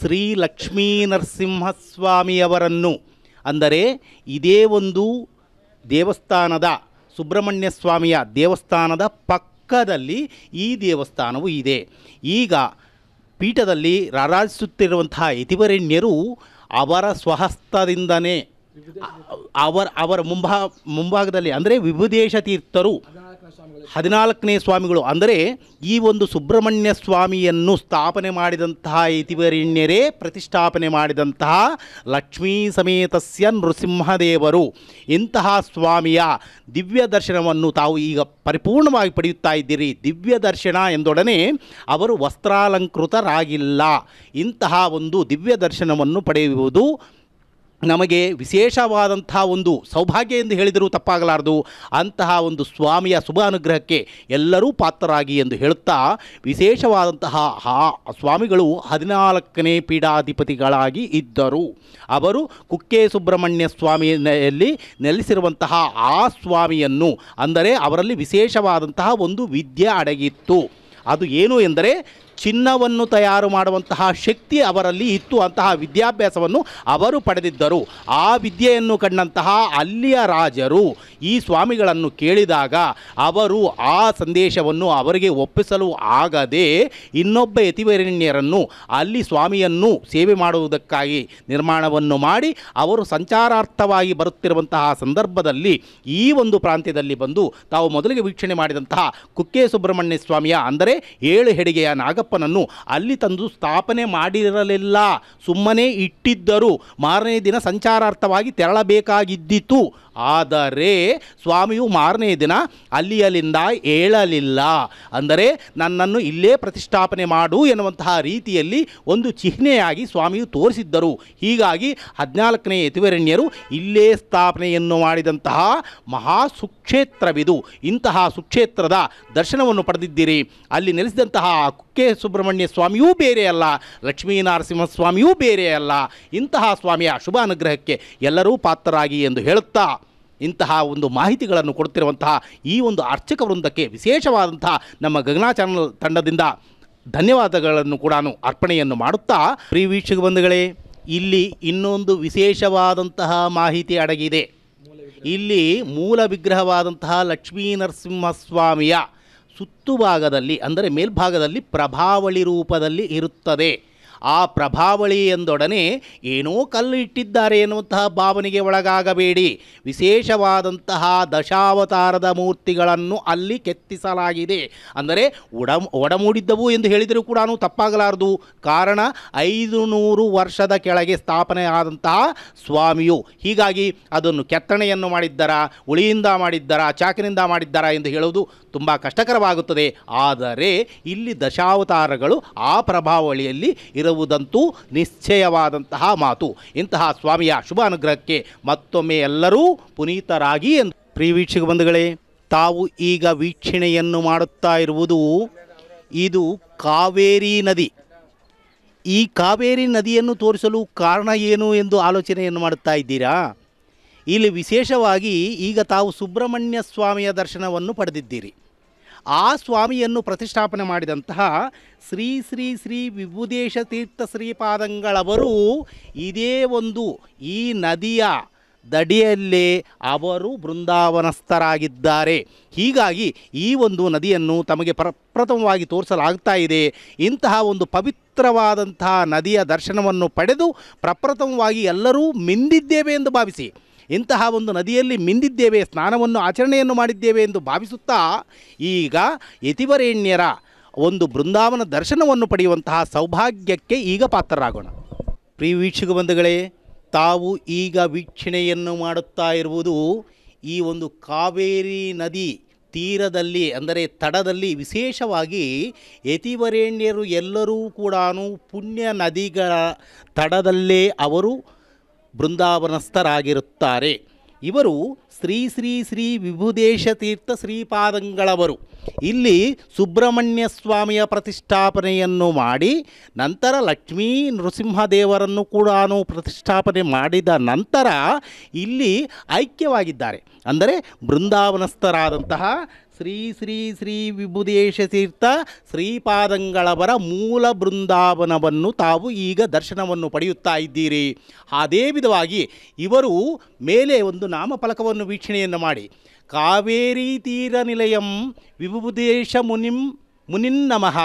ಶ್ರೀ ಲಕ್ಷ್ಮೀ ನರಸಿಂಹಸ್ವಾಮಿಯವರನ್ನು ಅಂದರೆ ಇದೇ ಒಂದು ದೇವಸ್ಥಾನದ ಸುಬ್ರಹ್ಮಣ್ಯ ಸ್ವಾಮಿಯ ದೇವಸ್ಥಾನದ ಪಕ್ಕದಲ್ಲಿ ಈ ದೇವಸ್ಥಾನವು ಇದೆ ಈಗ ಪೀಠದಲ್ಲಿ ರಾರಾಜಿಸುತ್ತಿರುವಂತಹ ಯತಿವರೆಣ್ಯರು ಅವರ ಸ್ವಹಸ್ತದಿಂದನೇ ಅವರ ಅವರ ಮುಂಭಾ ಮುಂಭಾಗದಲ್ಲಿ ಅಂದರೆ ವಿಭುದೇಶ ತೀರ್ಥರು ಹದಿನಾಲ್ಕನೇ ಸ್ವಾಮಿಗಳು ಅಂದರೆ ಈ ಒಂದು ಸುಬ್ರಹ್ಮಣ್ಯ ಸ್ವಾಮಿಯನ್ನು ಸ್ಥಾಪನೆ ಮಾಡಿದಂತಹ ಇತಿವರಿಣ್ಯರೇ ಪ್ರತಿಷ್ಠಾಪನೆ ಮಾಡಿದಂತಹ ಲಕ್ಷ್ಮೀ ಸಮೇತಸ್ಯ ನೃಸಿಂಹದೇವರು ಇಂತಹ ಸ್ವಾಮಿಯ ದಿವ್ಯ ದರ್ಶನವನ್ನು ತಾವು ಈಗ ಪರಿಪೂರ್ಣವಾಗಿ ಪಡೆಯುತ್ತಾ ಇದ್ದೀರಿ ದಿವ್ಯ ದರ್ಶನ ಎಂದೊಡನೆ ಅವರು ವಸ್ತ್ರಾಲಂಕೃತರಾಗಿಲ್ಲ ಇಂತಹ ಒಂದು ದಿವ್ಯ ದರ್ಶನವನ್ನು ಪಡೆಯುವುದು ನಮಗೆ ವಿಶೇಷವಾದಂಥ ಒಂದು ಸೌಭಾಗ್ಯ ಎಂದು ಹೇಳಿದರೂ ತಪ್ಪಾಗಲಾರದು ಅಂತಹ ಒಂದು ಸ್ವಾಮಿಯ ಶುಭ ಅನುಗ್ರಹಕ್ಕೆ ಎಲ್ಲರೂ ಪಾತ್ರರಾಗಿ ಎಂದು ಹೇಳುತ್ತಾ ವಿಶೇಷವಾದಂತಹ ಆ ಸ್ವಾಮಿಗಳು ಹದಿನಾಲ್ಕನೇ ಪೀಠಾಧಿಪತಿಗಳಾಗಿ ಇದ್ದರು ಅವರು ಕುಕ್ಕೆ ಸುಬ್ರಹ್ಮಣ್ಯ ಸ್ವಾಮಿಯಲ್ಲಿ ನೆಲೆಸಿರುವಂತಹ ಆ ಸ್ವಾಮಿಯನ್ನು ಅಂದರೆ ಅವರಲ್ಲಿ ವಿಶೇಷವಾದಂತಹ ಒಂದು ವಿದ್ಯೆ ಅಡಗಿತ್ತು ಅದು ಏನು ಎಂದರೆ ಚಿನ್ನವನ್ನು ತಯಾರು ಮಾಡುವಂತಹ ಶಕ್ತಿ ಅವರಲ್ಲಿ ಇತ್ತು ಅಂತಹ ವಿದ್ಯಾಭ್ಯಾಸವನ್ನು ಅವರು ಪಡೆದಿದ್ದರು ಆ ವಿದ್ಯೆಯನ್ನು ಕಂಡಂತಹ ಅಲ್ಲಿಯ ರಾಜರು ಈ ಸ್ವಾಮಿಗಳನ್ನು ಕೇಳಿದಾಗ ಅವರು ಆ ಸಂದೇಶವನ್ನು ಅವರಿಗೆ ಒಪ್ಪಿಸಲು ಆಗದೆ ಇನ್ನೊಬ್ಬ ಯತಿವರಣ್ಯರನ್ನು ಅಲ್ಲಿ ಸ್ವಾಮಿಯನ್ನು ಸೇವೆ ಮಾಡುವುದಕ್ಕಾಗಿ ನಿರ್ಮಾಣವನ್ನು ಮಾಡಿ ಅವರು ಸಂಚಾರಾರ್ಥವಾಗಿ ಬರುತ್ತಿರುವಂತಹ ಸಂದರ್ಭದಲ್ಲಿ ಈ ಒಂದು ಪ್ರಾಂತ್ಯದಲ್ಲಿ ಬಂದು ತಾವು ಮೊದಲಿಗೆ ವೀಕ್ಷಣೆ ಮಾಡಿದಂತಹ ಕುಕ್ಕೆ ಸುಬ್ರಹ್ಮಣ್ಯ ಸ್ವಾಮಿಯ ಅಂದರೆ ಏಳು ಹೆಡಿಗೆಯ ನಾಗ ಅಲ್ಲಿ ತಂದು ಸ್ಥಾಪನೆ ಮಾಡಿರಲಿಲ್ಲ ಸುಮ್ಮನೆ ಇಟ್ಟಿದ್ದರು ಮಾರನೇ ದಿನ ಸಂಚಾರಾರ್ಥವಾಗಿ ತೆರಳಬೇಕಾಗಿದ್ದಿತು ಆದರೆ ಸ್ವಾಮಿಯು ಮಾರನೇ ದಿನ ಅಲ್ಲಿಯಲ್ಲಿಂದ ಏಳಲಿಲ್ಲ ಅಂದರೆ ನನ್ನನ್ನು ಇಲ್ಲೇ ಪ್ರತಿಷ್ಠಾಪನೆ ಮಾಡು ಎನ್ನುವಂತಹ ರೀತಿಯಲ್ಲಿ ಒಂದು ಚಿಹ್ನೆಯಾಗಿ ಸ್ವಾಮಿಯು ತೋರಿಸಿದ್ದರು ಹೀಗಾಗಿ ಹದಿನಾಲ್ಕನೇ ಯತಿವರಣ್ಯರು ಇಲ್ಲೇ ಸ್ಥಾಪನೆಯನ್ನು ಮಾಡಿದಂತಹ ಮಹಾ ಸುಕ್ಷೇತ್ರವಿದು ಇಂತಹ ಸುಕ್ಷೇತ್ರದ ದರ್ಶನವನ್ನು ಪಡೆದಿದ್ದೀರಿ ಅಲ್ಲಿ ನೆಲೆಸಿದಂತಹ ಕುಕ್ಕೆ ಸುಬ್ರಹ್ಮಣ್ಯ ಸ್ವಾಮಿಯೂ ಬೇರೆಯಲ್ಲ ಸ್ವಾಮಿಯೂ ಬೇರೆಯಲ್ಲ ಇಂತಹ ಸ್ವಾಮಿಯ ಶುಭ ಅನುಗ್ರಹಕ್ಕೆ ಎಲ್ಲರೂ ಪಾತ್ರರಾಗಿ ಎಂದು ಹೇಳುತ್ತಾ ಇಂತಹ ಒಂದು ಮಾಹಿತಿಗಳನ್ನು ಕೊಡುತ್ತಿರುವಂತಹ ಈ ಒಂದು ಅರ್ಚಕ ವೃಂದಕ್ಕೆ ವಿಶೇಷವಾದಂತಹ ನಮ್ಮ ಗಗನಾ ಚಾನಲ್ ತಂಡದಿಂದ ಧನ್ಯವಾದಗಳನ್ನು ಕೂಡ ಅರ್ಪಣೆಯನ್ನು ಮಾಡುತ್ತಾ ಪ್ರೀ ವೀಕ್ಷಕ ಬಂಧುಗಳೇ ಇಲ್ಲಿ ಇನ್ನೊಂದು ವಿಶೇಷವಾದಂತಹ ಮಾಹಿತಿ ಅಡಗಿದೆ ಇಲ್ಲಿ ಮೂಲ ವಿಗ್ರಹವಾದಂತಹ ಲಕ್ಷ್ಮೀ ನರಸಿಂಹಸ್ವಾಮಿಯ ಸುತ್ತು ಭಾಗದಲ್ಲಿ ಅಂದರೆ ಮೇಲ್ಭಾಗದಲ್ಲಿ ಪ್ರಭಾವಳಿ ರೂಪದಲ್ಲಿ ಇರುತ್ತದೆ ಆ ಪ್ರಭಾವಳಿ ಎಂದೊಡನೆ ಏನೋ ಕಲ್ಲು ಇಟ್ಟಿದ್ದಾರೆ ಎನ್ನುವಂತಹ ಭಾವನೆಗೆ ಒಳಗಾಗಬೇಡಿ ವಿಶೇಷವಾದಂತಹ ದಶಾವತಾರದ ಮೂರ್ತಿಗಳನ್ನು ಅಲ್ಲಿ ಕೆತ್ತಿಸಲಾಗಿದೆ ಅಂದರೆ ಒಡ ಒಡಮೂಡಿದ್ದವು ಎಂದು ಹೇಳಿದರೂ ಕೂಡ ತಪ್ಪಾಗಲಾರದು ಕಾರಣ ಐದು ನೂರು ವರ್ಷದ ಕೆಳಗೆ ಸ್ಥಾಪನೆ ಆದಂತಹ ಸ್ವಾಮಿಯು ಹೀಗಾಗಿ ಅದನ್ನು ಕೆತ್ತನೆಯನ್ನು ಮಾಡಿದ್ದಾರಾ ಉಳಿಯಿಂದ ಮಾಡಿದ್ದಾರಾ ಚಾಕಿನಿಂದ ಮಾಡಿದ್ದಾರಾ ಎಂದು ಹೇಳುವುದು ತುಂಬ ಕಷ್ಟಕರವಾಗುತ್ತದೆ ಆದರೆ ಇಲ್ಲಿ ದಶಾವತಾರಗಳು ಆ ಪ್ರಭಾವಳಿಯಲ್ಲಿ ಇರ ಇರುವುದಂತೂ ನಿಶ್ಚಯವಾದಂತಹ ಮಾತು ಇಂತಹ ಸ್ವಾಮಿಯ ಶುಭ ಅನುಗ್ರಹಕ್ಕೆ ಮತ್ತೊಮ್ಮೆ ಎಲ್ಲರೂ ಪುನೀತರಾಗಿ ಎಂದು ಪ್ರಿಯ ವೀಕ್ಷಕ ಬಂಧುಗಳೇ ತಾವು ಈಗ ವೀಕ್ಷಣೆಯನ್ನು ಮಾಡುತ್ತಾ ಇರುವುದು ಇದು ಕಾವೇರಿ ನದಿ ಈ ಕಾವೇರಿ ನದಿಯನ್ನು ತೋರಿಸಲು ಕಾರಣ ಏನು ಎಂದು ಆಲೋಚನೆಯನ್ನು ಮಾಡುತ್ತಾ ಇದ್ದೀರಾ ಇಲ್ಲಿ ವಿಶೇಷವಾಗಿ ಈಗ ತಾವು ಸುಬ್ರಹ್ಮಣ್ಯ ಸ್ವಾಮಿಯ ದರ್ಶನವನ್ನು ಪಡೆದಿದ್ದೀರಿ ಆ ಸ್ವಾಮಿಯನ್ನು ಪ್ರತಿಷ್ಠಾಪನೆ ಮಾಡಿದಂತಹ ಶ್ರೀ ಶ್ರೀ ಶ್ರೀ ವಿಭುದೇಶ ತೀರ್ಥ ಶ್ರೀಪಾದಂಗಳವರು ಇದೇ ಒಂದು ಈ ನದಿಯ ದಡಿಯಲ್ಲೇ ಅವರು ಬೃಂದಾವನಸ್ಥರಾಗಿದ್ದಾರೆ ಹೀಗಾಗಿ ಈ ಒಂದು ನದಿಯನ್ನು ತಮಗೆ ಪ್ರಪ್ರಥಮವಾಗಿ ತೋರಿಸಲಾಗ್ತಾ ಇದೆ ಇಂತಹ ಒಂದು ಪವಿತ್ರವಾದಂತಹ ನದಿಯ ದರ್ಶನವನ್ನು ಪಡೆದು ಪ್ರಪ್ರಥಮವಾಗಿ ಎಲ್ಲರೂ ಮಿಂದಿದ್ದೇವೆ ಎಂದು ಭಾವಿಸಿ ಇಂತಹ ಒಂದು ನದಿಯಲ್ಲಿ ಮಿಂದಿದ್ದೇವೆ ಸ್ನಾನವನ್ನು ಆಚರಣೆಯನ್ನು ಮಾಡಿದ್ದೇವೆ ಎಂದು ಭಾವಿಸುತ್ತಾ ಈಗ ಯತಿವರೇಣ್ಯರ ಒಂದು ಬೃಂದಾವನ ದರ್ಶನವನ್ನು ಪಡೆಯುವಂತಹ ಸೌಭಾಗ್ಯಕ್ಕೆ ಈಗ ಪಾತ್ರರಾಗೋಣ ಪ್ರಿಯ ವೀಕ್ಷಕ ಬಂಧುಗಳೇ ತಾವು ಈಗ ವೀಕ್ಷಣೆಯನ್ನು ಮಾಡುತ್ತಾ ಇರುವುದು ಈ ಒಂದು ಕಾವೇರಿ ನದಿ ತೀರದಲ್ಲಿ ಅಂದರೆ ತಡದಲ್ಲಿ ವಿಶೇಷವಾಗಿ ಯತಿವರೇಣ್ಯರು ಎಲ್ಲರೂ ಕೂಡ ಪುಣ್ಯ ನದಿಗಳ ತಡದಲ್ಲೇ ಅವರು ಬೃಂದಾವನಸ್ಥರಾಗಿರುತ್ತಾರೆ ಇವರು ಶ್ರೀ ಶ್ರೀ ಶ್ರೀ ವಿಭುದೇಶ ತೀರ್ಥ ಶ್ರೀಪಾದಂಗಳವರು ಇಲ್ಲಿ ಸುಬ್ರಹ್ಮಣ್ಯ ಸ್ವಾಮಿಯ ಪ್ರತಿಷ್ಠಾಪನೆಯನ್ನು ಮಾಡಿ ನಂತರ ಲಕ್ಷ್ಮೀ ನೃಸಿಂಹದೇವರನ್ನು ಕೂಡ ಪ್ರತಿಷ್ಠಾಪನೆ ಮಾಡಿದ ನಂತರ ಇಲ್ಲಿ ಐಕ್ಯವಾಗಿದ್ದಾರೆ ಅಂದರೆ ಬೃಂದಾವನಸ್ಥರಾದಂತಹ ಶ್ರೀ ಶ್ರೀ ಶ್ರೀ ವಿಭುದೇಶ ತೀರ್ಥ ಶ್ರೀಪಾದಂಗಳವರ ಮೂಲ ಬೃಂದಾವನವನ್ನು ತಾವು ಈಗ ದರ್ಶನವನ್ನು ಪಡೆಯುತ್ತಾ ಇದ್ದೀರಿ ಅದೇ ವಿಧವಾಗಿ ಇವರು ಮೇಲೆ ಒಂದು ನಾಮಫಲಕವನ್ನು ವೀಕ್ಷಣೆಯನ್ನು ಮಾಡಿ ಕಾವೇರಿ ತೀರ ನಿಲಯಂ ವಿಭುದೇಶ ಮುನಿಂ ನಮಃ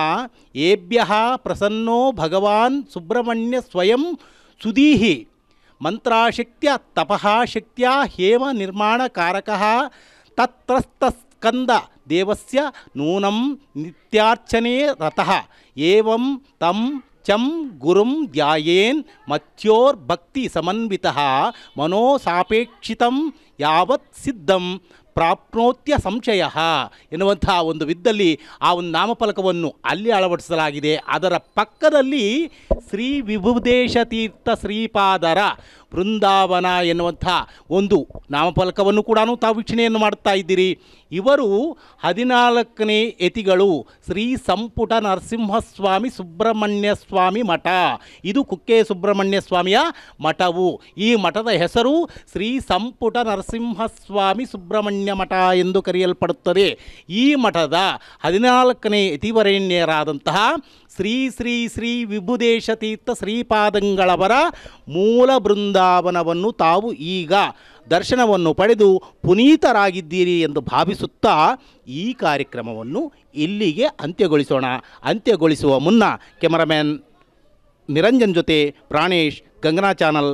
ಏಭ್ಯ ಪ್ರಸನ್ನೋ ಭಗವಾನ್ ಸುಬ್ರಹ್ಮಣ್ಯ ಸ್ವಯಂ ಸುದೀಹಿ ಮಂತ್ರಾಶಕ್ತ್ಯ ತಪಃ ಶಕ್ತಿಯ ಹೇಮ ನಿರ್ಮಾಣ ಕಾರಕ ತತ್ರಸ್ತ ಸ್ಕಂದ ದೇವಸ್ಯ ನೂನಂ ನಿತ್ಯಾರ್ಚನೆ ರತಃ ಏವಂ ತಂ ಚಂ ಗುರುಂ ಧ್ಯಾಯೇನ್ ಮತ್ಯೋರ್ ಭಕ್ತಿ ಸಮನ್ವಿತ ಸಾಪೇಕ್ಷಿತಂ ಯಾವತ್ ಸಿದ್ಧಂ ಪ್ರಾಪ್ನೋತ್ಯ ಸಂಶಯ ಎನ್ನುವಂತಹ ಒಂದು ವಿದ್ದಲ್ಲಿ ಆ ಒಂದು ನಾಮಫಲಕವನ್ನು ಅಲ್ಲಿ ಅಳವಡಿಸಲಾಗಿದೆ ಅದರ ಪಕ್ಕದಲ್ಲಿ ಶ್ರೀ ವಿಭುದೇಶ ತೀರ್ಥ ಶ್ರೀಪಾದರ ಬೃಂದಾವನ ಎನ್ನುವಂಥ ಒಂದು ನಾಮಫಲಕವನ್ನು ಕೂಡ ತಾವು ವೀಕ್ಷಣೆಯನ್ನು ಮಾಡ್ತಾ ಇದ್ದೀರಿ ಇವರು ಹದಿನಾಲ್ಕನೇ ಯತಿಗಳು ಶ್ರೀ ಸಂಪುಟ ನರಸಿಂಹಸ್ವಾಮಿ ಸುಬ್ರಹ್ಮಣ್ಯ ಸ್ವಾಮಿ ಮಠ ಇದು ಕುಕ್ಕೆ ಸುಬ್ರಹ್ಮಣ್ಯ ಸ್ವಾಮಿಯ ಮಠವು ಈ ಮಠದ ಹೆಸರು ಶ್ರೀ ಸಂಪುಟ ನರಸಿಂಹಸ್ವಾಮಿ ಸುಬ್ರಹ್ಮಣ್ಯ ಮಠ ಎಂದು ಕರೆಯಲ್ಪಡುತ್ತದೆ ಈ ಮಠದ ಹದಿನಾಲ್ಕನೇ ಯತಿವರೇಣ್ಯರಾದಂತಹ ಶ್ರೀ ಶ್ರೀ ಶ್ರೀ ವಿಭುದೇಶ ತೀರ್ಥ ಶ್ರೀಪಾದಂಗಳವರ ಮೂಲ ಬೃಂದ ವೃಂದಾವನವನ್ನು ತಾವು ಈಗ ದರ್ಶನವನ್ನು ಪಡೆದು ಪುನೀತರಾಗಿದ್ದೀರಿ ಎಂದು ಭಾವಿಸುತ್ತಾ ಈ ಕಾರ್ಯಕ್ರಮವನ್ನು ಇಲ್ಲಿಗೆ ಅಂತ್ಯಗೊಳಿಸೋಣ ಅಂತ್ಯಗೊಳಿಸುವ ಮುನ್ನ ಕೆಮರಾಮ್ಯಾನ್ ನಿರಂಜನ್ ಜೊತೆ ಪ್ರಾಣೇಶ್ ಗಂಗನಾ ಚಾನಲ್